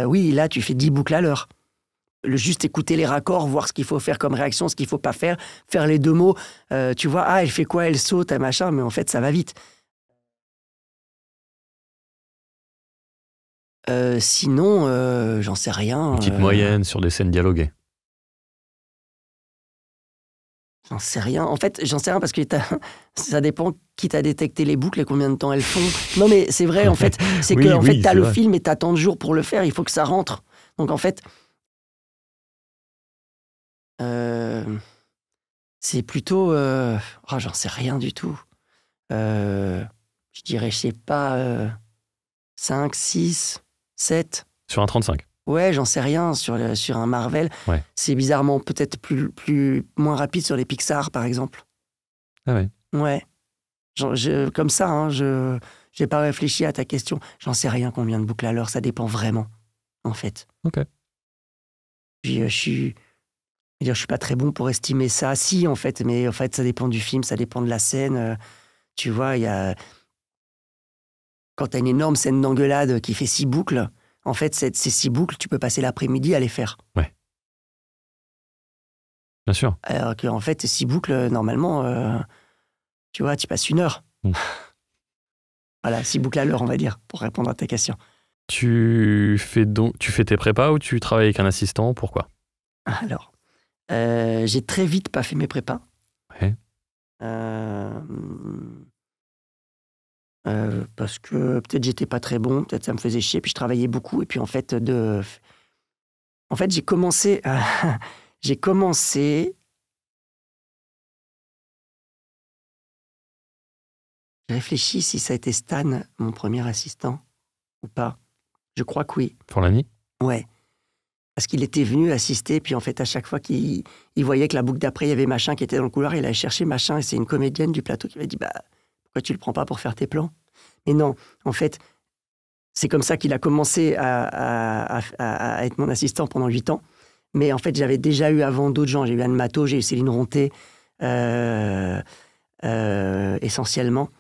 oui, là, tu fais 10 boucles à l'heure. Le juste écouter les raccords, voir ce qu'il faut faire comme réaction, ce qu'il faut pas faire, faire les deux mots. tu vois, ah, elle fait quoi Elle saute, à machin, mais en fait, ça va vite. Euh, sinon, euh, j'en sais rien. Une petite euh, moyenne sur des scènes dialoguées. J'en sais rien. En fait, j'en sais rien parce que ça dépend qui t'a détecté les boucles et combien de temps elles font. Non, mais c'est vrai, en fait, c'est que en fait, t'as le film et t'as tant de jours pour le faire, il faut que ça rentre. Donc, en fait, c'est plutôt. ah j'en sais rien du tout. je dirais, je sais pas, 5, 6. 7. Sur un 35 Ouais, j'en sais rien sur, sur un Marvel. C'est bizarrement peut-être plus, plus, moins rapide sur les Pixar, par exemple. Ah ouais Ouais. Je, comme ça, hein, je n'ai pas réfléchi à ta question. J'en sais rien combien de boucles à l'heure, ça dépend vraiment, en fait. Ok. Euh, je suis. Je suis pas très bon pour estimer ça. Si, en fait, mais en fait, ça dépend du film, ça dépend de la scène. Euh, tu vois, il y a quand t'as une énorme scène d'engueulade qui fait six boucles, en fait, ces six boucles, tu peux passer l'après-midi à les faire. Ouais. Bien sûr. Alors en fait, ces six boucles, euh, normalement, euh, tu vois, tu passes une heure. Mm. voilà, six boucles à l'heure, on va dire, pour répondre à ta question. Tu fais donc, tu fais tes prépas ou tu travailles avec un assistant Pourquoi Alors, euh, j'ai très vite pas fait mes prépas. Ouais. Euh, euh, parce que peut-être j'étais pas très bon, peut-être ça me faisait chier, puis je travaillais beaucoup. Et puis en fait, de... en fait j'ai commencé, j'ai commencé. Je réfléchis si ça a été Stan, mon premier assistant, ou pas. Je crois que oui. Pour l'année Ouais. Parce qu'il était venu assister, puis en fait, à chaque fois qu'il voyait que la boucle d'après, il y avait machin qui était dans le couloir, il allait chercher machin, et c'est une comédienne du plateau qui m'a dit Bah, « Tu tu le prends pas pour faire tes plans Mais non, en fait, c'est comme ça qu'il a commencé à, être mon assistant pendant huit ans. Mais en fait, j'avais déjà eu avant d'autres gens. J'ai eu Anne Matos, j'ai eu Céline Ronté, euh, euh, essentiellement.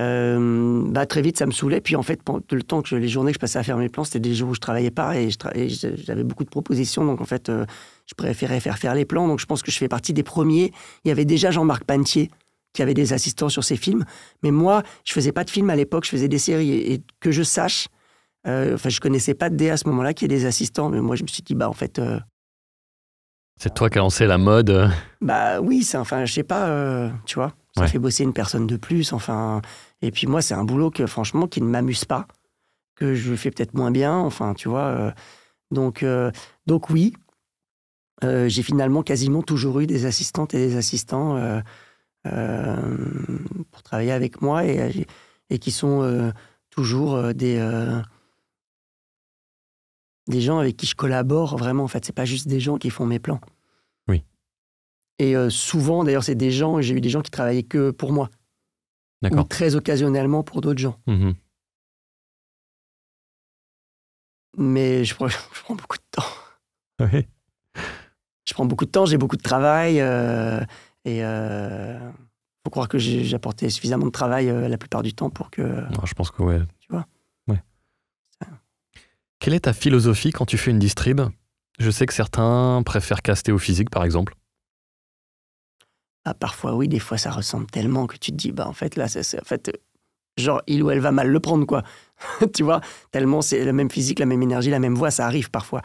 Euh, bah, très vite, ça me saoulait. Puis en fait, pendant le temps que les journées que je passais à faire mes plans, c'était des jours où je travaillais pas et j'avais beaucoup de propositions. Donc en fait, je préférais faire faire les plans. Donc je pense que je fais partie des premiers. Il y avait déjà Jean-Marc Pantier qui avait des assistants sur ces films. Mais moi, je faisais pas de films à l'époque, je faisais des séries. Et, que je sache, euh, enfin, je connaissais pas de D à ce moment-là qui est des assistants. Mais moi, je me suis dit, bah, en fait. Euh, c'est toi qui as lancé la mode euh. Bah oui, c'est, enfin, je sais pas, euh, tu vois. Ça fait bosser une personne de plus, enfin. Et puis moi, c'est un boulot que, franchement, qui ne m'amuse pas, que je fais peut-être moins bien, enfin, tu vois. donc, donc oui, j'ai finalement quasiment toujours eu des assistantes et des assistants. Euh, pour travailler avec moi et, et qui sont euh, toujours euh, des, des gens avec qui je collabore vraiment. En fait, c'est pas juste des gens qui font mes plans. Oui. Et souvent, d'ailleurs, c'est des gens, j'ai eu des gens qui travaillaient que pour moi. d'accord très occasionnellement pour d'autres gens. Mmh Mais je prends, je prends, beaucoup de temps. Je prends beaucoup de temps, j'ai beaucoup de travail. Euh, et il euh, faut croire que j'ai apporté suffisamment de travail euh, la plupart du temps pour que. je pense que oui. Tu vois. Ouais. Quelle est ta philosophie quand tu fais une distrib Je sais que certains préfèrent caster au physique, par exemple. Ah, parfois oui, des fois ça ressemble tellement que tu te dis, bah en fait là, c'est en fait euh, genre il ou elle va mal le prendre quoi. tu vois, tellement c'est la même physique, la même énergie, la même voix, ça arrive parfois.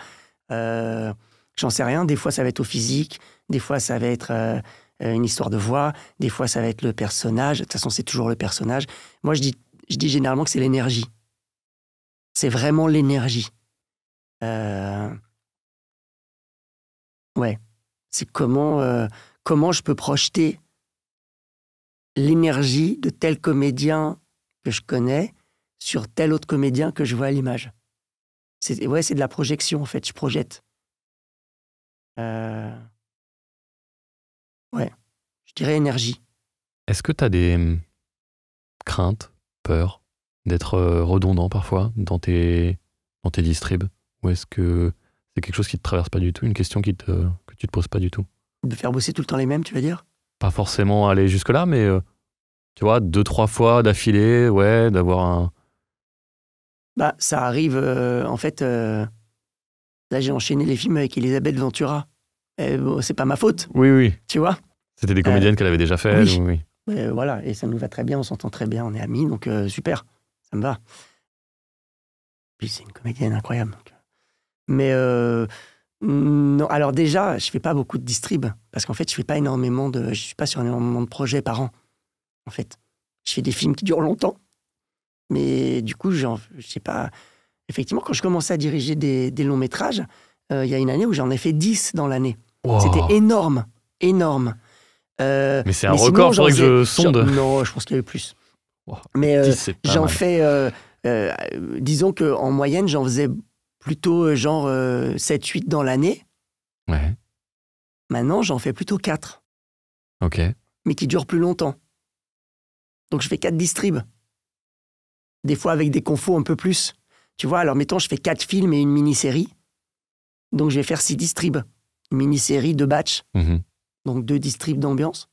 J'en sais rien, des fois ça va être au physique, des fois ça va être euh, une histoire de voix, des fois ça va être le personnage, de toute façon c'est toujours le personnage. Moi je dis, je dis généralement que c'est l'énergie. C'est vraiment l'énergie. Euh, ouais, c'est comment, euh, comment je peux projeter l'énergie de tel comédien que je connais sur tel autre comédien que je vois à l'image. C'est ouais, c'est de la projection en fait, je projette. Euh... Ouais, je dirais énergie. Est-ce que tu as des hum, craintes, peurs d'être euh, redondant parfois dans tes, dans tes distribs Ou est-ce que c'est quelque chose qui te traverse pas du tout, une question qui te, que tu te poses pas du tout De faire bosser tout le temps les mêmes, tu vas dire Pas forcément aller jusque-là, mais euh, tu vois, deux, trois fois d'affilée, ouais, d'avoir un. Bah, ça arrive, euh, en fait. là, j'ai enchaîné les films avec Elisabeth Ventura. Eh, oh, c'est pas ma faute. Oui, oui. Tu vois C'était des comédiennes euh, qu'elle avait déjà fait. Oui. Euh, voilà, et ça nous va très bien, on s'entend très bien, on est amis, donc euh, super, ça me va. Puis c'est une comédienne incroyable. Mais non, alors déjà, je fais pas beaucoup de distrib parce qu'en fait, je fais pas énormément de, je suis pas sur énormément de projets par an. En fait, je fais des films qui durent longtemps, mais du coup, je sais pas. Effectivement, quand je commençais à diriger des, des longs métrages, il y a une année où j'en ai fait 10 dans l'année. C'était énorme, énorme. Euh, mais c'est un record, sinon, que je sonde. Non, je pense qu'il y a plus. Mais euh, j'en fais, euh, disons qu'en moyenne, j'en faisais plutôt genre 7-8 dans l'année. Ouais. Maintenant, j'en fais plutôt 4. Ok. Mais qui durent plus longtemps. Donc je fais 4 distribs. Des fois avec des confos un peu plus. Tu vois, alors mettons, je fais 4 films et une mini-série. Donc je vais faire 6 distribs mini-série, deux batch, mhm. donc deux distribs d'ambiance,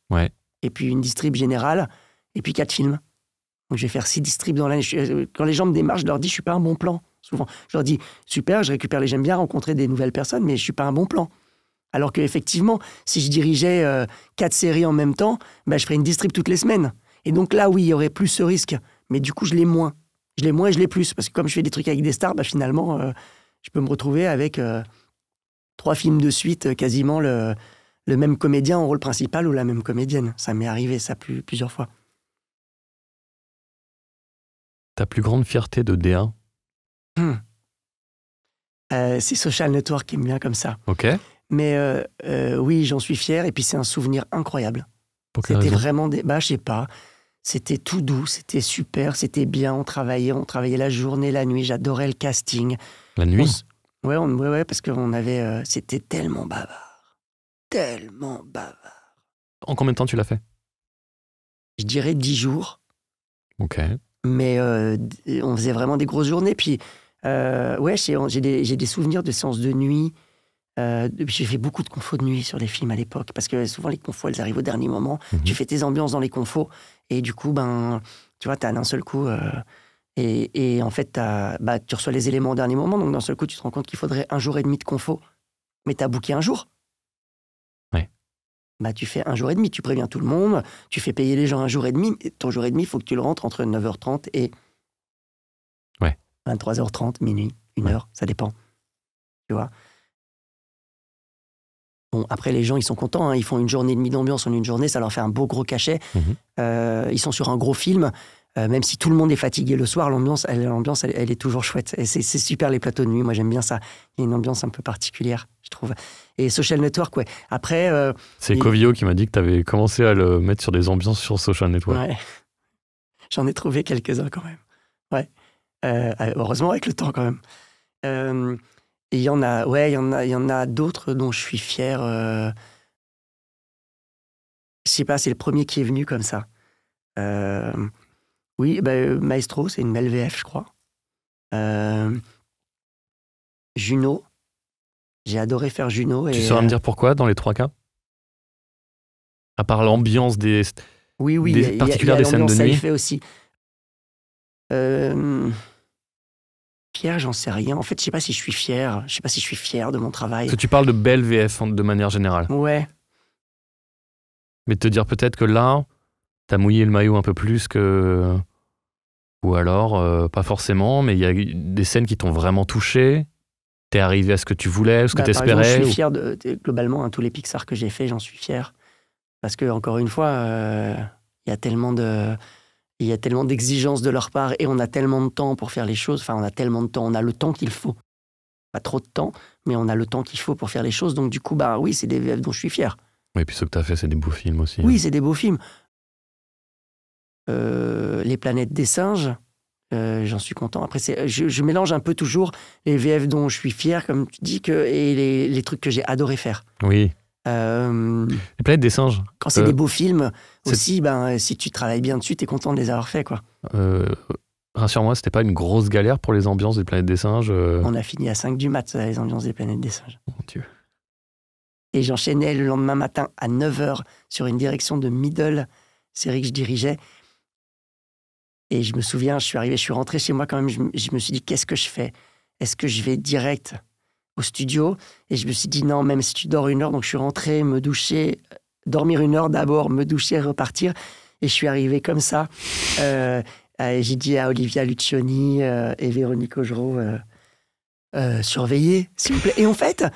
et puis une distrib générale, et puis quatre films. Donc je vais faire six distribs dans l'année. Euh, quand les gens me démarchent, je leur dis, je suis pas un bon plan, souvent. Je leur dis, super, je récupère les j'aime bien rencontrer des nouvelles personnes, mais je suis pas un bon plan. Alors qu'effectivement, si je dirigeais euh, quatre séries en même temps, ben, je ferais une distrib toutes les semaines. Et donc là, oui, il y aurait plus ce risque. Mais du coup, je l'ai moins. Je l'ai moins je l'ai plus. Parce que comme je fais des trucs avec des stars, ben, finalement, euh, je peux me retrouver avec trois films de suite, euh, quasiment le, même comédien en rôle principal ou la même comédienne. Ça m'est arrivé, ça, plus, plusieurs fois. Ta plus grande fierté de D1 hmm. euh, C'est Social Network qui me vient comme ça. Ok. Mais euh, oui, j'en suis fier et puis c'est un souvenir incroyable. C'était vraiment des. Bah, je sais pas. C'était tout doux, c'était super, c'était bien. On travaillait, on travaillait la journée, la nuit. J'adorais le casting. La nuit Ouais, parce que avait. Euh, c'était tellement bavard. Tellement bavard. En combien de temps tu l'as fait Je dirais dix jours. Ok. Mais euh, on faisait vraiment des grosses journées. Puis, euh, ouais, j'ai des, souvenirs de séances de nuit. j'ai fait beaucoup de confos de nuit sur les films à l'époque, parce que souvent les confos, elles arrivent au dernier moment. Tu mhm. fais tes ambiances dans les confos, et du coup, ben, tu vois, t'as d'un seul coup. Et, en fait, bah, tu reçois les éléments au dernier moment, donc d'un seul coup, tu te rends compte qu'il faudrait un jour et demi de confo, mais t'as booké un jour. Ouais. Bah, tu fais un jour et demi, tu préviens tout le monde, tu fais payer les gens un jour et demi, ton jour et demi, il faut que tu le rentres entre 9h30 et ouais. 23h30, minuit, une heure, ça dépend. Tu vois Bon, après, les gens, ils sont contents. Hein. Ils font une journée et demie d'ambiance en une journée. Ça leur fait un beau gros cachet. Mmh euh, ils sont sur un gros film. Euh, même si tout le monde est fatigué le soir, l'ambiance, elle, l'ambiance, elle, est toujours chouette. Et c'est, super les plateaux de nuit. Moi, j'aime bien ça. Il y a une ambiance un peu particulière, je trouve. Et Social Network, ouais. Après. Euh, c'est Covillo Covio qui m'a dit que tu avais commencé à le mettre sur des ambiances sur Social Network. Ouais. J'en ai trouvé quelques-uns quand même. Ouais. Euh, heureusement, avec le temps quand même. il y en a, ouais, il y en a, il y en a d'autres dont je suis fier. Je sais pas, c'est le premier qui est venu comme ça. Euh, oui, bah, euh, Maestro, c'est une belle VF, je crois. Euh, Juno, j'ai adoré faire Juno. tu sauras me euh, dire pourquoi dans les trois cas À part l'ambiance des. Oui, oui, des, a, des scènes de nuit. fait aussi. Pierre, j'en sais rien. En fait, je sais pas si je suis fier. Je sais pas si je suis fier de mon travail. Parce que tu parles de belles VF de manière générale. Ouais. Mais te dire peut-être que là, t'as mouillé le maillot un peu plus que. Ou alors, euh, pas forcément, mais il y a des scènes qui t'ont vraiment touché. T'es arrivé à ce que tu voulais, ce que bah, t'espérais. je suis fier de, globalement à hein, tous les Pixar que j'ai fait, j'en suis fier parce que encore une fois, euh, il y a tellement de il a tellement d'exigences de leur part et on a tellement de temps pour faire les choses. Enfin, on a tellement de temps, on a le temps qu'il faut. Pas trop de temps, mais on a le temps qu'il faut pour faire les choses. Donc du coup, bah oui, c'est des VF dont je suis fier. Oui, et puis ceux que tu as fait, c'est des beaux films aussi. Oui, hein. c'est des beaux films. Euh, les planètes des singes. Euh, j'en suis content. Après, je, je, mélange un peu toujours les VF dont je suis fier, comme tu dis, que, et les, trucs que j'ai adoré faire. Oui. Euh, les planètes des singes. Quand c'est des beaux films aussi, ben, si tu travailles bien dessus, t'es content de les avoir faits. Rassure-moi, c'était pas une grosse galère pour les ambiances des planètes des singes On a fini à 5 du mat, les ambiances des planètes des singes. Mon Dieu. Et j'enchaînais le lendemain matin à 9h sur une direction de middle, série que je dirigeais, et je me souviens, je suis arrivé, je suis rentré chez moi quand même, je, me suis dit, qu'est-ce que je fais Est-ce que je vais direct au studio Et je me suis dit, non, même si tu dors une heure, donc je suis rentré, me doucher, euh, dormir une heure d'abord, me doucher, repartir. Et je suis arrivé comme ça. Euh, j'ai dit à Olivia Lucioni euh, et Véronique Augereau, euh, euh, surveillez, s'il vous plaît. Et en fait,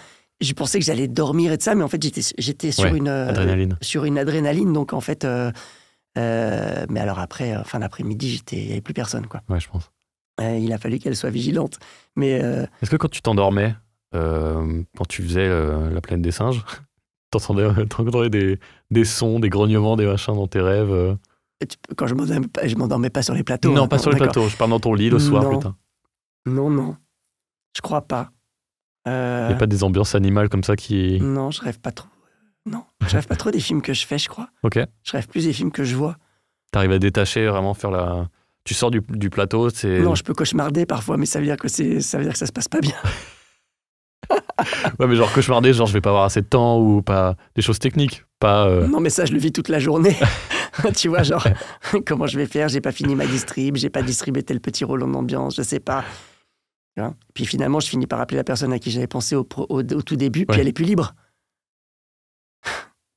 je pensais que j'allais dormir et de ça, mais en fait, j'étais, sur, une, sur une adrénaline. Donc, en fait, euh, mais alors après, euh, fin d'après-midi, il n'y avait plus personne. Quoi. Ouais, je pense. Euh, il a fallu qu'elle soit vigilante. Mais Est-ce que quand tu t'endormais, quand tu faisais la plaine des singes, tu des, des sons, des grognements, des machins dans tes rêves Quand je m'endormais pas sur les plateaux. Non, hein. pas sur les plateaux. Je parle dans ton lit le soir, non. putain. Non, non. Je crois pas. Il n'y a pas des ambiances animales comme ça qui. Non, je rêve pas trop. Non, je rêve pas trop des films que je fais, je crois. Ok. Je rêve plus des films que je vois. T'arrives à détacher, vraiment faire la. Tu sors du, plateau, c'est. Non, je peux cauchemarder parfois, mais ça veut dire que ça veut dire que ça se passe pas bien. ouais, mais genre cauchemarder, genre je vais pas avoir assez de temps ou pas des choses techniques, pas. Euh- non, mais ça, je le vis toute la journée. tu vois, genre comment je vais faire J'ai pas fini ma distrib, j'ai pas distribué tel petit rôle en ambiance, je sais pas. Puis finalement, je finis par appeler la personne à qui j'avais pensé au, tout début, puis elle est plus libre.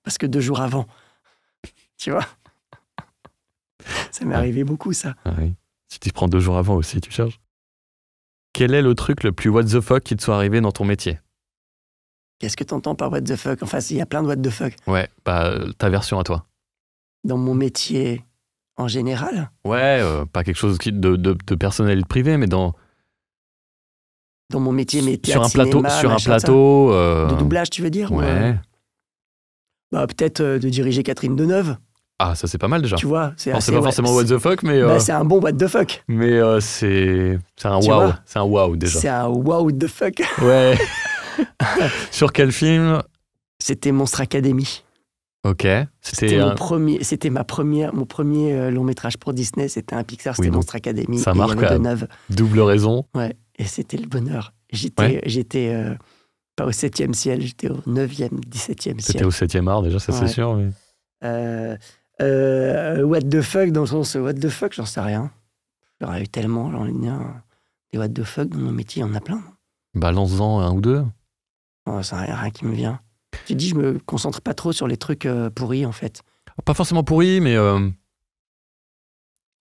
Parce que deux jours avant, tu vois. Ça m'est arrivé beaucoup, ça. Ah oui. Si tu prends deux jours avant aussi, tu charges. Quel est le truc le plus what the fuck qui te soit arrivé dans ton métier Qu'est-ce que t'entends par what the fuck Enfin, il y a plein de what the fuck. Ouais, bah, euh, ta version à toi. Dans mon métier en général Ouais, euh, pas quelque chose de, personnel de privé, mais dans. Dans mon métier, mais sur un plateau, sur un plateau, euh, de doublage, tu veux dire Ouais bah, peut-être euh, de diriger Catherine Deneuve. Ah, ça c'est pas mal déjà. Tu vois, c'est pas forcément what the fuck, mais. Bah, euh, c'est un bon what the fuck. Mais euh, c'est un wow. C'est un wow déjà. C'est un wow the fuck. Ouais. Sur quel film C'était Monstre Academy. Ok. C'était premier. C'était ma première, mon premier long métrage pour Disney. C'était un Pixar. C'était Monstre Academy. Ça marque. Deneuve. Double raison. Ouais. Et c'était le bonheur. J'étais, au 7e ciel, j'étais au 9e, 17e ciel. C'était au 7e art déjà, ça c'est sûr. Mais... Euh, euh, what the fuck, dans le sens what the fuck, j'en sais rien. J'aurais eu tellement, j'en ai eu des what the fuck dans nos métiers, en a plein. Balance-en un ou deux. Oh, ça rien, qui me vient. Tu dis, je me concentre pas trop sur les trucs euh, pourris en fait. Ah, pas forcément pourris, mais.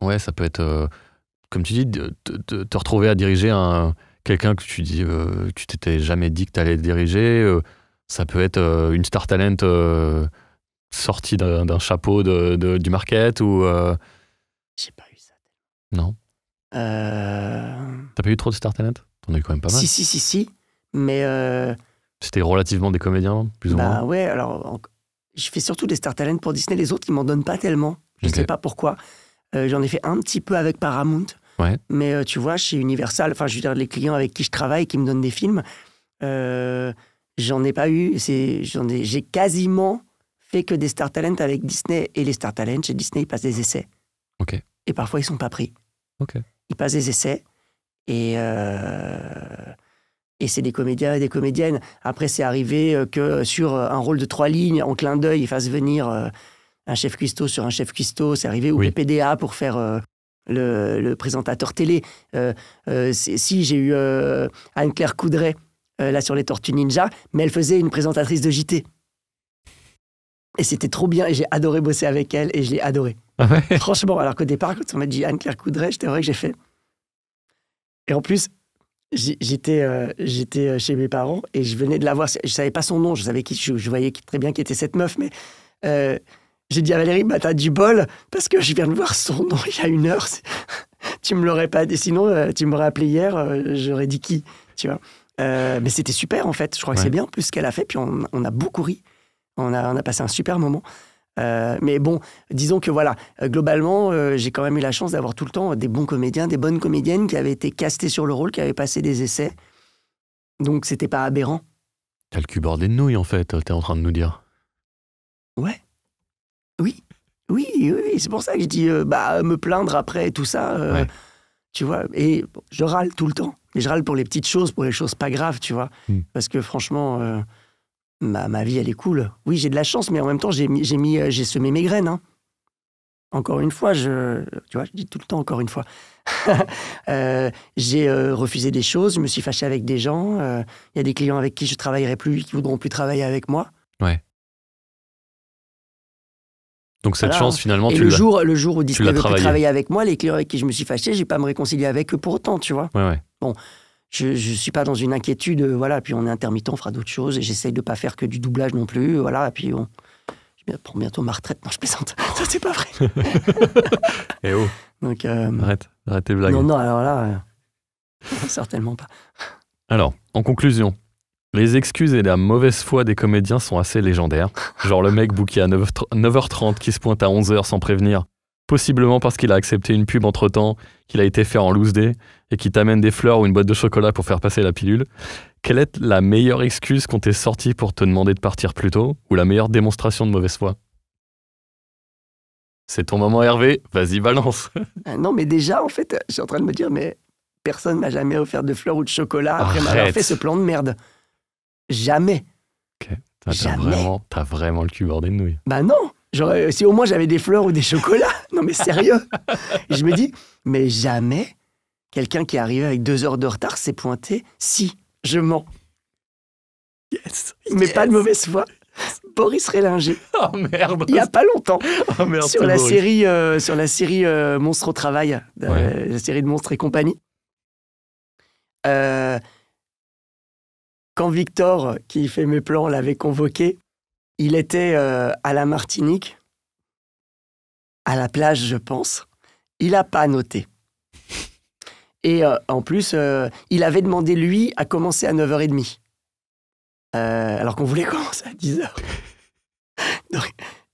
Ouais, ça peut être. Comme tu dis, te retrouver à diriger un quelqu'un que tu dis, euh, tu t'étais jamais dit que tu allais diriger. Euh, ça peut être euh, une star talent sortie d'un chapeau du market ou. J'ai pas eu ça. Non. T'as pas eu trop de star talent T'en as eu quand même pas mal. Si, si, si, si. Mais. C'était relativement des comédiens, plus ou bah moins. ouais, alors. Je fais surtout des star talent pour Disney. Les autres, ils m'en donnent pas tellement. Je sais pas pourquoi. J'en ai fait un petit peu avec Paramount. Mais euh, tu vois, chez Universal, enfin, je veux les clients avec qui je travaille, qui me donnent des films, euh, j'en ai pas eu. J'ai quasiment fait que des star talent avec Disney. Et les star talent, chez Disney, ils passent des essais. Ok. Et parfois, ils sont pas pris. Ils passent des essais. Et. Euh, et c'est des comédiens et des comédiennes. Après, c'est arrivé que sur un rôle de trois lignes, en clin d'œil, ils fassent venir un chef cuistot sur un chef cuistot. C'est arrivé, ou le PDA pour faire le, présentateur télé. Euh, euh, si j'ai eu euh, Anne-Claire Coudray là sur les Tortues Ninja, mais elle faisait une présentatrice de JT. Et c'était trop bien, et j'ai adoré bosser avec elle, et je l'ai adoré. Ah Franchement, alors qu'au départ, quand on m'a dit Anne-Claire Coudray, j'étais vrai que j'ai fait. Et en plus, J'étais chez mes parents et je venais de la voir. Je savais pas son nom, je savais qui je, voyais très bien qui était cette meuf, mais j'ai dit à Valérie, bah t'as du bol, parce que je viens de voir son nom il y a une heure. tu me l'aurais pas dit, sinon euh, tu m'aurais appelé hier, euh, j'aurais dit qui, tu vois. Euh, mais c'était super en fait, je crois que c'est bien plus ce qu'elle a fait, puis on, a beaucoup ri, on a, passé un super moment. mais bon, disons que voilà, globalement, j'ai quand même eu la chance d'avoir tout le temps des bons comédiens, des bonnes comédiennes qui avaient été castées sur le rôle, qui avaient passé des essais. Donc c'était pas aberrant. T'as le cul bordé de nouilles en fait, t'es en train de nous dire. Ouais. Oui, oui, oui, c'est pour ça que je dis, euh, bah, me plaindre après tout ça, euh, tu vois. Et je râle tout le temps. Et je râle pour les petites choses, pour les choses pas graves, tu vois. Hmm. Parce que franchement, euh, ma, vie, elle est cool. Oui, j'ai de la chance, mais en même temps, j'ai mis, j'ai semé mes graines. Hein. Encore une fois, je, tu vois, je dis tout le temps encore une fois. j'ai refusé des choses, je me suis fâché avec des gens. Il y a des clients avec qui je travaillerai plus, qui voudront plus travailler avec moi. Ouais. Donc cette chance hein. finalement, tu le jour, le jour où Disney veut travailler avec moi, les clients avec qui je me suis fâché, j'ai pas à me réconcilier avec eux pour autant, tu vois. Ouais, ouais. Bon, je, ne suis pas dans une inquiétude, euh, voilà. Puis on est intermittent, on fera d'autres choses, et j'essaye de pas faire que du doublage non plus, euh, voilà. Et puis on, je bientôt ma retraite. Non, je plaisante. Ça c'est pas vrai. et eh oh. Euh, arrête, arrête tes blagues. Non, non, alors là, certainement pas. Alors, en conclusion, les excuses et la mauvaise foi des comédiens sont assez légendaires. Genre le mec bouquet à 9h30 qui se pointe à 11h sans prévenir, possiblement parce qu'il a accepté une pub entre-temps, qu'il a été fait en loose day et qui t'amène des fleurs ou une boîte de chocolat pour faire passer la pilule. Quelle est la meilleure excuse qu'on t'ait sortie pour te demander de partir plus tôt ou la meilleure démonstration de mauvaise foi C'est ton moment Hervé, vas-y balance. Euh, non mais déjà en fait, euh, je suis en train de me dire mais personne m'a jamais offert de fleurs ou de chocolat après m'avoir fait ce plan de merde. Jamais. Ok. T'as vraiment, vraiment le cul bordé de nouilles. Bah non si au moins j'avais des fleurs ou des chocolats. Non mais sérieux. je me dis, mais jamais quelqu'un qui est arrivé avec deux heures de retard s'est pointé. Si, je mens. Yes. Mais pas de mauvaise foi. Boris Rélinger. Oh merde. Il y a pas longtemps. Oh, euh, sur, la série, sur euh, la série Monstre au travail, euh, la série de Monstres et compagnie quand Victor, qui fait mes plans, l'avait convoqué, il était euh, à la Martinique, à la plage, je pense. Il n'a pas noté. Et euh, en plus, euh, il avait demandé, lui, à commencer à 9h30. alors qu'on voulait commencer à 10h.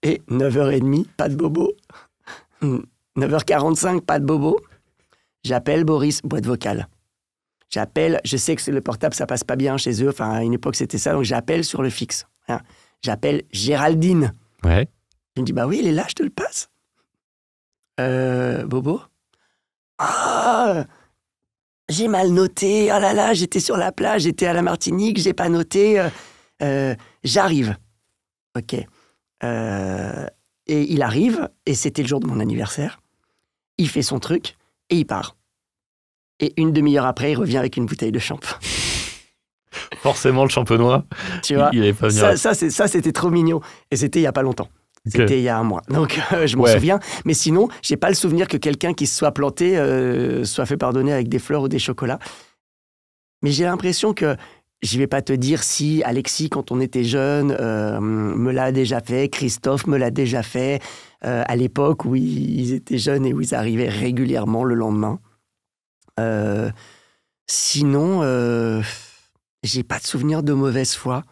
et 9h30, pas de bobo. 9h45, pas de bobo. J'appelle Boris, boîte vocale. J'appelle, je sais que le portable, ça passe pas bien chez eux. Enfin, à une époque, c'était ça. Donc, j'appelle sur le fixe. Hein. J'appelle Géraldine. Ouais. je me dis bah oui, il est là, je te le passe. Euh, Bobo Ah J'ai mal noté. Oh là là, j'étais sur la plage, j'étais à la Martinique, j'ai pas noté. Euh, euh, j'arrive. Ok. Euh, et il arrive, et c'était le jour de mon anniversaire. Il fait son truc, et il part. Et une demi-heure après, il revient avec une bouteille de champ. Forcément, le champenois. Tu vois, il est pas ça, ça, c'était trop mignon. Et c'était il n'y a pas longtemps. C'était il y a un mois. Donc, euh, je m'en souviens. Mais sinon, j'ai pas le souvenir que quelqu'un qui se soit planté euh, soit fait pardonner avec des fleurs ou des chocolats. Mais j'ai l'impression que je vais pas te dire si Alexis, quand on était jeune, euh, me l'a déjà fait, Christophe me l'a déjà fait, à l'époque où ils étaient jeunes et où ils arrivaient régulièrement le lendemain. Euh, sinon, euh, j'ai pas de souvenir de mauvaise foi.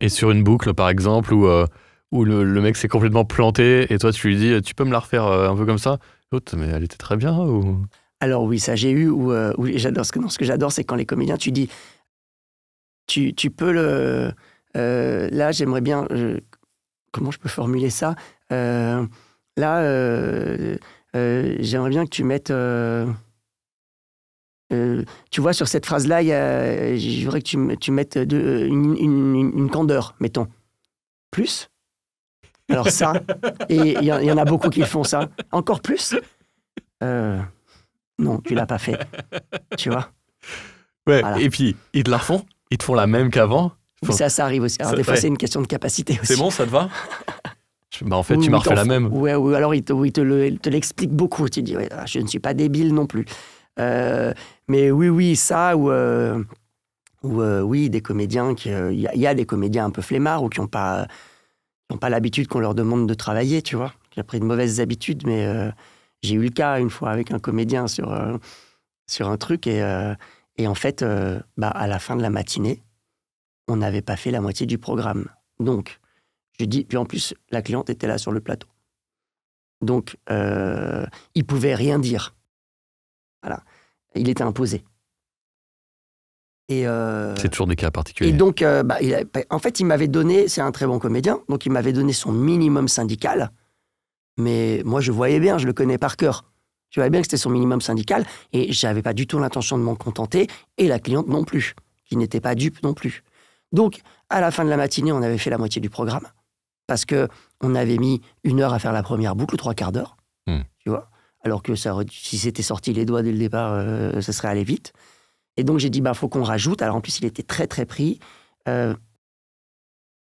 Et sur une boucle, par exemple, où, euh, le, mec s'est complètement planté et toi, tu lui dis Tu peux me la refaire un peu comme ça L'autre, mais elle était très bien. Alors, oui, ça, j'ai eu. Où, j'adore ce que, ce que j'adore, c'est quand les comédiens, tu dis Tu, tu peux le. là, j'aimerais bien. comment je peux formuler ça Là, j'aimerais bien que tu mettes. Euh, tu vois, sur cette phrase-là, je voudrais que tu, tu mettes de, une, candeur, mettons. Plus Alors ça, et il y, en a beaucoup qui font ça. Encore plus euh, Non, tu l'as pas fait. Tu vois Ouais, et puis, ils te la font Ils te font la même qu'avant Ça, ça arrive aussi. Alors, des fois, c'est une question de capacité aussi. C'est bon, ça te va bah, en fait, tu m'as refait la même. Ouais, ou alors ils te, l'expliquent te l'explique beaucoup. Tu dis, ah, je ne suis pas débile non plus. Euh, mais oui, oui, ça, ou, euh, euh, oui, des comédiens, il euh, y, a des comédiens un peu flemmards ou qui n'ont pas, qui pas l'habitude qu'on leur demande de travailler, tu vois. J'ai pris de mauvaises habitudes, mais j'ai eu le cas une fois avec un comédien sur, sur un truc et, et en fait, bah, à la fin de la matinée, on n'avait pas fait la moitié du programme. Donc, je dis, puis en plus, la cliente était là sur le plateau. Donc, il pouvait rien dire. Voilà il était imposé. Euh, c'est toujours des cas particuliers. Et donc, euh, bah, bah, en fait, il m'avait donné, c'est un très bon comédien, donc il m'avait donné son minimum syndical. Mais moi, je voyais bien, je le connais par cœur. Je voyais bien que c'était son minimum syndical et j'avais pas du tout l'intention de m'en contenter et la cliente non plus, qui n'était pas dupe non plus. Donc, à la fin de la matinée, on avait fait la moitié du programme parce que on avait mis une heure à faire la première boucle trois quarts d'heure, hmm. tu vois alors que ça, si c'était sorti les doigts dès le départ, euh, ça serait allé vite. Et donc j'ai dit, bah faut qu'on rajoute. Alors en plus, il était très très pris. Euh,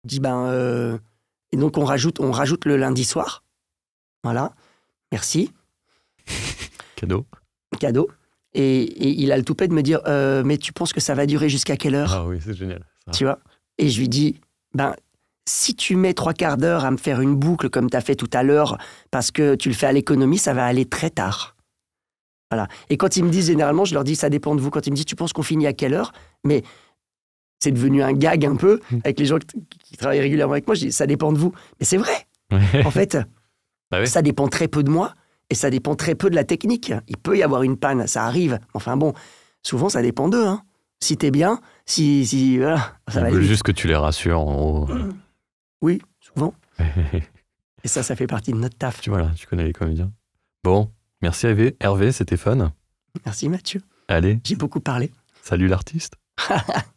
dit, ben, et donc on rajoute, on rajoute le lundi soir. Voilà, merci. Cadeau. Cadeau. Et, il a le toupet de me dire, euh, mais tu penses que ça va durer jusqu'à quelle heure Ah oui, c'est génial. Tu vois Et je lui dis, ben si tu mets trois quarts d'heure à me faire une boucle comme tu as fait tout à l'heure, parce que tu le fais à l'économie, ça va aller très tard. Voilà. Et quand ils me disent, généralement, je leur dis, ça dépend de vous. Quand ils me disent, tu penses qu'on finit à quelle heure Mais c'est devenu un gag un peu mmh. avec les gens qui, travaillent régulièrement avec moi. Je dis, ça dépend de vous. Mais c'est vrai. En fait, bah ça dépend très peu de moi et ça dépend très peu de la technique. Il peut y avoir une panne, ça arrive. Enfin bon, souvent, ça dépend d'eux. Hein. Si t'es bien, si. si voilà, juste que tu les rassures en haut. Oui, souvent. Et ça, ça fait partie de notre taf. Tu, là, tu connais les comédiens. Bon, merci Hervé, Hervé c'était fun. Merci Mathieu. Allez. J'ai beaucoup parlé. Salut l'artiste.